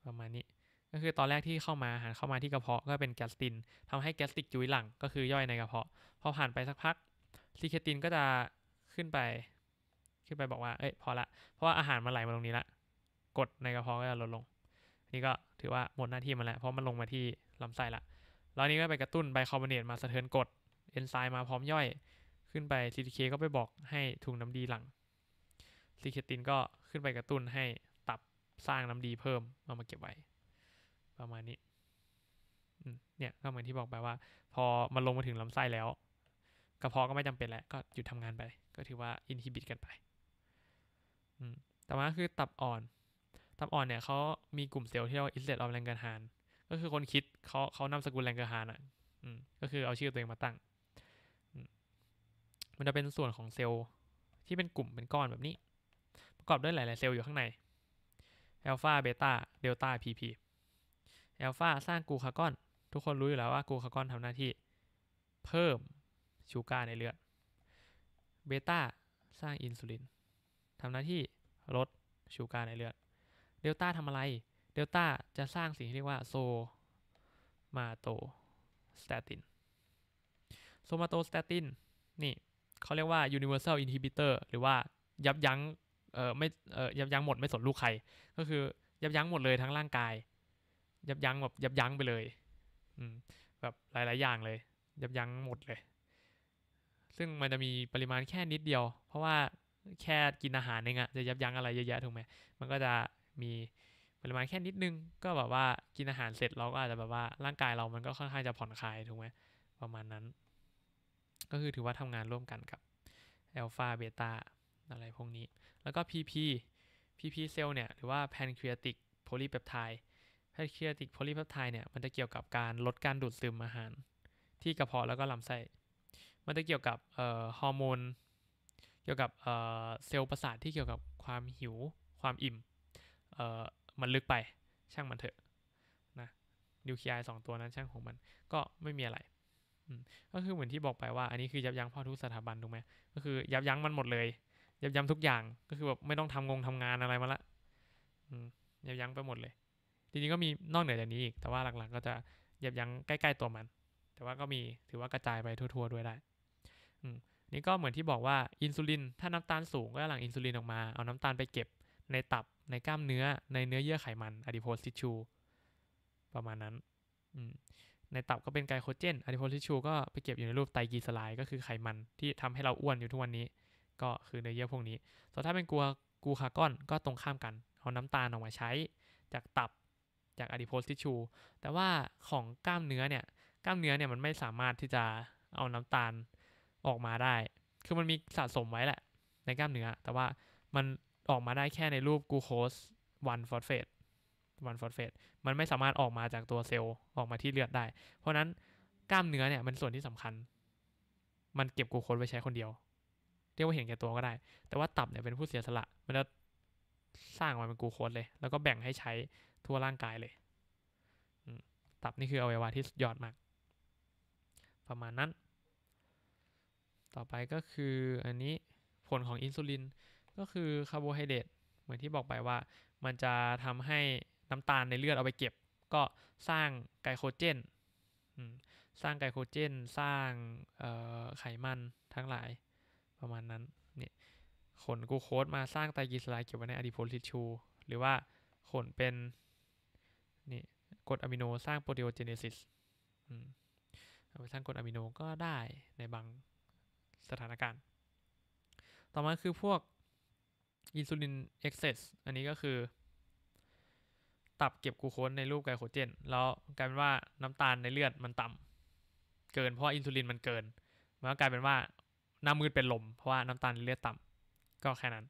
ประมาณนี้ ก็คือตอนแรกที่เข้ามาอาหารเข้ามาที่กระเพาะก็เป็นแกสตินทำให้แกสติกจุ้ยหลังก็คือย่อยในกระเพาะพอผ่านไปสักพักซีเคตินก็จะขึ้นไป ขึ้นไปบอกว่าเอ้ยพอละ เพราะว่าอาหารมันไหลมาตรงนี้ละกดในกระเพาะก็จะลดลงนี่ก็ถือว่าหมดหน้าที่มันแล้วเพราะมันลงมาที่ลำไส้ละแล้วนี้ก็ไปกระตุ้นไบคาร์บอเนตมาสะเทือนกดเอนไซม์มาพร้อมย่อยขึ้นไป CTK ก็ไปบอกให้ถุงน้ำดีหลังซีเคตินก็ขึ้นไปกระตุ้นให้ตับสร้างน้ำดีเพิ่มเอามาเก็บไว้ ประมาณนี้เนี่ยก็เหมือนที่บอกไปว่า พอมันลงมาถึงลำไส้แล้วกระเพาะก็ไม่จำเป็นแล้วก็หยุดทำงานไปก็ถือว่าอินฮิบิตกันไปแต่ว่าคือตับอ่อนทับอ่อนเนี่ยเขามีกลุ่มเซลล์ที่เรียกว่าอิเลตออฟแรงเกอร์ฮานก็คือคนคิดเขาเขานำสกุลแรงเกอร์ฮานอ่ะก็คือเอาชื่อตัวเองมาตั้ง มันจะเป็นส่วนของเซลล์ ที่เป็นกลุ่มเป็นก้อนแบบนี้ ประกอบด้วยหลาย ๆเซลล์อยู่ข้างในออลฟาเบต้า เดลต้าพีพีออลฟาสร้างกูคาก้อน ทุกคนรู้อยู่แล้วว่ากูคาก้อนทำหน้าที่ เพิ่มชูการในเลือด เบต้าสร้างอินซูลินทำหน้าที่ลดชูการในเลือดเดลต้าทำอะไร เดลต้าจะสร้างสิ่งที่เรียกว่าโซมาโตสเตติน โซมาโตสเตตินนี่เขาเรียกว่า universal inhibitor หรือว่ายับยั้งเอ่อไม่เอ่อยับยั้งหมดไม่สนลูกใคร ก็คือยับยั้งหมดเลยทั้งร่างกาย ยับยั้งแบบยับยั้งไปเลยอืมแบบหลายๆอย่างเลย ยับยั้งหมดเลย ซึ่งมันจะมีปริมาณแค่นิดเดียว เพราะว่าแค่กินอาหารเองอะจะยับยั้งอะไรเยอะแยะถูกไหมมันก็จะมีปริมาณแค่นิดนึง ก็แบบว่ากินอาหารเสร็จเราก็อาจจะแบบว่าร่างกายเรามันก็ค่อนข้างจะผ่อนคลายถูกไหมประมาณนั้น ก็คือถือว่าทำงานร่วมกันกับแอลฟาเบต้าอะไรพวกนี้ แล้วก็ PP PP เซลล์เนี่ยหรือว่า pancreatic polypeptide pancreatic polypeptide เนี่ยมันจะเกี่ยวกับการลดการดูดซึมอาหาร ที่กระเพาะแล้วก็ลำไส้มันจะเกี่ยวกับฮอร์โมนเกี่ยวกับเซลล์ประสาทที่เกี่ยวกับความหิวความอิ่มเออมันลึกไปช่างมันเถอะนะนิวเคลียร์สองตัวนั้นช่างของมันก็ไม่มีอะไรก็คือเหมือนที่บอกไปว่าอันนี้คือยับยั้งพ่อทุกสถาบันถูกไหมก็คือยับยั้งมันหมดเลยยับยั้งทุกอย่างก็คือแบบไม่ต้องทำงงทำงานอะไรมาละยับยั้งไปหมดเลย จริงๆก็มีนอกเหนือจากนี้อีก แต่ว่าหลักๆก็จะ ยับยั้งใกล้ๆตัวมัน แต่ว่าก็มีถือว่ากระจายไปทั่ว ๆ ด้วยได้นี่ก็เหมือนที่บอกว่าอินซูลินถ้าน้ำตาลสูงก็หลั่งอินซูลินออกมาเอาน้ำตาลไปเก็บในตับในกล้ามเนื้อในเนื้อเยื่อไขมันอะดิโพสติชูประมาณนั้น ในตับก็เป็นไกลโคเจนอะดิโพสติชูก็ไปเก็บอยู่ในรูปไตรกีสลาได์ก็คือไขมันที่ทำให้เราอ้วนอยู่ทุกวันนี้ก็คือเนื้อเยื่อพวกนี้ส่วนถ้าเป็นกัวกูคาก้อน ก็ตรงข้ามกัน เอาน้ำตาลออกมาใช้จากตับจากอะดิโพสติชูแต่ว่าของกล้ามเนื้อเนี่ยกล้ามเนื้อเนี่ยมันไม่สามารถที่จะเอาน้ำตาลออกมาได้ คือมันมีสะสมไว้แหละ ในกล้ามเนื้อแต่ว่ามันออกมาได้แค่ในรูปกูโคสวันฟอสเฟตวันฟอสเฟตมันไม่สามารถออกมาจากตัวเซลล์ออกมาที่เลือดได้ เพราะนั้นกล้ามเนื้อเนี่ยมันส่วนที่สำคัญ มันเก็บกูโคสไว้ใช้คนเดียว เรียกว่าเห็นแก่ตัวก็ได้ แต่ว่าตับเนี่ยเป็นผู้เสียสละ มันจะสร้างมาเป็นกูโคสเลย แล้วก็แบ่งให้ใช้ทั่วร่างกายเลยตับนี่คืออวัยวะที่ยอดมาก ประมาณนั้น ต่อไปก็คือ อันนี้ผลของอินซูลินก็คือคาร์โบไฮเดรตเหมือนที่บอกไปว่ามันจะทำให้น้ำตาลในเลือดเอาไปเก็บก็สร้างไกลโคเจนสร้างไกลโคเจน สร้างไขมันทั้งหลายประมาณนั้นนี่ขนกูโคสมาสร้างไตรกลีเซอไรด์เก็บไว้ในอะดิโพซิชูหรือว่าขนเป็นนี่กรดอะมิโนสร้างโปรตีโอเจเนซิสเอาไปสร้างกรดอะมิโนก็ได้ในบางสถานการณ์ ต่อมาคือพวกอินซูลินเอ็กเซสอันนี้ก็คือ ตับเก็บกูโคสในรูปไกลโคเจนแล้วกลายเป็นว่าน้ำตาลในเลือดมันต่ำเกิน เพราะอินซูลินมันเกินมันก็กลายเป็นว่าหน้ามืดเป็นลมเพราะว่าน้ำตาลในเลือดต่ำก็แค่นั้น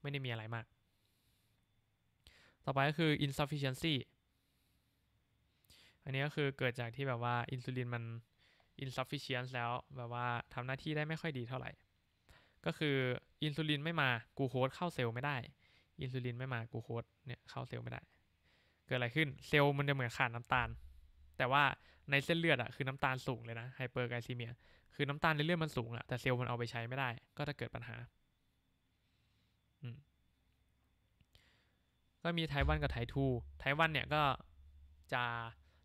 ไม่ได้มีอะไรมาก ต่อไปก็คือ insufficiency อันนี้ก็คือเกิดจากที่แบบว่าอินซูลินมัน insufficient แล้วแบบว่าทำหน้าที่ได้ไม่ค่อยดีเท่าไหร่ก็คืออินซูลินไม่มากูโคสเข้าเซลล์ไม่ได้ อินซูลินไม่มากูโคสเนี่ยเข้าเซลล์ไม่ได้ เกิดอะไรขึ้น เซลล์มันจะเหมือนขาดน้ำตาล แต่ว่าในเส้นเลือดอะคือน้ำตาลสูงเลยนะ ไฮเปอร์ไกลซีเมีย คือน้ำตาลในเลือดมันสูงอะแต่เซลล์มันเอาไปใช้ไม่ได้ ก็จะเกิดปัญหา อืม ก็มีไทวันกับไททูไทวันเนี่ยก็จะ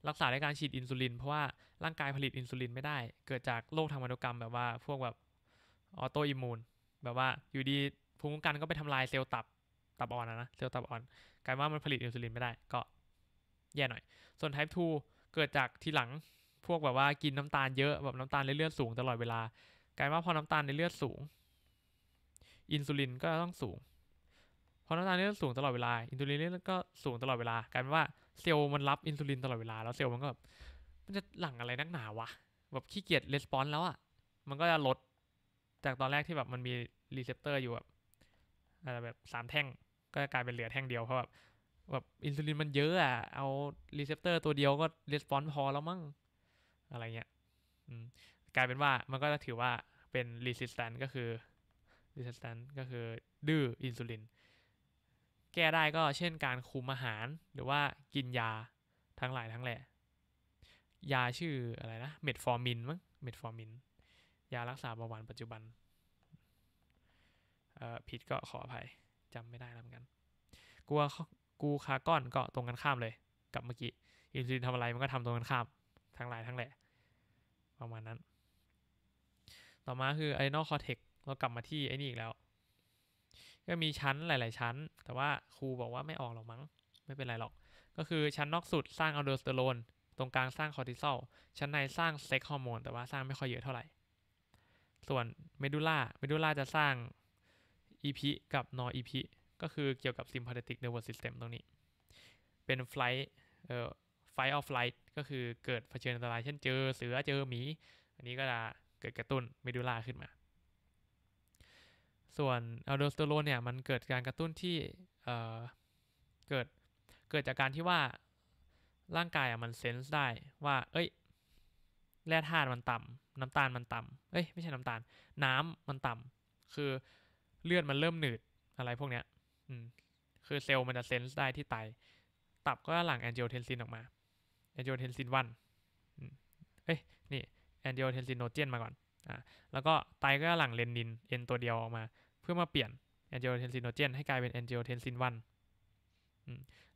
รักษาด้วยการฉีดอินซูลิน เพราะว่าร่างกายผลิตอินซูลินไม่ได้ เกิดจากโรคทางวัตกรรมแบบว่าพวกแบบออโตอิมูนแบบว่าอยู่ดี ภูมิคุ้มกันก็ไปทำลายเซลล์ตับตับอ่อนนะเซลล์ตับอ่อนกลายว่ามันผลิตอินซูลินไม่ได้ ก็แย่หน่อย ส่วน type 2เกิดจากทีหลังพวกแบบว่ากินน้ำตาลเยอะแบบน้ำตาลในเลือดสูงตลอดเวลากลายว่าพอน้ำตาลในเลือดสูงอินซูลินก็ต้องสูงพอน้ำตาลในเลือดสูงตลอดเวลาอินซูลินก็สูงตลอดเวลา กลายเป็นว่าเซลล์มันรับอินซูลินตลอดเวลาแล้วเซลล์มันก็แบบมันจะหลั่งอะไรนักหนาวะแบบขี้เกียจรสปอนส์แล้วอะ่ะมันก็จะลดจากตอนแรกที่แบบมันมีรีเซพเตอร์อยู่ แบบอะไรแบบสามแท่งก็กลายเป็นเหลือแท่งเดียวเพราะแบบแบบอินซูลินมันเยอะอ่ะเอารีเซพเตอร์ตัวเดียวก็รีสปอนส์พอแล้วมั้งอะไรเงี้ยกลายเป็นว่ามันก็จะถือว่าเป็นรีสิสแตนก็คือรีสิสแตนก็คือดื้ออินซูลิน แก้ได้ก็เช่นการคุมอาหาร หรือว่ากินยาทั้งหลายทั้งแหล่ยาชื่ออะไรนะเมทฟอร์มินมั้งเมทฟอร์มินยารักษาเบาหวานปัจจุบันเอ่อผิด ก็ขออภัยจำไม่ได้แล้วเหมือนกัน กูกูคาก้อนก็ตรงกันข้ามเลยกับเมื่อกี้ อินซูลินทำอะไรมันก็ทำตรงกันข้ามทั้งหลายทั้งแหละประมาณนั้น ต่อมาคือไอนอกคอเทกเรากลับมาที่ไอ้นี่อีกแล้ว ก็มีชั้นหลาย ๆชั้น แต่ว่าครูบอกว่าไม่ออกหรอกมั้งไม่เป็นไรหรอก ก็คือชั้นนอกสุดสร้างอะโดสเตอโรนตรงกลางสร้างคอร์ติซอลชั้นในสร้างเซ็กฮอร์โมนแต่ว่าสร้างไม่ค่อยเยอะเท่าไหร่ส่วนเมดูล่า เมดูล่าจะสร้าง EP กับนอี EP ก็คือเกี่ยวกับ sympathetic nervous system ตรงนี้เป็น flight เอ่อ fight or flight ก็คือเกิดเผชิญอันตราย เช่นเจอเสือเจอหมี อันนี้ก็จะเกิดกระตุ้นเมดูล่าขึ้นมา ส่วนอะโดสเตอโรนเนี่ยมันเกิดการกระตุ้นที่เอ่อเกิดเกิดจากการที่ว่าร่างกายอ่ะมันเซนส์ได้ว่าเอ้ย แร่ธาตุมันต่ำน้ำตาลมันต่ำเอ้ย ไม่ใช่น้ำตาล น้ำมันต่ำ คือเลือดมันเริ่มหนืดอะไรพวกเนี้ย อืม คือเซลล์มันจะเซนส์ได้ที่ไต ตับก็หลั่งแอนจิโอเทนซินออกมา แอนจิโอเทนซินวันเอ้ยนี่ แอนจิโอเทนซินโนเจนมาก่อน อ่า แล้วก็ไตก็หลั่งเลนินเอนตัวเดียวออกมา เพื่อมาเปลี่ยนแอนจิโอเทนซินโนเจนให้กลายเป็นแอนจิโอเทนซินวัน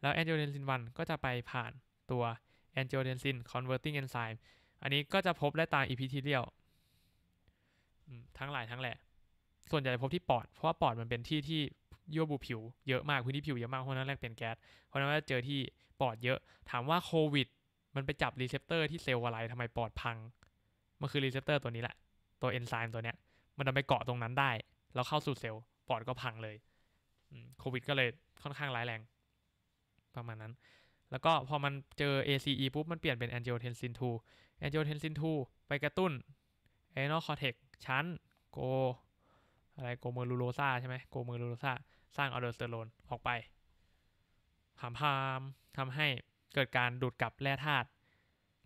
แล้วแอนจิโอเทนซินวันก็จะไปผ่านตัวแอนจิโอเทนซินคอนเวอร์ติ้งเอนไซม์อันนี้ก็จะพบและตาอีพิทิเรียลทั้งหลายทั้งแหละ ส่วนใหญ่จะพบที่ปอดเพราะว่าปอดมันเป็นที่ที่ยั่วบุผิวเยอะมากพื้นที่ผิวเยอะมากเพราะนั้นแรกเปลี่ยนแก๊สเพราะนั้นเจอที่ปอดเยอะ ถามว่าโควิด มันไปจับรีเซพเตอร์ที่เซลล์อะไรทำไมปอดพังมันคือรีเซพเตอร์ตัวนี้แหละตัวเอนไซม์ตัวเนี้ย มันทำไปเกาะตรงนั้นได้ แล้วเข้าสู่เซลล์ปอดก็พังเลยโควิด ก็เลยค่อนข้างร้ายแรง ประมาณนั้นแล้วก็พอมันเจอ ACE ปุ๊บ มันเปลี่ยนเป็น angiotensin 2 angiotensin 2ไปกระตุ้น adrenal cortex ชั้น Go อะไร go m e r u l o s a ใช่ไหม go m e r u l o s a สร้าง Aldosterone ออกไปหามพามทำให้เกิดการดูดกลับแร่ธาตุ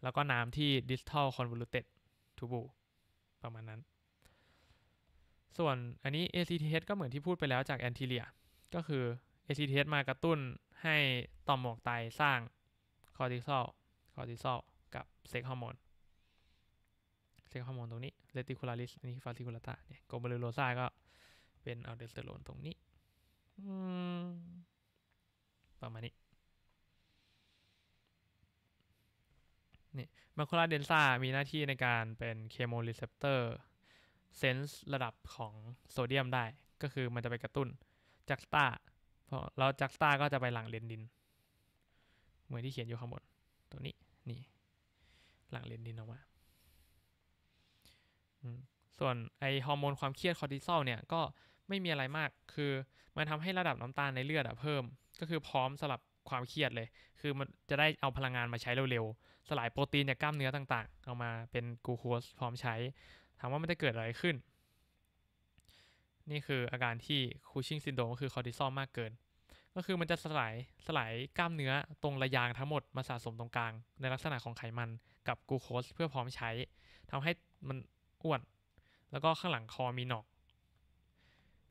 แล้วก็น้ำที่ distal convoluted tubule ประมาณนั้น ส่วนอันนี้ ACTH ก็เหมือนที่พูดไปแล้วจาก anterior ก็คือ ACTH มากระตุ้นให้ต่อมหมวกไตสร้างคอร์ติซอล คอร์ติซอลกับเซ็กฮอร์โมน เซ็กฮอร์โมนตรงนี้เรติคูลาริส อันนี้ฟาซิคูลาตาเนี่ยโกลบรูโรซาก็เป็นอัลเดสเตอโรนตรงนี้ ประมาณนี้ นี่มาคูลาเดนซ่ามีหน้าที่ในการเป็นเคมมรีเซปเตอร์ เซนส์ระดับของโซเดียมได้ ก็คือมันจะไปกระตุ้นจากสตาเราจักสตาก็จะไปหลังเลนดิน เหมือนที่เขียนอยู่ข้างบนตรงนี้นี่ หลังเลนดินออกมา ส่วนไอฮอร์โมนความเครียดคอร์ติซอลเนี่ยก็ไม่มีอะไรมาก คือมันทำให้ระดับน้ำตาลในเลือดอเพิ่ม ก็คือพร้อมสำหรับความเครียดเลย คือมันจะได้เอาพลังงานมาใช้เร็วๆสลายโปรตีนจากกล้ามเนื้อต่างๆ เอามาเป็นกูโคสพร้อมใช้ถามว่ามันจะเกิดอะไรขึ้นนี่คืออาการที่คูชิงซินโดรมก็คือคอร์ติซอลมากเกิน ก็คือมันจะสลายสลายกล้ามเนื้อตรงระยางทั้งหมดมาสะสมตรงกลาง ในลักษณะของไขมันกับกูโคสเพื่อพร้อมใช้ ทำให้มันอ้วน แล้วก็ข้างหลังคอมีหนอก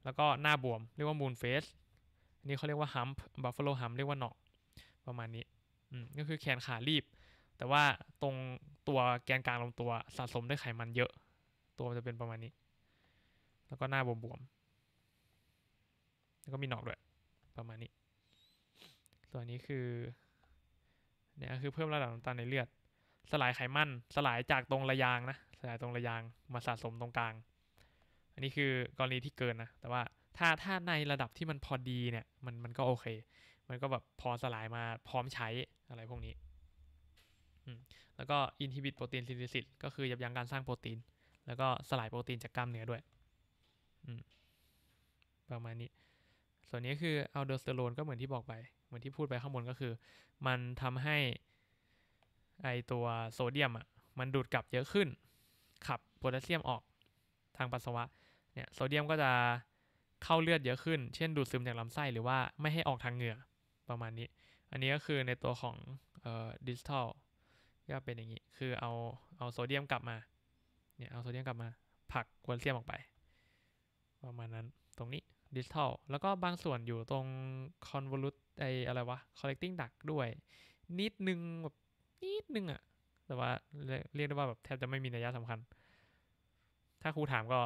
แล้วก็หน้าบวมเรียกว่ามูนเฟสอันนี้เขาเรียกว่าฮัมป์บัฟเฟโลฮัมเรียกว่าหนอก ประมาณนี้อืมก็คือแขนขารีบ แต่ว่าตรงตัวแกนกลางลำตัวสะสมด้วยไขมันเยอะ ตัวมันจะเป็นประมาณนี้แล้วก็หน้าบวมๆ แล้วก็มีหนอกด้วย ประมาณนี้ ส่วนนี้คือ เนี่ยคือ เพิ่มระดับน้ำตาลในเลือด สลายไขมัน สลายจากตรงระยางนะ สลายตรงระยางมาสะสมตรงกลาง อันนี้คือกรณีที่เกินนะ แต่ว่าถ้าถ้าในระดับที่มันพอดีเนี่ยมันมันก็โอเค มันก็แบบพอสลายมาพร้อมใช้อะไรพวกนี้ แล้วก็อินฮิบิตโปรตีนซินเทซิสก็คือยับยั้งการสร้างโปรตีน แล้วก็สลายโปรตีนจากกล้ามเนื้อด้วยประมาณนี้ ส่วนนี้คือเอาเดอสเตอโรนก็เหมือนที่บอกไป เหมือนที่พูดไปข้างบนก็คือ มันทำให้ ไอตัวโซเดียมอ่ะ มันดูดกลับเยอะขึ้น ขับโพแทสเซียมออกทางปัสสาวะ เนี่ยโซเดียมก็จะเข้าเลือดเยอะขึ้น เช่นดูดซึมจากลำไส้หรือว่าไม่ให้ออกทางเหงื่อประมาณนี้ อันนี้ก็คือในตัวของเอ่อดิสทัลก็เป็นอย่างนี้ คือเอาเอาโซเดียมกลับมาเนี่ยเอาโซเดียมกลับมาผักโพแทสเซียมออกไปประมาณนั้น ตรงนี้ดิจิทัลแล้วก็บางส่วนอยู่ตรง convolut ไออะไรวะ collecting duck ด้วย นิดนึง แบบนิดนึงอะ แต่ว่าเรียกได้ว่าแบบแทบจะไม่มีนัยยะสำคัญ ถ้าครูถามก็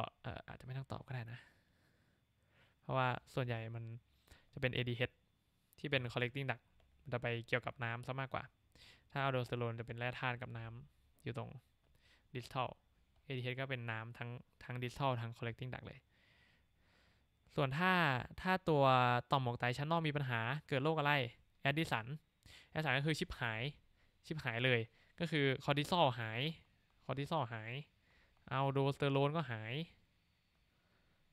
อาจจะไม่ต้องตอบก็ได้นะ เพราะว่าส่วนใหญ่มันจะเป็น ADH ที่เป็น collecting duck มันจะไปเกี่ยวกับน้ำซะมากกว่า ถ้าอะโดสเตอโรนจะเป็นแร่ธาตุกับน้ำอยู่ตรงดิจิทัล ADH ก็เป็นน้ำทั้งทั้งดิจิทัลทั้ง collecting duck เลยส่วนถ้าถ้าตัวต่อมหมวกไตชั้นนอกมีปัญหา เกิดโรคอะไรแอดดิสันแอดดิสันก็คือชิปหาย ชิปหายเลย ก็คือคอร์ติซอลหายคอร์ติซอลหายเอาโดสเตอโรนก็หาย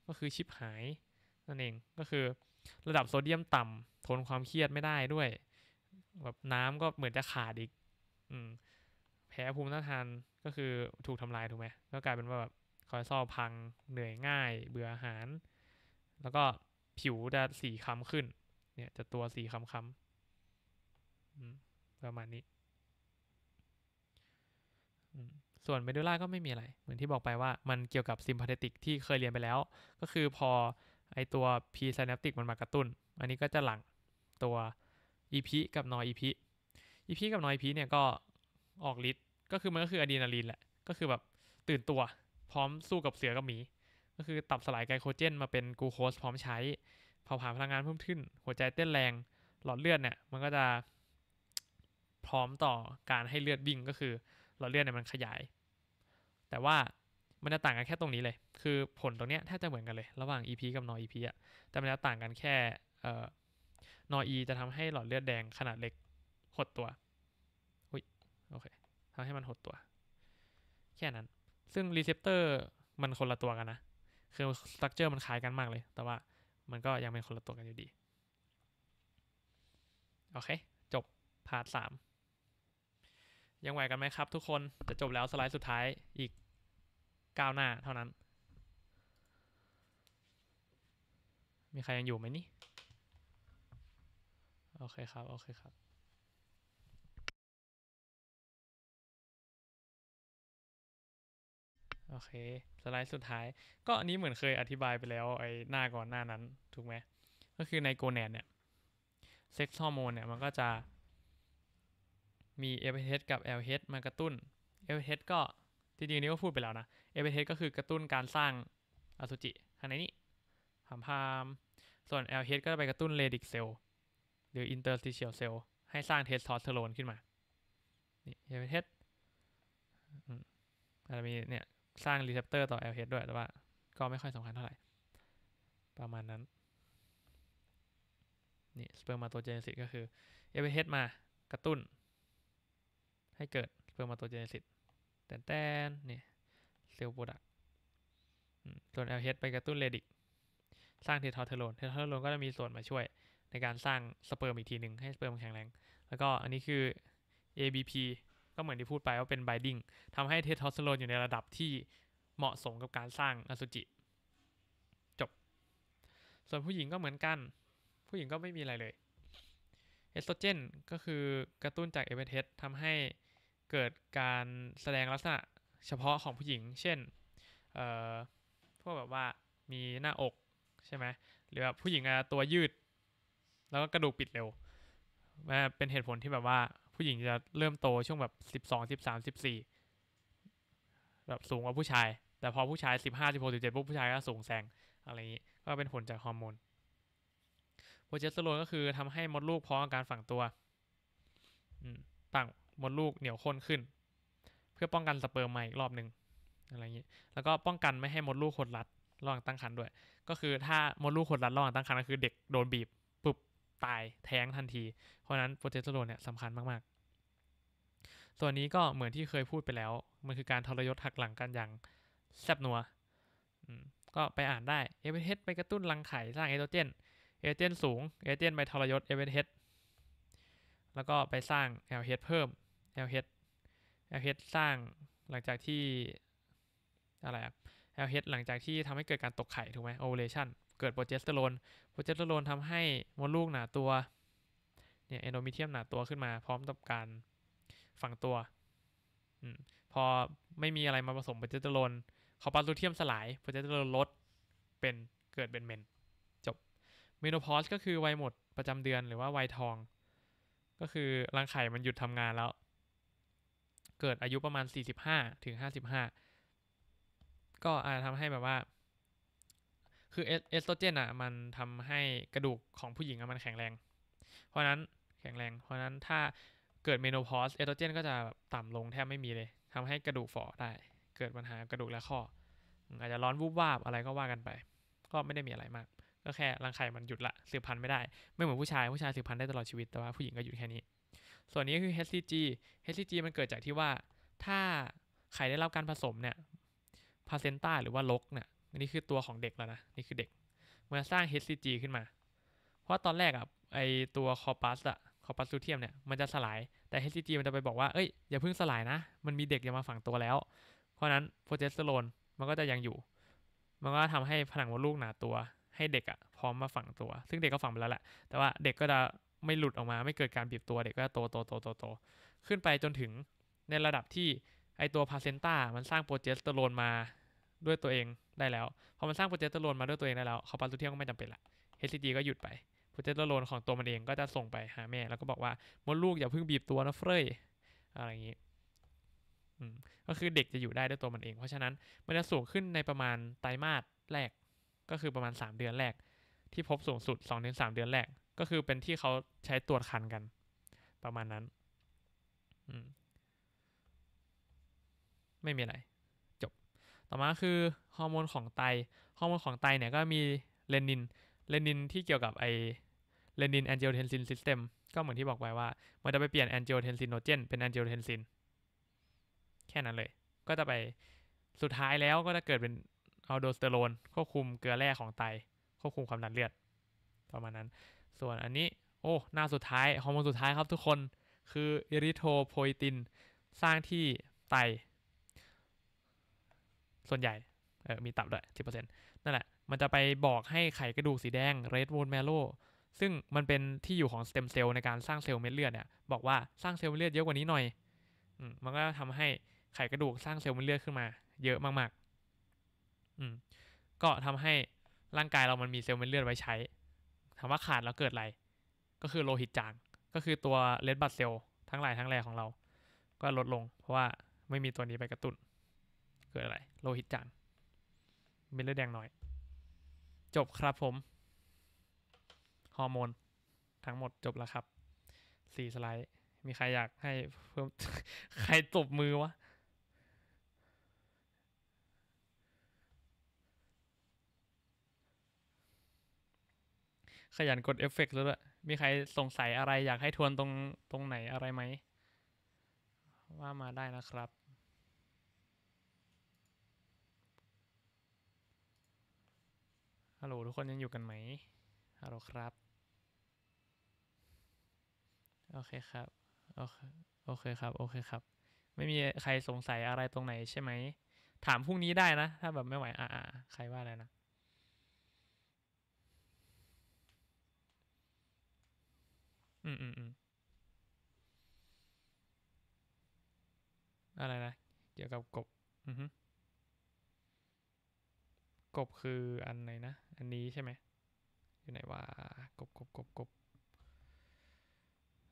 ก็คือชิปหาย นั่นเองก็คือ ระดับโซเดียมต่ำทนความเครียดไม่ได้ด้วย แบบน้ำก็เหมือนจะขาดอีกอืมแพ้ภูมิต้านทานก็คือถูกทำลายถูกไหมก็กลายเป็นว่าแบบคอร์ติซอลพังเหนื่อยง่าย เบื่ออาหารแล้วก็ผิวจะสีคล้ำขึ้นเนี่ยจะตัวสีคล้ำๆประมาณนี้ ส่วนเมดูล่าก็ไม่มีอะไร เหมือนที่บอกไปว่ามันเกี่ยวกับซิมพาเทติกที่เคยเรียนไปแล้ว ก็คือพอไอตัวพีไซนัปติกมันมากระตุ้น อันนี้ก็จะหลังตัวอีพีกับนอยอีีพอีพีกับนอยอีพีเนี่ยก็ออกฤทธิ์ก็คือมันก็คืออะดรีนาลีนแหละก็คือแบบตื่นตัว พร้อมสู้กับเสือกับหมีก็คือตับสลายไกลโคเจนมาเป็นกูโคสพร้อมใช้เผาผลาญพลังงานเพิ่มขึ้น หัวใจเต้นแรงหลอดเลือดเนี่ยมันก็จะพร้อมต่อการให้เลือดวิ่ง ก็คือหลอดเลือดเนี่ยมันขยาย แต่ว่ามันจะต่างกันแค่ตรงนี้เลย คือผลตรงเนี้ยแทบจะเหมือนกันเลย ระหว่าง EP กับนอ EP อะแต่มันจะต่างกันแค่นอ E จะทำให้หลอดเลือดแดงขนาดเล็กหดตัวอุ้ยโอเคทำให้มันหดตัว แค่นั้น ซึ่งรีเซพเตอร์มันคนละตัวกันนะคือสตั๊กเจอร์มันคล้ายกันมากเลย แต่ว่ามันก็ยังเป็นคนละตัวกันอยู่ดี โอเค จบพาร์ทสามยังไหวกันไหมครับทุกคนจะจบแล้วสไลด์สุดท้ายอีกก้าวหน้าเท่านั้น มีใครยังอยู่ไหมนี่ โอเคครับ โอเคครับ โอเคสไลด์สุดท้ายก็อันนี้เหมือนเคยอธิบายไปแล้วไอ้หน้าก่อนหน้านั้น ถูกไหมก็คือในโกแนนเนี่ย เซ็กซ์ฮอร์โมนเนี่ยมันก็จะมีเอเ h กับ LH มากระตุ้นเอเ h ก็จริงๆนี้ก็พูดไปแล้วนะเอเ h ก็คือกระตุ้นการสร้างอสุจิ ข้างในนี้พามพามส่วน LH ก็จะไปกระตุ้นเลดิกเซลหรืออิน i n t e r ิเชียลเซลล์ให้สร้างเทสโทสเตอโรนขึ้นมานี่เอเ h อาจจะมีเนี่ยสร้างรีเซพเตอร์ต่อ LH ด้วย แต่ว่าก็ไม่ค่อยสำคัญเท่าไหร่ ประมาณนั้นนี่สเปิร์มาโตเจนซิสก็คือ LH มากระตุ้น ให้เกิดสเปิร์มาโตเจนซิสแตนแตนนี่เซลล์โปรดักส่วน LH ไปกระตุ้นเลดิกสร้างเททอเทโลนเททอเทโลนก็จะมีส่วนมาช่วยในการสร้างสเปิร์มอีกทีหนึ่งให้สเปิร์มแข็งแรง แล้วก็อันนี้คือ ABP ก็เหมือนที่พูดไปว่าเป็นไบดิ้งทำให้เทสโทสเตอโรนอยู่ในระดับที่เหมาะสมกับการสร้างอสุจิจบ ส่วนผู้หญิงก็เหมือนกัน ผู้หญิงก็ไม่มีอะไรเลยเอสโตรเจนก็คือกระตุ้นจากเอเวเทสทำให้เกิดการแสดงลักษณะเฉพาะของผู้หญิง เช่นพวกแบบว่ามีหน้าอกใช่ไหมหรือแบบผู้หญิงตัวยืด แล้วก็กระดูกปิดเร็วมาเป็นเหตุผลที่แบบว่าผู้หญิงจะเริ่มโตช่วงแบบสิบสองสิบสามสิบสี่แบบสูงกว่าผู้ชาย แต่พอผู้ชายสิบห้าสิบหกสิบเจ็ดปุ๊บผู้ชายก็สูงแซงอะไรอย่างนี้ก็เป็นผลจากฮอร์โมนโปรเจสเตอโรนก็คือทำให้มดลูกพร้อมการฝังตัวต่างมดลูกเหนียวข้นขึ้น เพื่อป้องกันสเปิร์มใหม่อีกรอบหนึ่งอะไรอย่างนี้แล้วก็ป้องกันไม่ให้มดลูกหดรัดระหว่างตั้งครรภ์ด้วย ก็คือถ้ามดลูกหดรัดระหว่างตั้งครรภ์ก็คือเด็กโดนบีบตายแท้งทันทีเพราะนั้นโปรเจสเตอโรนเนี่ยสำคัญมากๆ ส่วนนี้ก็เหมือนที่เคยพูดไปแล้ว มันคือการทรยศหักหลังกันอย่างแซบนัว ก็ไปอ่านได้เอเวเฮดไปกระตุ้นรังไข่สร้างเอโตเจน เอเจนสูง เอเจนไปทรยศเอเวเฮดแล้วก็ไปสร้างเอลเฮดเพิ่มเอลเฮดเอลเฮดสร้างหลังจากที่อะไรอะเอลเฮดหลังจากที่ทำให้เกิดการตกไข่ถูกไหมโอเวอร์เลชั่นเกิดโปรเจสเตอโรน โปรเจสเตอโรนทำให้มดลูกหนาตัว เนี่ยเอนโดมิเทียมหนาตัวขึ้นมาพร้อมกับการฝังตัวอพอไม่มีอะไรมาผสมโปรเจสเตอโรนคอปาลูเทียมสลายโปรเจสเตอโรนลดเป็นเกิดเป็นเมนจบเมโนพอสก็คือวัยหมดประจำเดือนหรือว่าวัยทอง ก็คือรังไข่มันหยุดทำงานแล้ว เกิดอายุประมาณ 45 ถึง 55 ก็อาจทำให้แบบว่าคือเอสโตรเจนอ่ะมันทำให้กระดูกของผู้หญิงมันแข็งแรง เพราะนั้นแข็งแรง เพราะนั้นถ้าเกิดเมโนพสเอสโตรเจน ก็จะต่ำลงแทบไม่มีเลย ทำให้กระดูกฝ่อได้ เกิดปัญหากระดูกและข้อ อาจจะร้อนวูบวาบ อะไรก็ว่ากันไป ก็ไม่ได้มีอะไรมาก ก็แค่รังไข่มันหยุดละสืบพันธุ์ไม่ได้ ไม่เหมือนผู้ชาย ผู้ชายสืบพันธุ์ได้ตลอดชีวิตแต่ว่าผู้หญิงก็หยุดแค่นี้ ส่วนนี้คือ HCG HCG มันเกิดจากที่ว่าถ้าไข่ได้รับการผสมเนี่ยพาเซนต้าหรือว่าลกเนี่ยันนี้คือตัวของเด็กแล้วนะ นี่คือเด็กมาสร้าง HCG ขึ้นมา เพราะตอนแรกอ่ะ ไอตัวคอปัสอะคอปัสซูเทียมเนี่ย มันจะสลาย แต่ HCG มันจะไปบอกว่า เอ้ย อย่าเพิ่งสลายนะ มันมีเด็กอย่ามาฝังตัวแล้ว เพราะนั้นโปรเจสเตอโรน มันก็จะยังอยู่ มันก็ทำให้ผนังมดลูกหนาตัวให้เด็กอะพร้อมมาฝังตัว ซึ่งเด็กก็ฝังไปแล้วแหละ แต่ว่าเด็กก็จะไม่หลุดออกมา ไม่เกิดการบีบตัว เด็กก็โตโตโตโตโตขึ้นไปจนถึงในระดับที่ไอตัวพาเซนต้ามันสร้างโปรเจสเตอโรนมาด้วยตัวเองได้แล้วพอมันสร้างโปรเจสเตอโรนมาด้วยตัวเองได้แล้วเขาปาลูเทียก็ไม่จำเป็นละ HCG ก็หยุดไปโปรเจสเตอโรนของตัวมันเอง ก็จะส่งไปหาแม่แล้วก็บอกว่ามดลูก อย่าเพิ่งบีบตัวนะเฟ้ยอะไรอย่างนี้ก็คือเด็กจะอยู่ได้ด้วยตัวมันเองเพราะฉะนั้นมันจะสูงขึ้นในประมาณไตรมาสแรก ก็คือประมาณ3เดือนแรกที่พบสูงสุด2-3เดือนแรกก็คือเป็นที่เขาใช้ตรวจคันกัน ประมาณนั้นไม่มีอะไรอมาคือฮอร์โมนของไต ฮอร์โมนของไตเนี่ยก็มีเลนินเลนินที่เกี่ยวกับไอเลนินแอนเจลเทนซินซิสเต็มก็เหมือนที่บอกไปว่า มันจะไปเปลี่ยนแอนเจลเทนซินโนเจนเป็นแอนเจลเทนซินแค่นั้นเลย ก็จะไปสุดท้ายแล้วก็จะเกิดเป็นอัลโดสเตอโรนควบคุมเกลือแร่ของไตควบคุมความดันเลือด ประมาณนั้น ส่วนอันนี้ โอ้หน้าสุดท้ายฮอร์โมนสุดท้ายครับทุกคน คืออิริโทโพยตินสร้างที่ไตส่วนใหญ่เออมีตับด้วยสิบเปอร์เซ็นต์นั่นแหละ มันจะไปบอกให้ไขกระดูกสีแดง red bone marrow ซึ่งมันเป็นที่อยู่ของสเต็มเซลล์ในการสร้างเซลล์เม็ดเลือดเนี่ย บอกว่า สร้างเซลล์เม็ดเลือดเยอะกว่านี้หน่อย อืมมันก็ทำให้ไขกระดูกสร้างเซลล์เม็ดเลือดขึ้นมาเยอะมาก ๆอืมก็ทำให้ร่างกายเรามันมีเซลล์เม็ดเลือดไว้ใช้ถามว่าขาดแล้วเกิดอะไร ก็คือโลหิตจางก็คือตัวเลดบัตเซลล์ทั้งหลายทั้งแหล่ของเรา ก็ลดลง เพราะว่าไม่มีตัวนี้ไปกระตุ้นคืออะไรโลหิตจางเป็นเลือดแดงน้อย จบครับผม ฮอร์โมน ทั้งหมดจบแล้วครับสี่สไลด์ มีใครอยากให้เพิ่มใครตบมือวะ ขยันกดเอฟเฟกต์แล้วด้วยมีใครสงสัยอะไรอยากให้ทวนตรงตรงไหนอะไรไหม ว่ามาได้นะครับัลโหลทุกคนยังอยู่กันไหม ฮัลโหลครับ โอเคครับ โอเค โอเคครับ โอเคครับ ไม่มีใครสงสัยอะไรตรงไหนใช่ไหม ถามพรุ่งนี้ได้นะ ถ้าแบบไม่ไหว อ่า ใครว่าอะไรนะ อืมอืมอืมอะไรนะ เกี่ยวกับกบ อือฮึกบคืออันไหนนะอันนี้ใช่ไหม อยู่ไหนวะ กบกบกบกบ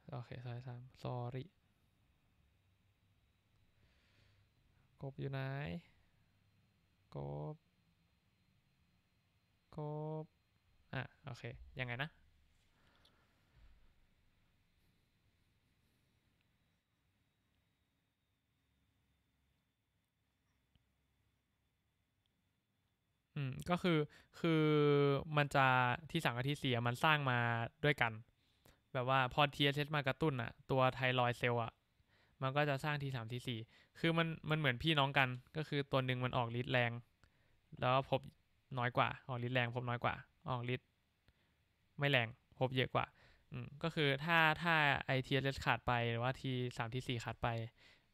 โอเคซอยสาม s อร r กบอยู่ไหน กบ กบ อ่ะ โอเค ยังไงนะอืมก็คือ คือมันจะที่สังกับที่เสียมันสร้างมาด้วยกัน แบบว่าพอ TSH มากระตุ้นอะตัวไทรอยเซลล์อะมันก็จะสร้างทีสามทีสี่คือมันมันเหมือนพี่น้องกัน ก็คือตัวหนึ่งมันออกฤทธิ์แรง แล้วพบน้อยกว่า ออกฤทธิ์แรงพบน้อยกว่าออกฤทธิ์ไม่แรงพบเยอะกว่าอืมก็คือถ้าถ้าไอทีเอสขาดไปหรือว่าทีสามทีสี่ขาดไป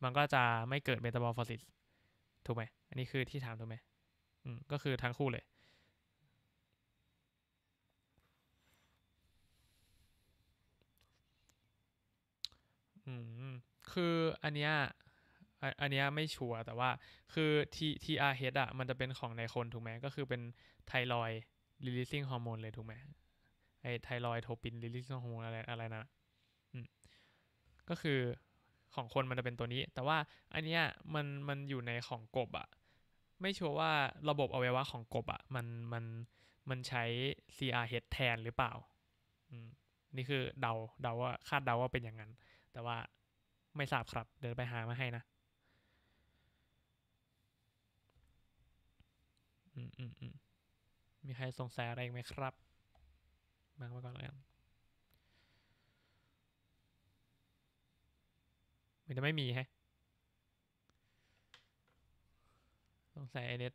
มันก็จะไม่เกิดเมตาบอลฟอสิสถูกไหมอันนี้คือที่ถามถูกไหมก็คือทั้งคู่เลย คืออันเนี้ยอันเนี้ยไม่ชัวร์แต่ว่าคือ T TRH อ่ะมันจะเป็นของในคนถูกไหมก็คือเป็นไทรอยลิลิซิ่งฮอร์โมนเลยถูกไหมไอไทรอยโทปินลิลิซิ่งฮอร์โมนอะไรอะไรนะ ก็คือของคนมันจะเป็นตัวนี้ แต่ว่าอันเนี้ยมันมันอยู่ในของกบอะไม่ชัวร์ว่าระบบอวัยวะของกบอะ่ะมันมันมันใช้ CRH แทนหรือเปล่า อืมนี่คือเดาเดาว่า คาดเดาว่าเป็นอย่างนั้น แต่ว่าไม่ทราบครับ เดินไปหามาให้นะอืมอืมอืมมีใครสงสัยอะไรไหมครับมาไว้ก่อนแล้วกันมันจะไม่มีฮะต้องใส่ไอเน็ต